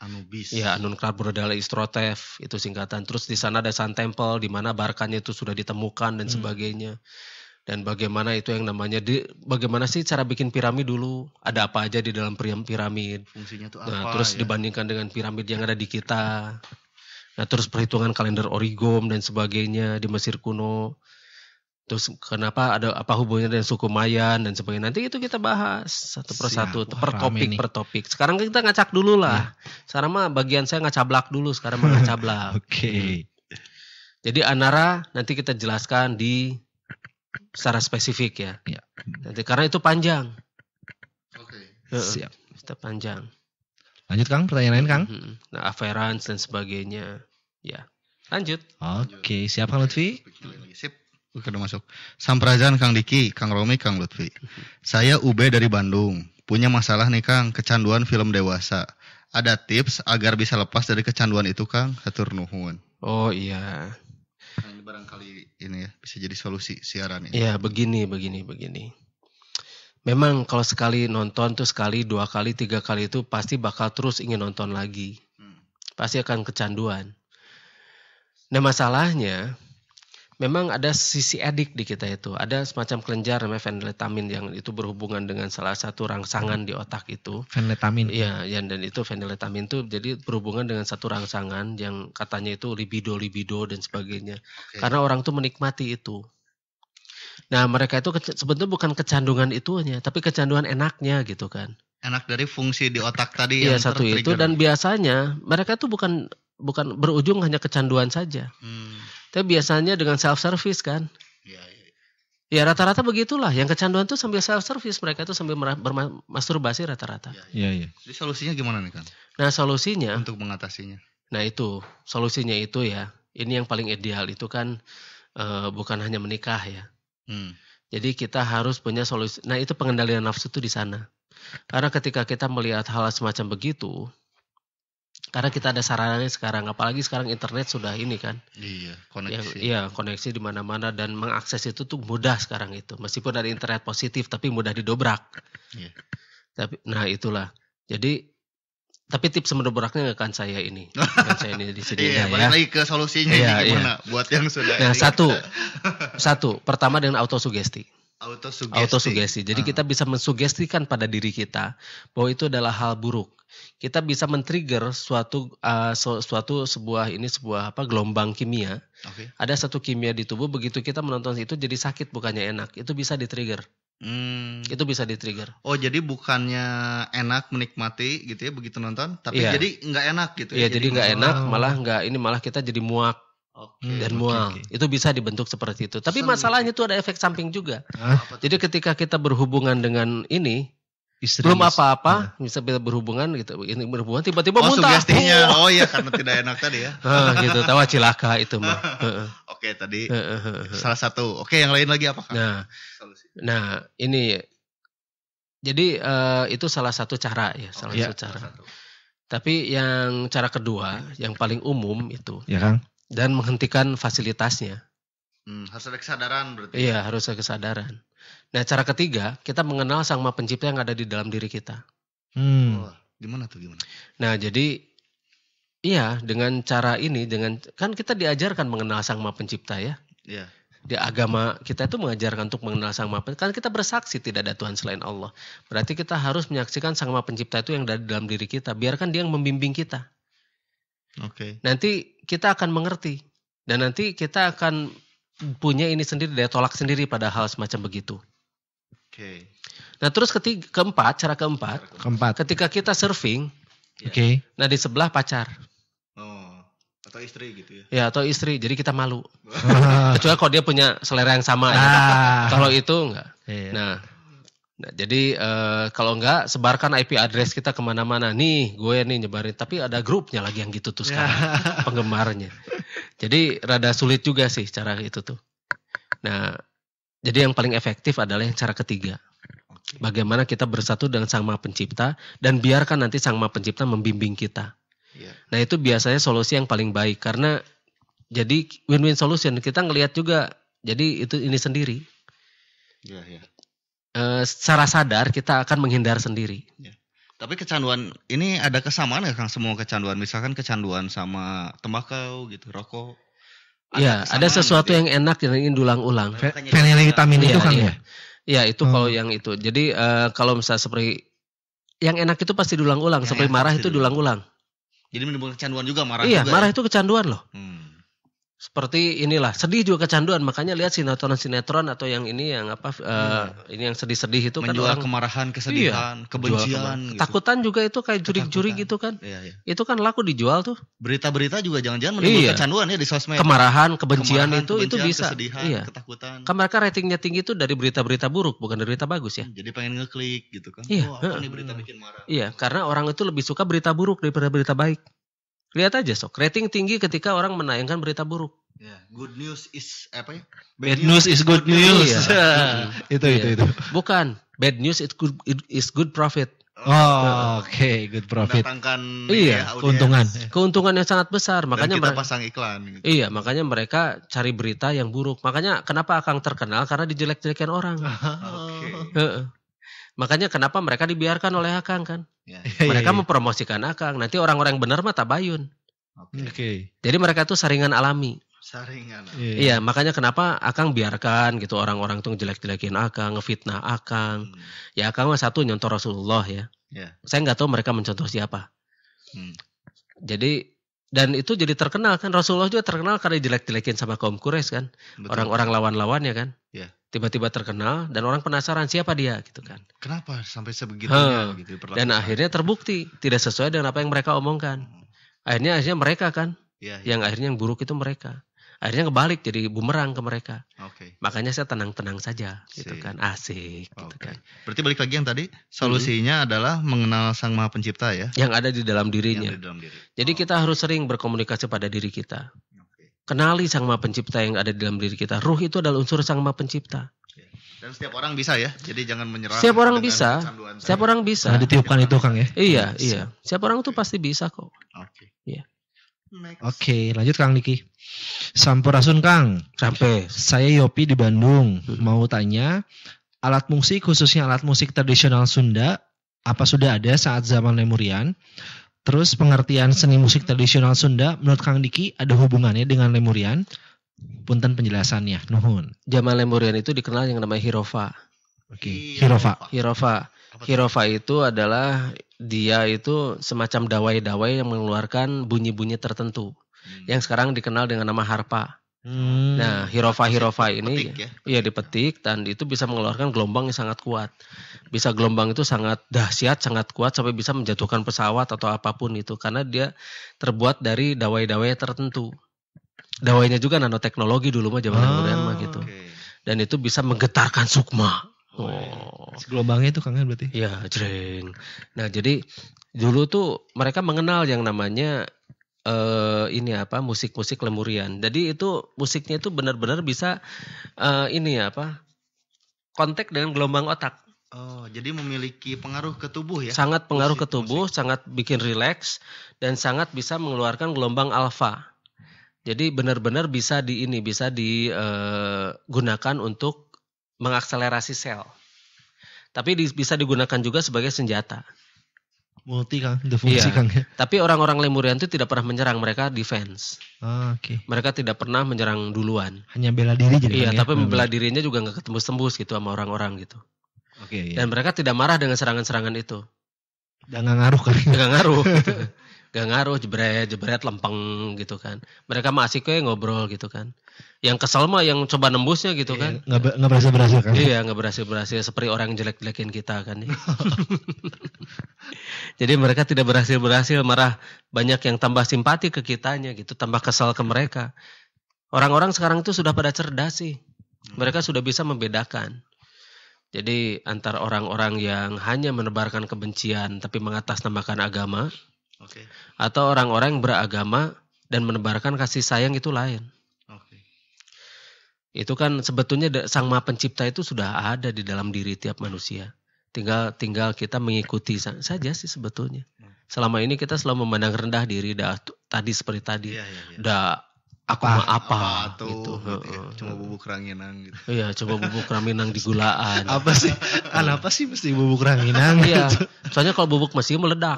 Anubis. Ya, Anun Krabrodala Istrotev itu singkatan. Terus di sana ada Sun Temple di mana barkannya itu sudah ditemukan dan hmm. sebagainya dan bagaimana itu yang namanya di, bagaimana sih cara bikin piramid dulu ada apa aja di dalam piramid fungsinya nah, apa nah, terus ya? dibandingkan dengan piramid yang ada di kita nah terus perhitungan kalender origom dan sebagainya di Mesir kuno terus kenapa ada apa hubungannya dengan suku Mayan dan sebagainya nanti itu kita bahas satu persatu per topik per topik sekarang kita ngacak dulu lah ya. sekarang mah bagian saya ngacablak dulu sekarang mah ngacablak oke okay. Hmm. jadi Anara nanti kita jelaskan di secara spesifik ya. ya. Jadi karena itu panjang. Oke. Okay. Siap. Kita panjang. Lanjut Kang, pertanyaan lain Kang. Nah, Averance dan sebagainya. Ya. Lanjut. Oke, okay. siap Kang Lutfi? Sip. Oke, udah masuk. Samprajan Kang Diki, Kang Romi, Kang Lutfi. Saya UB dari Bandung. Punya masalah nih Kang, kecanduan film dewasa. Ada tips agar bisa lepas dari kecanduan itu Kang? Hatur nuhun. Oh iya. Nah, ini barangkali ini ya bisa jadi solusi siaran ini. Iya, begini, begini, begini. Memang kalau sekali nonton tuh sekali, dua kali, tiga kali itu pasti bakal terus ingin nonton lagi. Hmm. Pasti akan kecanduan. Nah, masalahnya memang ada sisi edik di kita itu. Ada semacam kelenjar namanya feniletamin yang itu berhubungan dengan salah satu rangsangan di otak itu. Feniletamin. Iya, ya, dan itu feniletamin itu jadi berhubungan dengan satu rangsangan yang katanya itu libido libido dan sebagainya. Okay. Karena orang tuh menikmati itu. Nah, mereka itu sebetulnya bukan kecandungan itunya, tapi kecanduan enaknya gitu kan. Enak dari fungsi di otak tadi Iya, satu itu dan biasanya mereka itu bukan bukan berujung hanya kecanduan saja. Hmm. Tapi biasanya dengan self service kan. Ya, ya. rata-rata begitulah. Yang kecanduan tuh sambil self service mereka tuh sambil bermasturbasi rata-rata. Iya, iya. Ya. Jadi solusinya gimana nih kan? Nah, solusinya untuk mengatasinya. Nah, itu solusinya itu ya. Ini yang paling ideal itu kan uh, bukan hanya menikah ya. Hmm. Jadi kita harus punya solusi. Nah, itu pengendalian nafsu tuh di sana. Karena ketika kita melihat hal semacam begitu, karena kita ada sarananya sekarang apalagi sekarang internet sudah ini kan iya ya, koneksi ya, iya koneksi di mana-mana dan mengakses itu tuh mudah sekarang itu meskipun ada internet positif tapi mudah didobrak iya. tapi nah itulah jadi tapi tips mendobraknya akan saya ini akan saya ini di sini iya, ya lagi ke solusinya iya, gimana iya. buat yang sudah nah, satu satu pertama dengan autosugesti Auto sugesti. Jadi uh. kita ah. bisa mensugestikan pada diri kita bahwa itu adalah hal buruk. Kita bisa men-trigger suatu uh, su suatu sebuah ini sebuah apa gelombang kimia. Okay. Ada satu kimia di tubuh begitu kita menonton itu jadi sakit bukannya enak. Itu bisa di-trigger. Hmm. Itu bisa di-trigger. Oh, jadi bukannya enak menikmati gitu ya begitu nonton, tapi yeah. jadi nggak enak gitu ya. Iya, yeah, jadi nggak enak, oh. malah nggak ini malah kita jadi muak Okay, dan mual. Okay, Itu bisa dibentuk seperti itu. Tapi Sorry. masalahnya itu ada efek samping juga. Jadi ketika kita berhubungan dengan ini Istri belum apa-apa iya. bisa bisa bisa berhubungan gitu ini berhubungan tiba-tiba oh, muntah sugestinya oh iya karena tidak enak tadi ya nah, gitu tawa cilaka itu mah oke tadi salah satu oke yang lain lagi apa nah nah ini jadi uh, itu salah satu cara ya salah oh, satu iya, cara tapi yang cara kedua yang paling umum itu ya kan dan menghentikan fasilitasnya. Hmm, harus ada kesadaran berarti. Iya, harus ada kesadaran. Nah, cara ketiga, kita mengenal sang Maha Pencipta yang ada di dalam diri kita. Hmm. Oh, gimana tuh gimana? Nah, jadi iya, dengan cara ini dengan kan kita diajarkan mengenal sang Maha Pencipta ya. Iya. Di agama kita itu mengajarkan untuk mengenal sang Maha Pencipta. Kan kita bersaksi tidak ada Tuhan selain Allah. Berarti kita harus menyaksikan sang Maha Pencipta itu yang ada di dalam diri kita. Biarkan dia yang membimbing kita. Oke. Okay. Nanti kita akan mengerti dan nanti kita akan punya ini sendiri daya tolak sendiri pada hal semacam begitu. Oke. Okay. Nah terus ketiga keempat cara keempat. keempat. Ketika kita surfing. Iya. Oke. Okay. Nah di sebelah pacar. Oh. Atau istri gitu ya? Ya atau istri. Jadi kita malu. Kecuali kalau dia punya selera yang sama. Ya. Ah. Ya. Kalau itu enggak. Iya. Nah Nah, jadi uh, kalau enggak sebarkan IP address kita kemana-mana nih, gue nih nyebarin. Tapi ada grupnya lagi yang gitu tuh ya. sekarang penggemarnya. Jadi rada sulit juga sih cara itu tuh. Nah, jadi yang paling efektif adalah yang cara ketiga. Bagaimana kita bersatu dengan Sang Maha Pencipta dan biarkan nanti Sang Maha Pencipta membimbing kita. Yeah. Nah itu biasanya solusi yang paling baik karena jadi win-win solution kita ngelihat juga jadi itu ini sendiri. Ya, ya uh, secara sadar kita akan menghindar sendiri. Ya. Tapi kecanduan ini ada kesamaan nggak Kang semua kecanduan? Misalkan kecanduan sama tembakau gitu, rokok. ya ada sesuatu gitu. yang enak yang ingin diulang-ulang. vitamin itu ya, kan ya. Iya, itu hmm. kalau oh. yang itu. Jadi uh, kalau misalnya seperti yang enak itu pasti diulang-ulang, seperti marah itu diulang-ulang. Jadi menimbulkan kecanduan juga marah. Iya, juga marah ya? itu kecanduan loh. Hmm seperti inilah sedih juga kecanduan makanya lihat sinetron-sinetron atau yang ini yang apa hmm. ini yang sedih-sedih itu kan Menjual kan orang kemarahan iya, kesedihan iya, kebencian gitu. ketakutan juga itu kayak jurik-jurik gitu kan iya, iya. itu kan laku dijual tuh berita-berita juga jangan-jangan menimbulkan iya. kecanduan ya di sosmed kemarahan kebencian kemarahan, itu kebencian, itu bisa kesedihan, iya. ketakutan kan mereka ratingnya tinggi itu dari berita-berita buruk bukan dari berita bagus ya hmm, jadi pengen ngeklik gitu kan iya. oh, apa nih berita bikin marah iya karena orang itu lebih suka berita buruk daripada berita baik Lihat aja sok, rating tinggi ketika orang menayangkan berita buruk. Yeah. Good news is apa ya? Bad, bad news, news is good news. news. Yeah. itu yeah. itu itu. Bukan, bad news is good is good profit. Oh, oke, okay. good profit. Mendatangkan iya, ya, keuntungan. Keuntungan yang sangat besar, makanya Dan kita pasang iklan gitu. Iya, makanya mereka cari berita yang buruk. Makanya kenapa Akang terkenal karena dijelek-jelekin orang. Oke. okay. Makanya kenapa mereka dibiarkan oleh Akang kan? Ya. Iya, ya. Mereka mempromosikan Akang. Nanti orang-orang benar mata bayun Oke. Okay. Okay. Jadi mereka tuh saringan alami. Saringan. Yeah. Iya, makanya kenapa Akang biarkan gitu orang-orang tuh jelek-jelekin Akang, ngefitnah Akang. Hmm. Ya Akang mah satu nyontoh Rasulullah ya. Yeah. Saya nggak tahu mereka mencontoh siapa. Hmm. Jadi dan itu jadi terkenal kan Rasulullah juga terkenal karena jelek-jelekin sama kaum Quraisy kan. Orang-orang lawan-lawannya kan. Yeah tiba-tiba terkenal dan orang penasaran siapa dia gitu kan. Kenapa sampai sebegitunya gitu Dan akhirnya terbukti tidak sesuai dengan apa yang mereka omongkan. Hmm. Akhirnya akhirnya mereka kan ya, ya. yang akhirnya yang buruk itu mereka. Akhirnya kebalik jadi bumerang ke mereka. Okay. Makanya saya tenang-tenang saja gitu kan. Asik okay. gitu kan. Berarti balik lagi yang tadi hmm. solusinya hmm. adalah mengenal Sang Maha Pencipta ya. Yang ada di dalam dirinya. di dalam diri. Jadi oh. kita harus sering berkomunikasi pada diri kita. Kenali Sang Maha Pencipta yang ada di dalam diri kita. Ruh itu adalah unsur Sang Maha Pencipta. Dan setiap orang bisa ya, jadi jangan menyerah. Setiap orang bisa. Setiap orang bisa. Nah, ditiupkan itu Kang ya. Iya, yes. iya. Setiap orang itu pasti bisa kok. Oke. Okay. Iya. Yeah. Oke, okay, lanjut Kang Niki Sampurasun Kang. Sampai. Saya Yopi di Bandung. Hmm. Mau tanya, alat musik khususnya alat musik tradisional Sunda, apa sudah ada saat zaman Lemurian? Terus pengertian seni musik tradisional Sunda menurut Kang Diki ada hubungannya dengan Lemurian? Punten penjelasannya, nuhun. Zaman Lemurian itu dikenal yang namanya Hirova. Oke, okay. Hirova. Hirova Hirova itu adalah dia itu semacam dawai-dawai yang mengeluarkan bunyi-bunyi tertentu. Hmm. Yang sekarang dikenal dengan nama harpa. Hmm. Nah, hirofa-hirofa ini ya? dipetik ya? iya dipetik dan itu bisa mengeluarkan gelombang yang sangat kuat. Bisa gelombang itu sangat dahsyat, sangat kuat sampai bisa menjatuhkan pesawat atau apapun itu karena dia terbuat dari dawai-dawai tertentu. Dawainya juga nanoteknologi dulu mah zaman oh, modern mah ah, gitu. Okay. Dan itu bisa menggetarkan sukma. Oh. Iya. oh. Gelombangnya itu kangen ya, berarti. Iya, jreng. Nah, jadi dulu tuh mereka mengenal yang namanya uh, ini apa musik-musik Lemurian. Jadi itu musiknya itu benar-benar bisa uh, ini apa kontak dengan gelombang otak. Oh, jadi memiliki pengaruh ke tubuh ya? Sangat pengaruh musik, ke tubuh, musik. sangat bikin rileks dan sangat bisa mengeluarkan gelombang alfa. Jadi benar-benar bisa di ini bisa digunakan eh, untuk mengakselerasi sel. Tapi bisa digunakan juga sebagai senjata multi kang, defungsi yeah. kang ya. Tapi orang-orang Lemurian itu tidak pernah menyerang, mereka defense. Ah, Oke. Okay. Mereka tidak pernah menyerang duluan. Hanya bela diri jadi. Iya, ya, tapi ya? bela dirinya juga nggak ketembus-tembus gitu sama orang-orang gitu. Oke. Okay, iya. yeah. Dan mereka tidak marah dengan serangan-serangan itu. Dan nggak ngaruh kan? Nggak ngaruh. gak ngaruh jebret jebret lempeng gitu kan mereka masih kayak ngobrol gitu kan yang kesel mah yang coba nembusnya gitu iya, kan nggak nggak berhasil berhasil kan iya nggak berhasil berhasil seperti orang jelek jelekin kita kan ya. jadi mereka tidak berhasil berhasil marah banyak yang tambah simpati ke kitanya gitu tambah kesal ke mereka orang-orang sekarang itu sudah pada cerdas sih hmm. mereka sudah bisa membedakan jadi antar orang-orang yang hanya menebarkan kebencian tapi mengatasnamakan agama Okay. Atau orang-orang yang beragama dan menebarkan kasih sayang itu lain. Okay. Itu kan sebetulnya sang maha pencipta itu sudah ada di dalam diri tiap manusia. Tinggal tinggal kita mengikuti saja sih sebetulnya. Hmm. Selama ini kita selalu memandang rendah diri dah tadi seperti tadi. Yeah, yeah, yeah. Dah aku ah, mah apa oh, gitu. gitu ya. Cuma bubuk ranginang gitu. Iya, coba bubuk ranginang di gulaan. apa sih? apa sih mesti bubuk ranginang? Iya. Soalnya kalau bubuk masih meledak.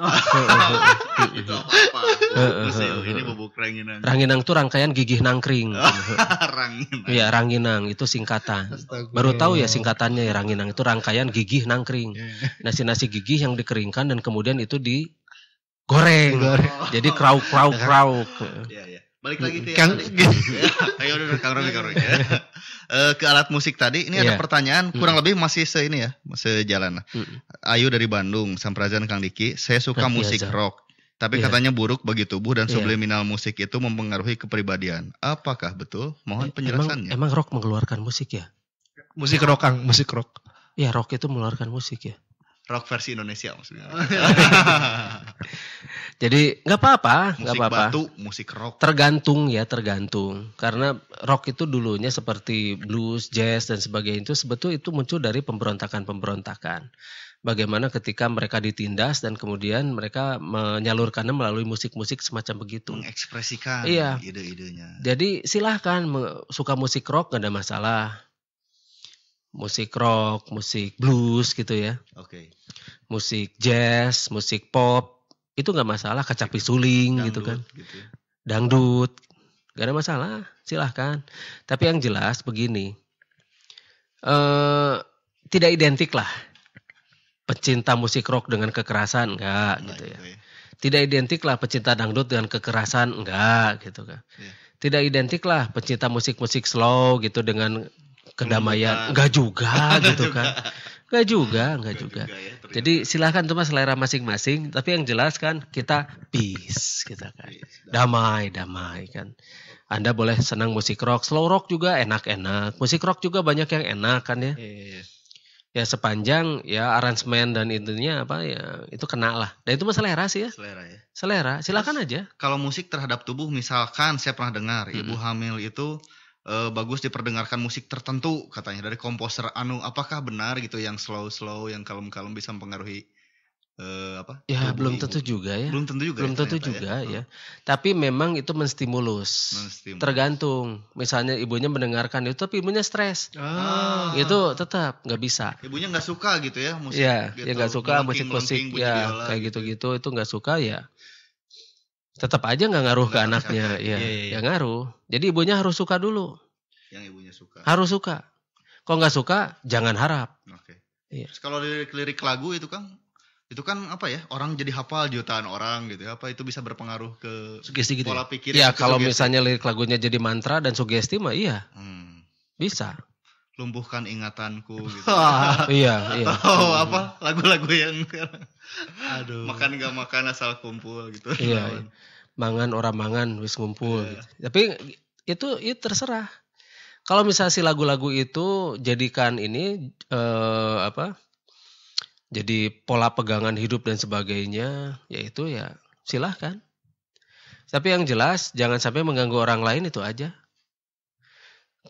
Itu apa? Ini bubuk ranginang. Ranginang tuh rangkaian gigih nangkring. ranginang. Iya, ranginang itu singkatan. Baru tahu ya singkatannya ya ranginang itu rangkaian gigih nangkring. Iya. Nasi-nasi gigih yang dikeringkan dan kemudian itu digoreng. goreng. Jadi iya, iya. krauk krauk krauk balik lagi ke Kang, ayo ya udah Kang Robi Kang Robi ya. ke alat musik tadi ini yeah. ada iya. pertanyaan hmm. kurang lebih masih se ini ya sejalan hmm. Ayu dari Bandung Samprazan Kang Diki saya suka musik rock tapi yeah. katanya buruk bagi tubuh dan yeah. subliminal musik itu mempengaruhi kepribadian apakah betul mohon e-, penjelasannya emang, emang rock mengeluarkan musik ya musik rock Kang musik rock ya rock itu mengeluarkan musik ya rock versi Indonesia maksudnya. Jadi nggak apa-apa, nggak apa-apa. Musik batu, musik rock. Tergantung ya, tergantung. Karena rock itu dulunya seperti blues, jazz dan sebagainya itu sebetulnya itu muncul dari pemberontakan-pemberontakan bagaimana ketika mereka ditindas dan kemudian mereka menyalurkannya melalui musik-musik semacam begitu. Mengekspresikan iya. ide-idenya. Jadi silahkan suka musik rock gak ada masalah musik rock, musik blues gitu ya. Oke. Okay. Musik jazz, musik pop, itu nggak masalah, kecapi suling gitu kan. Dangdut, gitu kan. Gitu. Dangdut, Gak ada masalah, silahkan. Tapi yang jelas begini, eh tidak identik lah pecinta musik rock dengan kekerasan enggak nah, gitu ya. gitu ya. Tidak identik lah pecinta dangdut dengan kekerasan enggak gitu kan. Ya. Tidak identik lah pecinta musik-musik slow gitu dengan kedamaian enggak juga gitu kan enggak juga enggak juga, juga ya, jadi silahkan tuh mas selera masing-masing tapi yang jelas kan kita peace kita kan damai damai kan anda boleh senang musik rock, slow rock juga enak-enak. Musik rock juga banyak yang enak kan ya. Iya, iya. Ya sepanjang ya aransemen dan intinya apa ya itu kena lah. Dan itu masalah selera sih ya. Selera ya. Selera, silakan Terus, aja. Kalau musik terhadap tubuh misalkan saya pernah dengar hmm. ibu hamil itu uh, bagus diperdengarkan musik tertentu katanya dari komposer anu apakah benar gitu yang slow slow yang kalem kalem bisa mempengaruhi uh, apa ya belum ibu. tentu juga ya belum tentu juga belum ya, tentu ya. juga ya, ya. tapi memang itu menstimulus. menstimulus tergantung misalnya ibunya mendengarkan itu tapi ibunya stres ah. itu tetap nggak bisa ibunya nggak suka gitu ya musik iya, ya gitu. ya nggak suka musik musik ya kayak gitu gitu, gitu. itu nggak suka ya tetap aja nggak ngaruh gak ke anaknya ya, ya, ya. ya ngaruh jadi ibunya harus suka dulu yang ibunya suka harus suka kalau nggak suka jangan harap oke okay. ya. kalau lirik-lirik lagu itu kan itu kan apa ya orang jadi hafal jutaan orang gitu ya. apa itu bisa berpengaruh ke sugesti gitu pola ya? pikir ya, ya kalau sugesti. misalnya lirik lagunya jadi mantra dan sugesti mah iya hmm. bisa lumpuhkan ingatanku gitu. iya, iya. Oh, apa lagu-lagu yang aduh. Makan gak makan asal kumpul gitu. Iya. iya. Mangan orang mangan wis ngumpul iya. Gitu. Tapi itu itu terserah. Kalau misalnya si lagu-lagu itu jadikan ini eh, apa? Jadi pola pegangan hidup dan sebagainya, yaitu ya silahkan. Tapi yang jelas jangan sampai mengganggu orang lain itu aja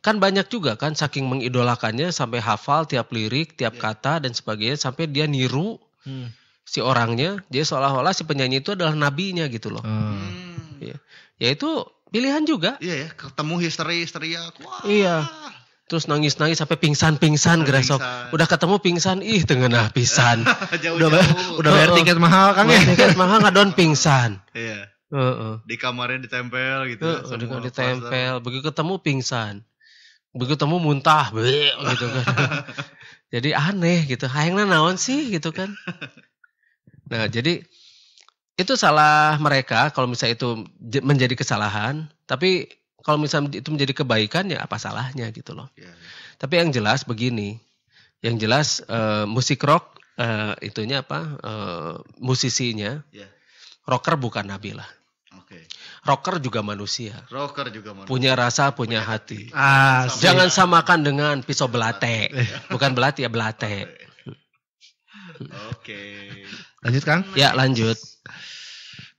kan banyak juga kan saking mengidolakannya sampai hafal tiap lirik, tiap iya. kata dan sebagainya sampai dia niru hmm. si orangnya. dia seolah-olah si penyanyi itu adalah nabinya gitu loh. Ah. Hmm. Iya. Ya. itu pilihan juga. Iya ya, ketemu histeri-histeri ya. Iya. Terus nangis-nangis sampai pingsan-pingsan gerasok. Udah ketemu pingsan, ih tengenah pisan. jauh, udah bayar, udah bayar tiket mahal kan ya. tiket mahal ngadon pingsan. Iya. Uh -uh. Di kamarnya ditempel gitu. Uh, ya, ditempel, begitu ketemu pingsan begitu ketemu muntah bleh, gitu kan jadi aneh gitu hayangnya naon sih gitu kan nah jadi itu salah mereka kalau misalnya itu menjadi kesalahan tapi kalau misalnya itu menjadi kebaikan ya apa salahnya gitu loh ya, ya. tapi yang jelas begini yang jelas uh, musik rock uh, itunya apa uh, musisinya ya. rocker bukan Nabila okay rocker juga manusia. Rocker juga manusia. Punya rasa, punya hati. Ah, Jangan ya. samakan dengan pisau belate. Bukan belati ya belate. Oke. Lanjut Kang? Ya, lanjut.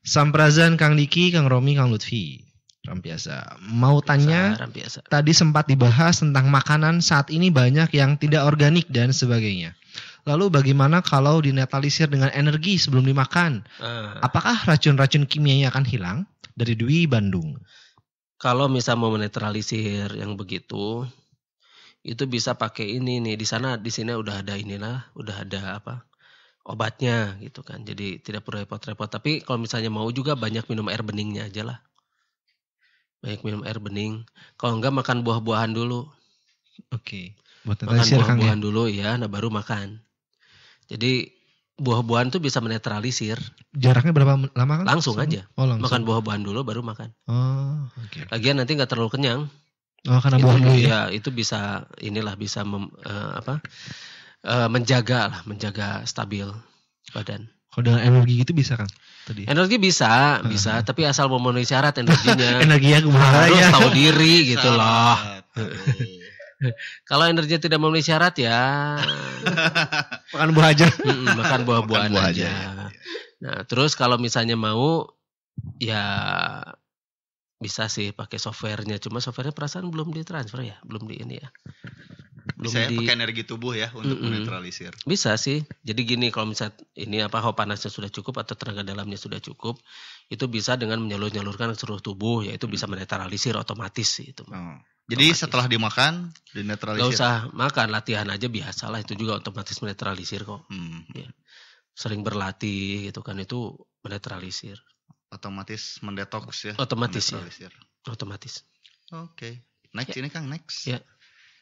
Samprazan Kang Diki, Kang Romi, Kang Lutfi. Rampiasa. Mau tanya, Rampiasa. tadi sempat dibahas tentang makanan saat ini banyak yang tidak organik dan sebagainya. Lalu bagaimana kalau dinetalisir dengan energi sebelum dimakan? Ah. Apakah racun-racun kimianya akan hilang? dari Dwi Bandung. Kalau misal mau menetralisir yang begitu, itu bisa pakai ini nih. Di sana di sini udah ada inilah, udah ada apa? obatnya gitu kan. Jadi tidak perlu repot-repot. Tapi kalau misalnya mau juga banyak minum air beningnya aja lah. Banyak minum air bening. Kalau enggak makan buah-buahan dulu. Oke. Okay. makan ya? buah-buahan ya? dulu ya, nah baru makan. Jadi buah-buahan tuh bisa menetralisir. Jaraknya berapa lama kan? Langsung aja. Oh, langsung. Makan buah-buahan dulu baru makan. Oh, oke. Okay. Lagian nanti nggak terlalu kenyang. Oh, karena buah dulu ya? ya. itu bisa inilah bisa mem, uh, apa? Uh, menjaga lah, menjaga stabil badan. Kalau dengan energi gitu bisa kan? Tadi. Energi bisa, uh-huh. bisa, tapi asal memenuhi syarat energinya. energi yang Harus ya. tahu diri gitu loh. Kalau energi tidak memenuhi syarat ya makan buah aja. makan buah-buahan buah aja. aja. Iya, iya. Nah, terus kalau misalnya mau ya bisa sih pakai softwarenya cuma softwarenya perasaan belum ditransfer ya belum di ini ya belum bisa di... pakai energi tubuh ya untuk mm -mm. menetralisir bisa sih jadi gini kalau misalnya ini apa hawa panasnya sudah cukup atau tenaga dalamnya sudah cukup itu bisa dengan menyalur-nyalurkan seluruh tubuh yaitu bisa hmm. menetralisir otomatis itu. Hmm. Oh. Jadi otomatis. setelah dimakan dinetralisir. Gak usah makan, latihan aja biasalah itu juga otomatis menetralisir kok. Hmm. Ya. Sering berlatih gitu kan itu menetralisir. Otomatis mendetoks ya. Otomatis ya. Otomatis. Oke. Okay. Next ya. ini Kang, next. Ya.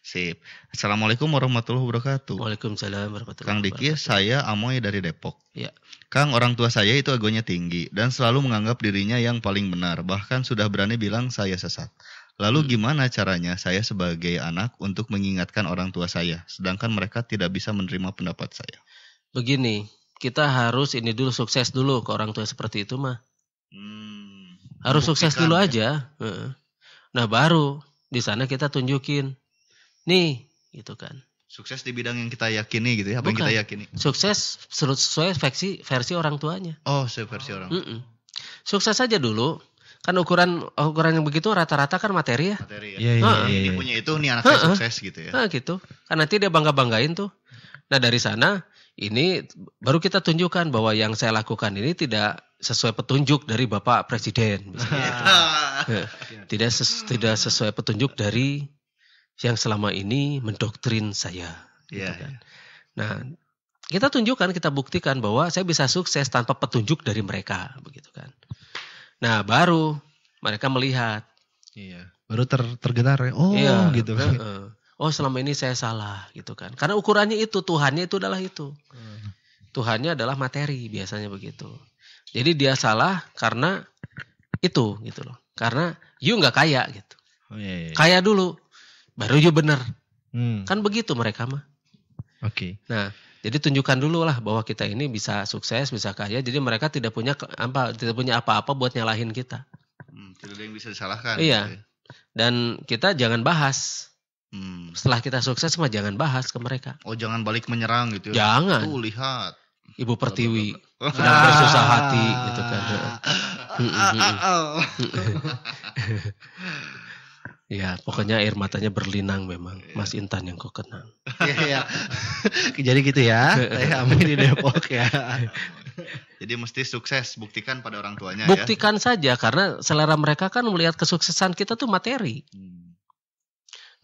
Sip. Assalamualaikum warahmatullahi wabarakatuh. Waalaikumsalam warahmatullahi Kang Diki, saya Amoy dari Depok. Ya. Kang, orang tua saya itu agonya tinggi dan selalu menganggap dirinya yang paling benar, bahkan sudah berani bilang saya sesat. Lalu hmm. gimana caranya saya sebagai anak untuk mengingatkan orang tua saya, sedangkan mereka tidak bisa menerima pendapat saya? Begini, kita harus ini dulu sukses dulu ke orang tua seperti itu mah. Hmm, harus sukses dulu ya. aja. Nah, baru di sana kita tunjukin nih gitu kan sukses di bidang yang kita yakini gitu ya apa Bukan. yang kita yakini sukses sesuai versi versi orang tuanya oh sesuai versi orang mm -mm. sukses saja dulu kan ukuran ukuran yang begitu rata-rata kan materi ya materi ya, ya, ya, ya, ya. ini punya itu nih anak saya sukses gitu ya nah, gitu kan nanti dia bangga banggain tuh nah dari sana ini baru kita tunjukkan bahwa yang saya lakukan ini tidak sesuai petunjuk dari bapak presiden misalnya tidak ses, tidak sesuai petunjuk dari yang selama ini mendoktrin saya. Yeah, gitu iya, kan. yeah. Nah, kita tunjukkan, kita buktikan bahwa saya bisa sukses tanpa petunjuk dari mereka, begitu kan. Nah, baru mereka melihat. Iya. Baru ter tergetar, oh iya, gitu kan. Uh, Oh, selama ini saya salah, gitu kan. Karena ukurannya itu, Tuhannya itu adalah itu. Hmm. Tuhannya adalah materi, biasanya begitu. Jadi dia salah karena itu, gitu loh. Karena you nggak kaya, gitu. Oh, iya, iya. iya. Kaya dulu, baru aja bener. Hmm. Kan begitu mereka mah. Oke. Okay. Nah, jadi tunjukkan dulu lah bahwa kita ini bisa sukses, bisa kaya. Jadi mereka tidak punya apa, tidak punya apa-apa buat nyalahin kita. Hmm, tidak ada yang bisa disalahkan. Iya. iya. Dan kita jangan bahas. Hmm. Setelah kita sukses mah jangan bahas ke mereka. Oh, jangan balik menyerang gitu. Ya. Jangan. Tuh lihat. Ibu Pertiwi sedang bersusah hati gitu kan. Iya pokoknya air matanya berlinang memang. Iya. Mas Intan yang kau kenang. Iya, ya. Jadi gitu ya. amin di Depok ya. Jadi mesti sukses, buktikan pada orang tuanya ya. Buktikan ya. saja karena selera mereka kan melihat kesuksesan kita tuh materi. Hmm.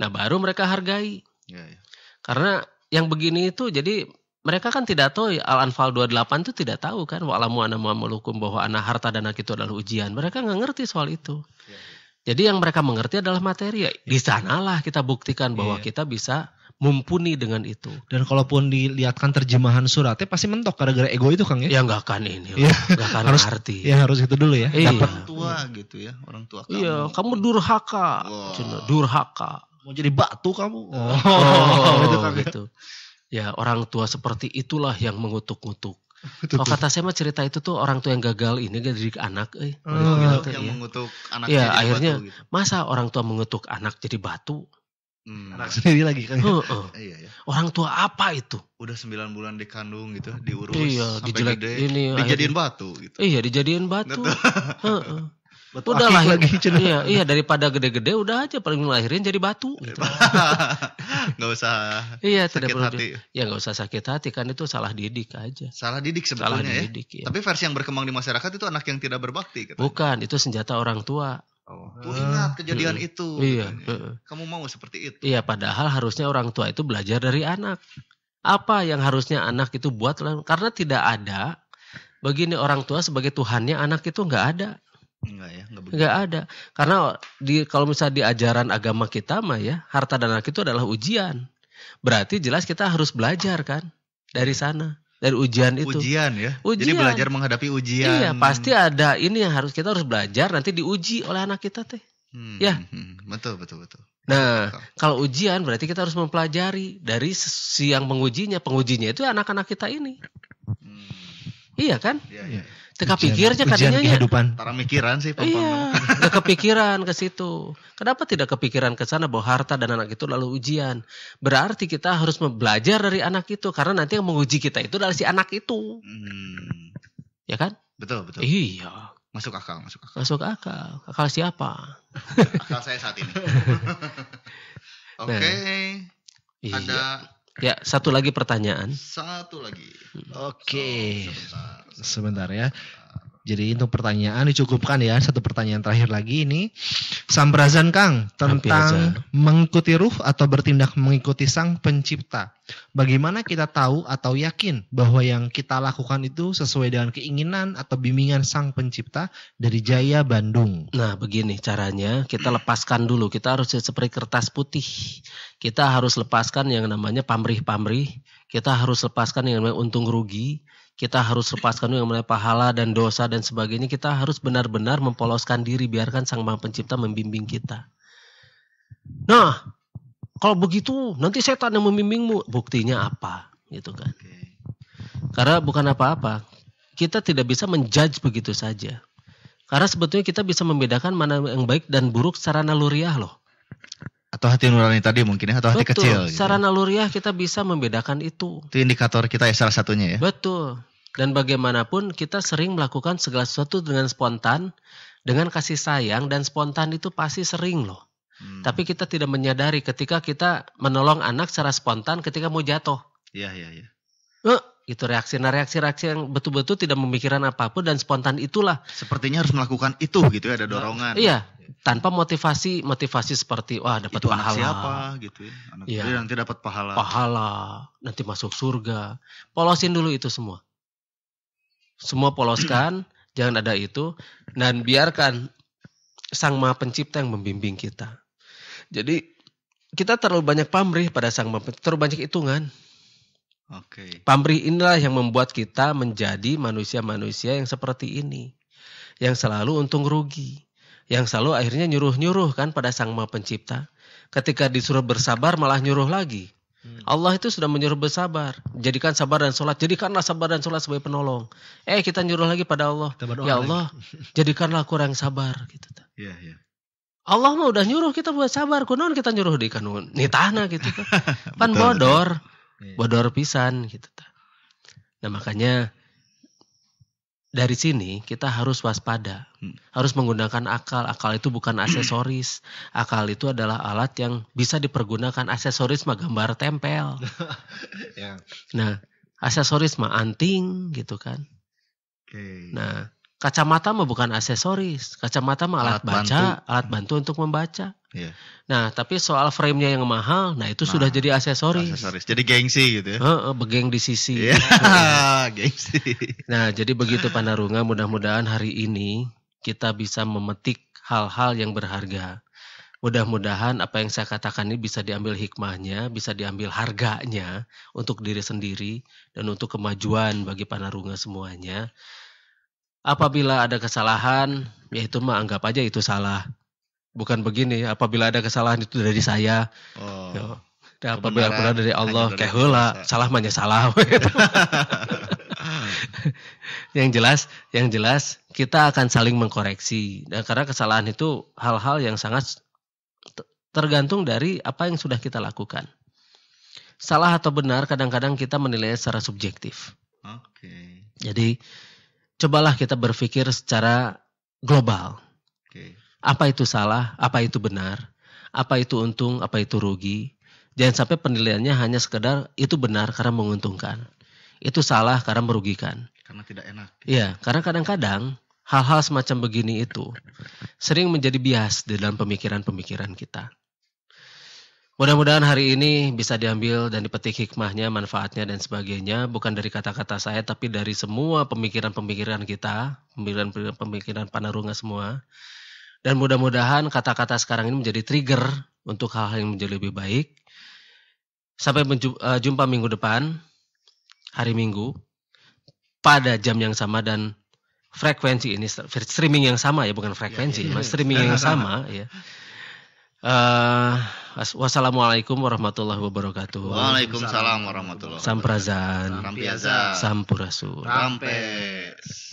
Nah, baru mereka hargai. Ya, ya. Karena yang begini itu jadi mereka kan tidak tahu Al-Anfal 28 itu tidak tahu kan wa'lamu anna bahwa anak harta dan anak itu adalah ujian. Mereka nggak ngerti soal itu. ya. Jadi yang mereka mengerti adalah materi. Iya. Di sanalah kita buktikan bahwa yeah. kita bisa mumpuni dengan itu. Dan kalaupun dilihatkan terjemahan suratnya pasti mentok gara-gara ego itu Kang ya. Ya enggak kan ini. Ya. Enggak kan harus, arti. Ya harus itu dulu ya. Iya. Orang tua gitu ya, orang tua kamu. Iya, kamu durhaka. Wow. Durhaka. Mau jadi batu kamu. Oh, oh, oh gitu oh Gitu. Ya, orang tua seperti itulah yang mengutuk utuk kalau kata saya mah cerita itu tuh orang tua yang gagal ini jadi anak, eh, oh, gitu, yang ya. mengutuk anak Ya, iya, akhirnya batu, gitu. masa orang tua mengutuk anak jadi batu? Hmm. Anak sendiri lagi kan. Uh, uh. iya, iya. Orang tua apa itu? Udah 9 bulan dikandung gitu, diurus iya, sampai dijelek, gede, ini, dijadiin akhirnya, batu gitu. Iya, dijadiin batu. Heeh. uh, uh. Betul udah lahir lagi cenderung. iya iya daripada gede-gede udah aja paling ngelahirin jadi batu gitu. nggak usah iya sakit tidak perlu hati ya gak usah sakit hati kan itu salah didik aja salah didik sebetulnya salah ya? didik, ya tapi versi yang berkembang di masyarakat itu anak yang tidak berbakti katanya. bukan itu senjata orang tua Oh, tuh oh, ingat kejadian uh, itu. Iya. Uh, Kamu mau seperti itu. Iya, padahal harusnya orang tua itu belajar dari anak. Apa yang harusnya anak itu buat karena tidak ada begini orang tua sebagai tuhannya anak itu nggak ada Enggak ya, enggak, enggak ada. Karena di kalau misalnya di ajaran agama kita mah ya, harta dan anak itu adalah ujian. Berarti jelas kita harus belajar kan dari sana, dari ujian itu. Ujian ya. Ujian. Jadi belajar menghadapi ujian. Iya, pasti ada ini yang harus kita harus belajar nanti diuji oleh anak kita teh. Hmm, ya. Hmm, hmm. betul, betul, betul. Nah, kalau ujian berarti kita harus mempelajari dari siang pengujinya pengujinya itu anak-anak kita ini. Hmm. Iya kan? Iya, iya. Teka pikirnya katanya ya. kehidupan. Tara mikiran sih Iya, gak kepikiran ke situ. Kenapa tidak kepikiran ke sana bahwa harta dan anak itu lalu ujian? Berarti kita harus belajar dari anak itu karena nanti yang menguji kita itu adalah si anak itu. Hmm. Ya kan? Betul, betul. Iya. Masuk akal, masuk akal. Masuk akal. Akal siapa? akal saya saat ini. Oke. okay. Nah, iya. Ada Ya, satu lagi pertanyaan. Satu lagi. Oke. Okay. So, sebentar. sebentar ya. Jadi untuk pertanyaan dicukupkan ya. Satu pertanyaan terakhir lagi ini. Sambrazan Kang tentang mengikuti ruh atau bertindak mengikuti sang pencipta. Bagaimana kita tahu atau yakin bahwa yang kita lakukan itu sesuai dengan keinginan atau bimbingan sang pencipta dari Jaya Bandung? Nah begini caranya kita lepaskan dulu. Kita harus seperti kertas putih. Kita harus lepaskan yang namanya pamrih-pamrih. Kita harus lepaskan yang namanya untung rugi kita harus lepaskan yang mulai pahala dan dosa dan sebagainya. Kita harus benar-benar mempoloskan diri, biarkan Sang Maha Pencipta membimbing kita. Nah, kalau begitu nanti setan yang membimbingmu. Buktinya apa? Gitu kan. Karena bukan apa-apa. Kita tidak bisa menjudge begitu saja. Karena sebetulnya kita bisa membedakan mana yang baik dan buruk secara naluriah loh. Atau hati nurani tadi mungkin ya, atau hati kecil. Betul, gitu. secara gitu. naluriah kita bisa membedakan itu. Itu indikator kita ya salah satunya ya. Betul. Dan bagaimanapun kita sering melakukan segala sesuatu dengan spontan, dengan kasih sayang dan spontan itu pasti sering loh. Hmm. Tapi kita tidak menyadari ketika kita menolong anak secara spontan ketika mau jatuh. Iya, iya, iya. Uh, itu reaksi nah reaksi reaksi yang betul-betul tidak memikirkan apapun dan spontan itulah sepertinya harus melakukan itu gitu ya ada nah, dorongan iya tanpa motivasi motivasi seperti wah dapat itu pahala anak siapa gitu ya anak iya. nanti dapat pahala pahala nanti masuk surga polosin dulu itu semua semua poloskan, jangan ada itu dan biarkan Sang Maha Pencipta yang membimbing kita. Jadi kita terlalu banyak pamrih pada Sang Maha Pencipta, terlalu banyak hitungan. Oke. Okay. Pamrih inilah yang membuat kita menjadi manusia-manusia yang seperti ini. Yang selalu untung rugi. Yang selalu akhirnya nyuruh-nyuruh kan pada Sang Maha Pencipta. Ketika disuruh bersabar malah nyuruh lagi. Hmm. Allah itu sudah menyuruh bersabar. Jadikan sabar dan sholat. Jadikanlah sabar dan sholat sebagai penolong. Eh kita nyuruh lagi pada Allah. Ya Allah, lagi. jadikanlah kurang sabar. Gitu. Yeah, yeah. Allah mah udah nyuruh kita buat sabar. Kunon kita nyuruh di kanun. Nih gitu. Kan bodor. Iya. Bodor pisan gitu. Nah makanya dari sini kita harus waspada, hmm. harus menggunakan akal. Akal itu bukan aksesoris, akal itu adalah alat yang bisa dipergunakan aksesoris mah gambar tempel. ya. Nah, aksesoris mah anting gitu kan. Okay. Nah, kacamata mah bukan aksesoris, kacamata mah alat, alat baca, bantu. alat bantu untuk membaca. Yeah. Nah, tapi soal framenya yang mahal, nah itu nah, sudah jadi aksesoris. Aksesoris, jadi gengsi gitu ya. Heeh, begeng di sisi. Yeah. Gitu ya. gengsi. Nah, jadi begitu Panarunga, mudah-mudahan hari ini kita bisa memetik hal-hal yang berharga. Mudah-mudahan apa yang saya katakan ini bisa diambil hikmahnya, bisa diambil harganya untuk diri sendiri dan untuk kemajuan bagi Panarunga semuanya. Apabila ada kesalahan, yaitu mah anggap aja itu salah bukan begini apabila ada kesalahan itu dari saya oh. Yo. Dan apabila benar dari Allah kayak hula salah mana salah yang jelas yang jelas kita akan saling mengkoreksi dan karena kesalahan itu hal-hal yang sangat tergantung dari apa yang sudah kita lakukan salah atau benar kadang-kadang kita menilai secara subjektif okay. jadi cobalah kita berpikir secara global okay apa itu salah, apa itu benar, apa itu untung, apa itu rugi. Jangan sampai penilaiannya hanya sekedar itu benar karena menguntungkan. Itu salah karena merugikan. Karena tidak enak. Iya, karena kadang-kadang hal-hal semacam begini itu sering menjadi bias di dalam pemikiran-pemikiran kita. Mudah-mudahan hari ini bisa diambil dan dipetik hikmahnya, manfaatnya dan sebagainya bukan dari kata-kata saya tapi dari semua pemikiran-pemikiran kita, pemikiran-pemikiran Panarunga semua dan mudah-mudahan kata-kata sekarang ini menjadi trigger untuk hal-hal yang menjadi lebih baik. Sampai eh, jumpa minggu depan, hari Minggu, pada jam yang sama dan frekuensi ini streaming yang sama ya bukan frekuensi, ya, ya, ya. streaming yang sama ya. Uh, wassalamualaikum warahmatullahi wabarakatuh. Waalaikumsalam warahmatullahi wabarakatuh. Samprazan. Sampurasan. Rampes.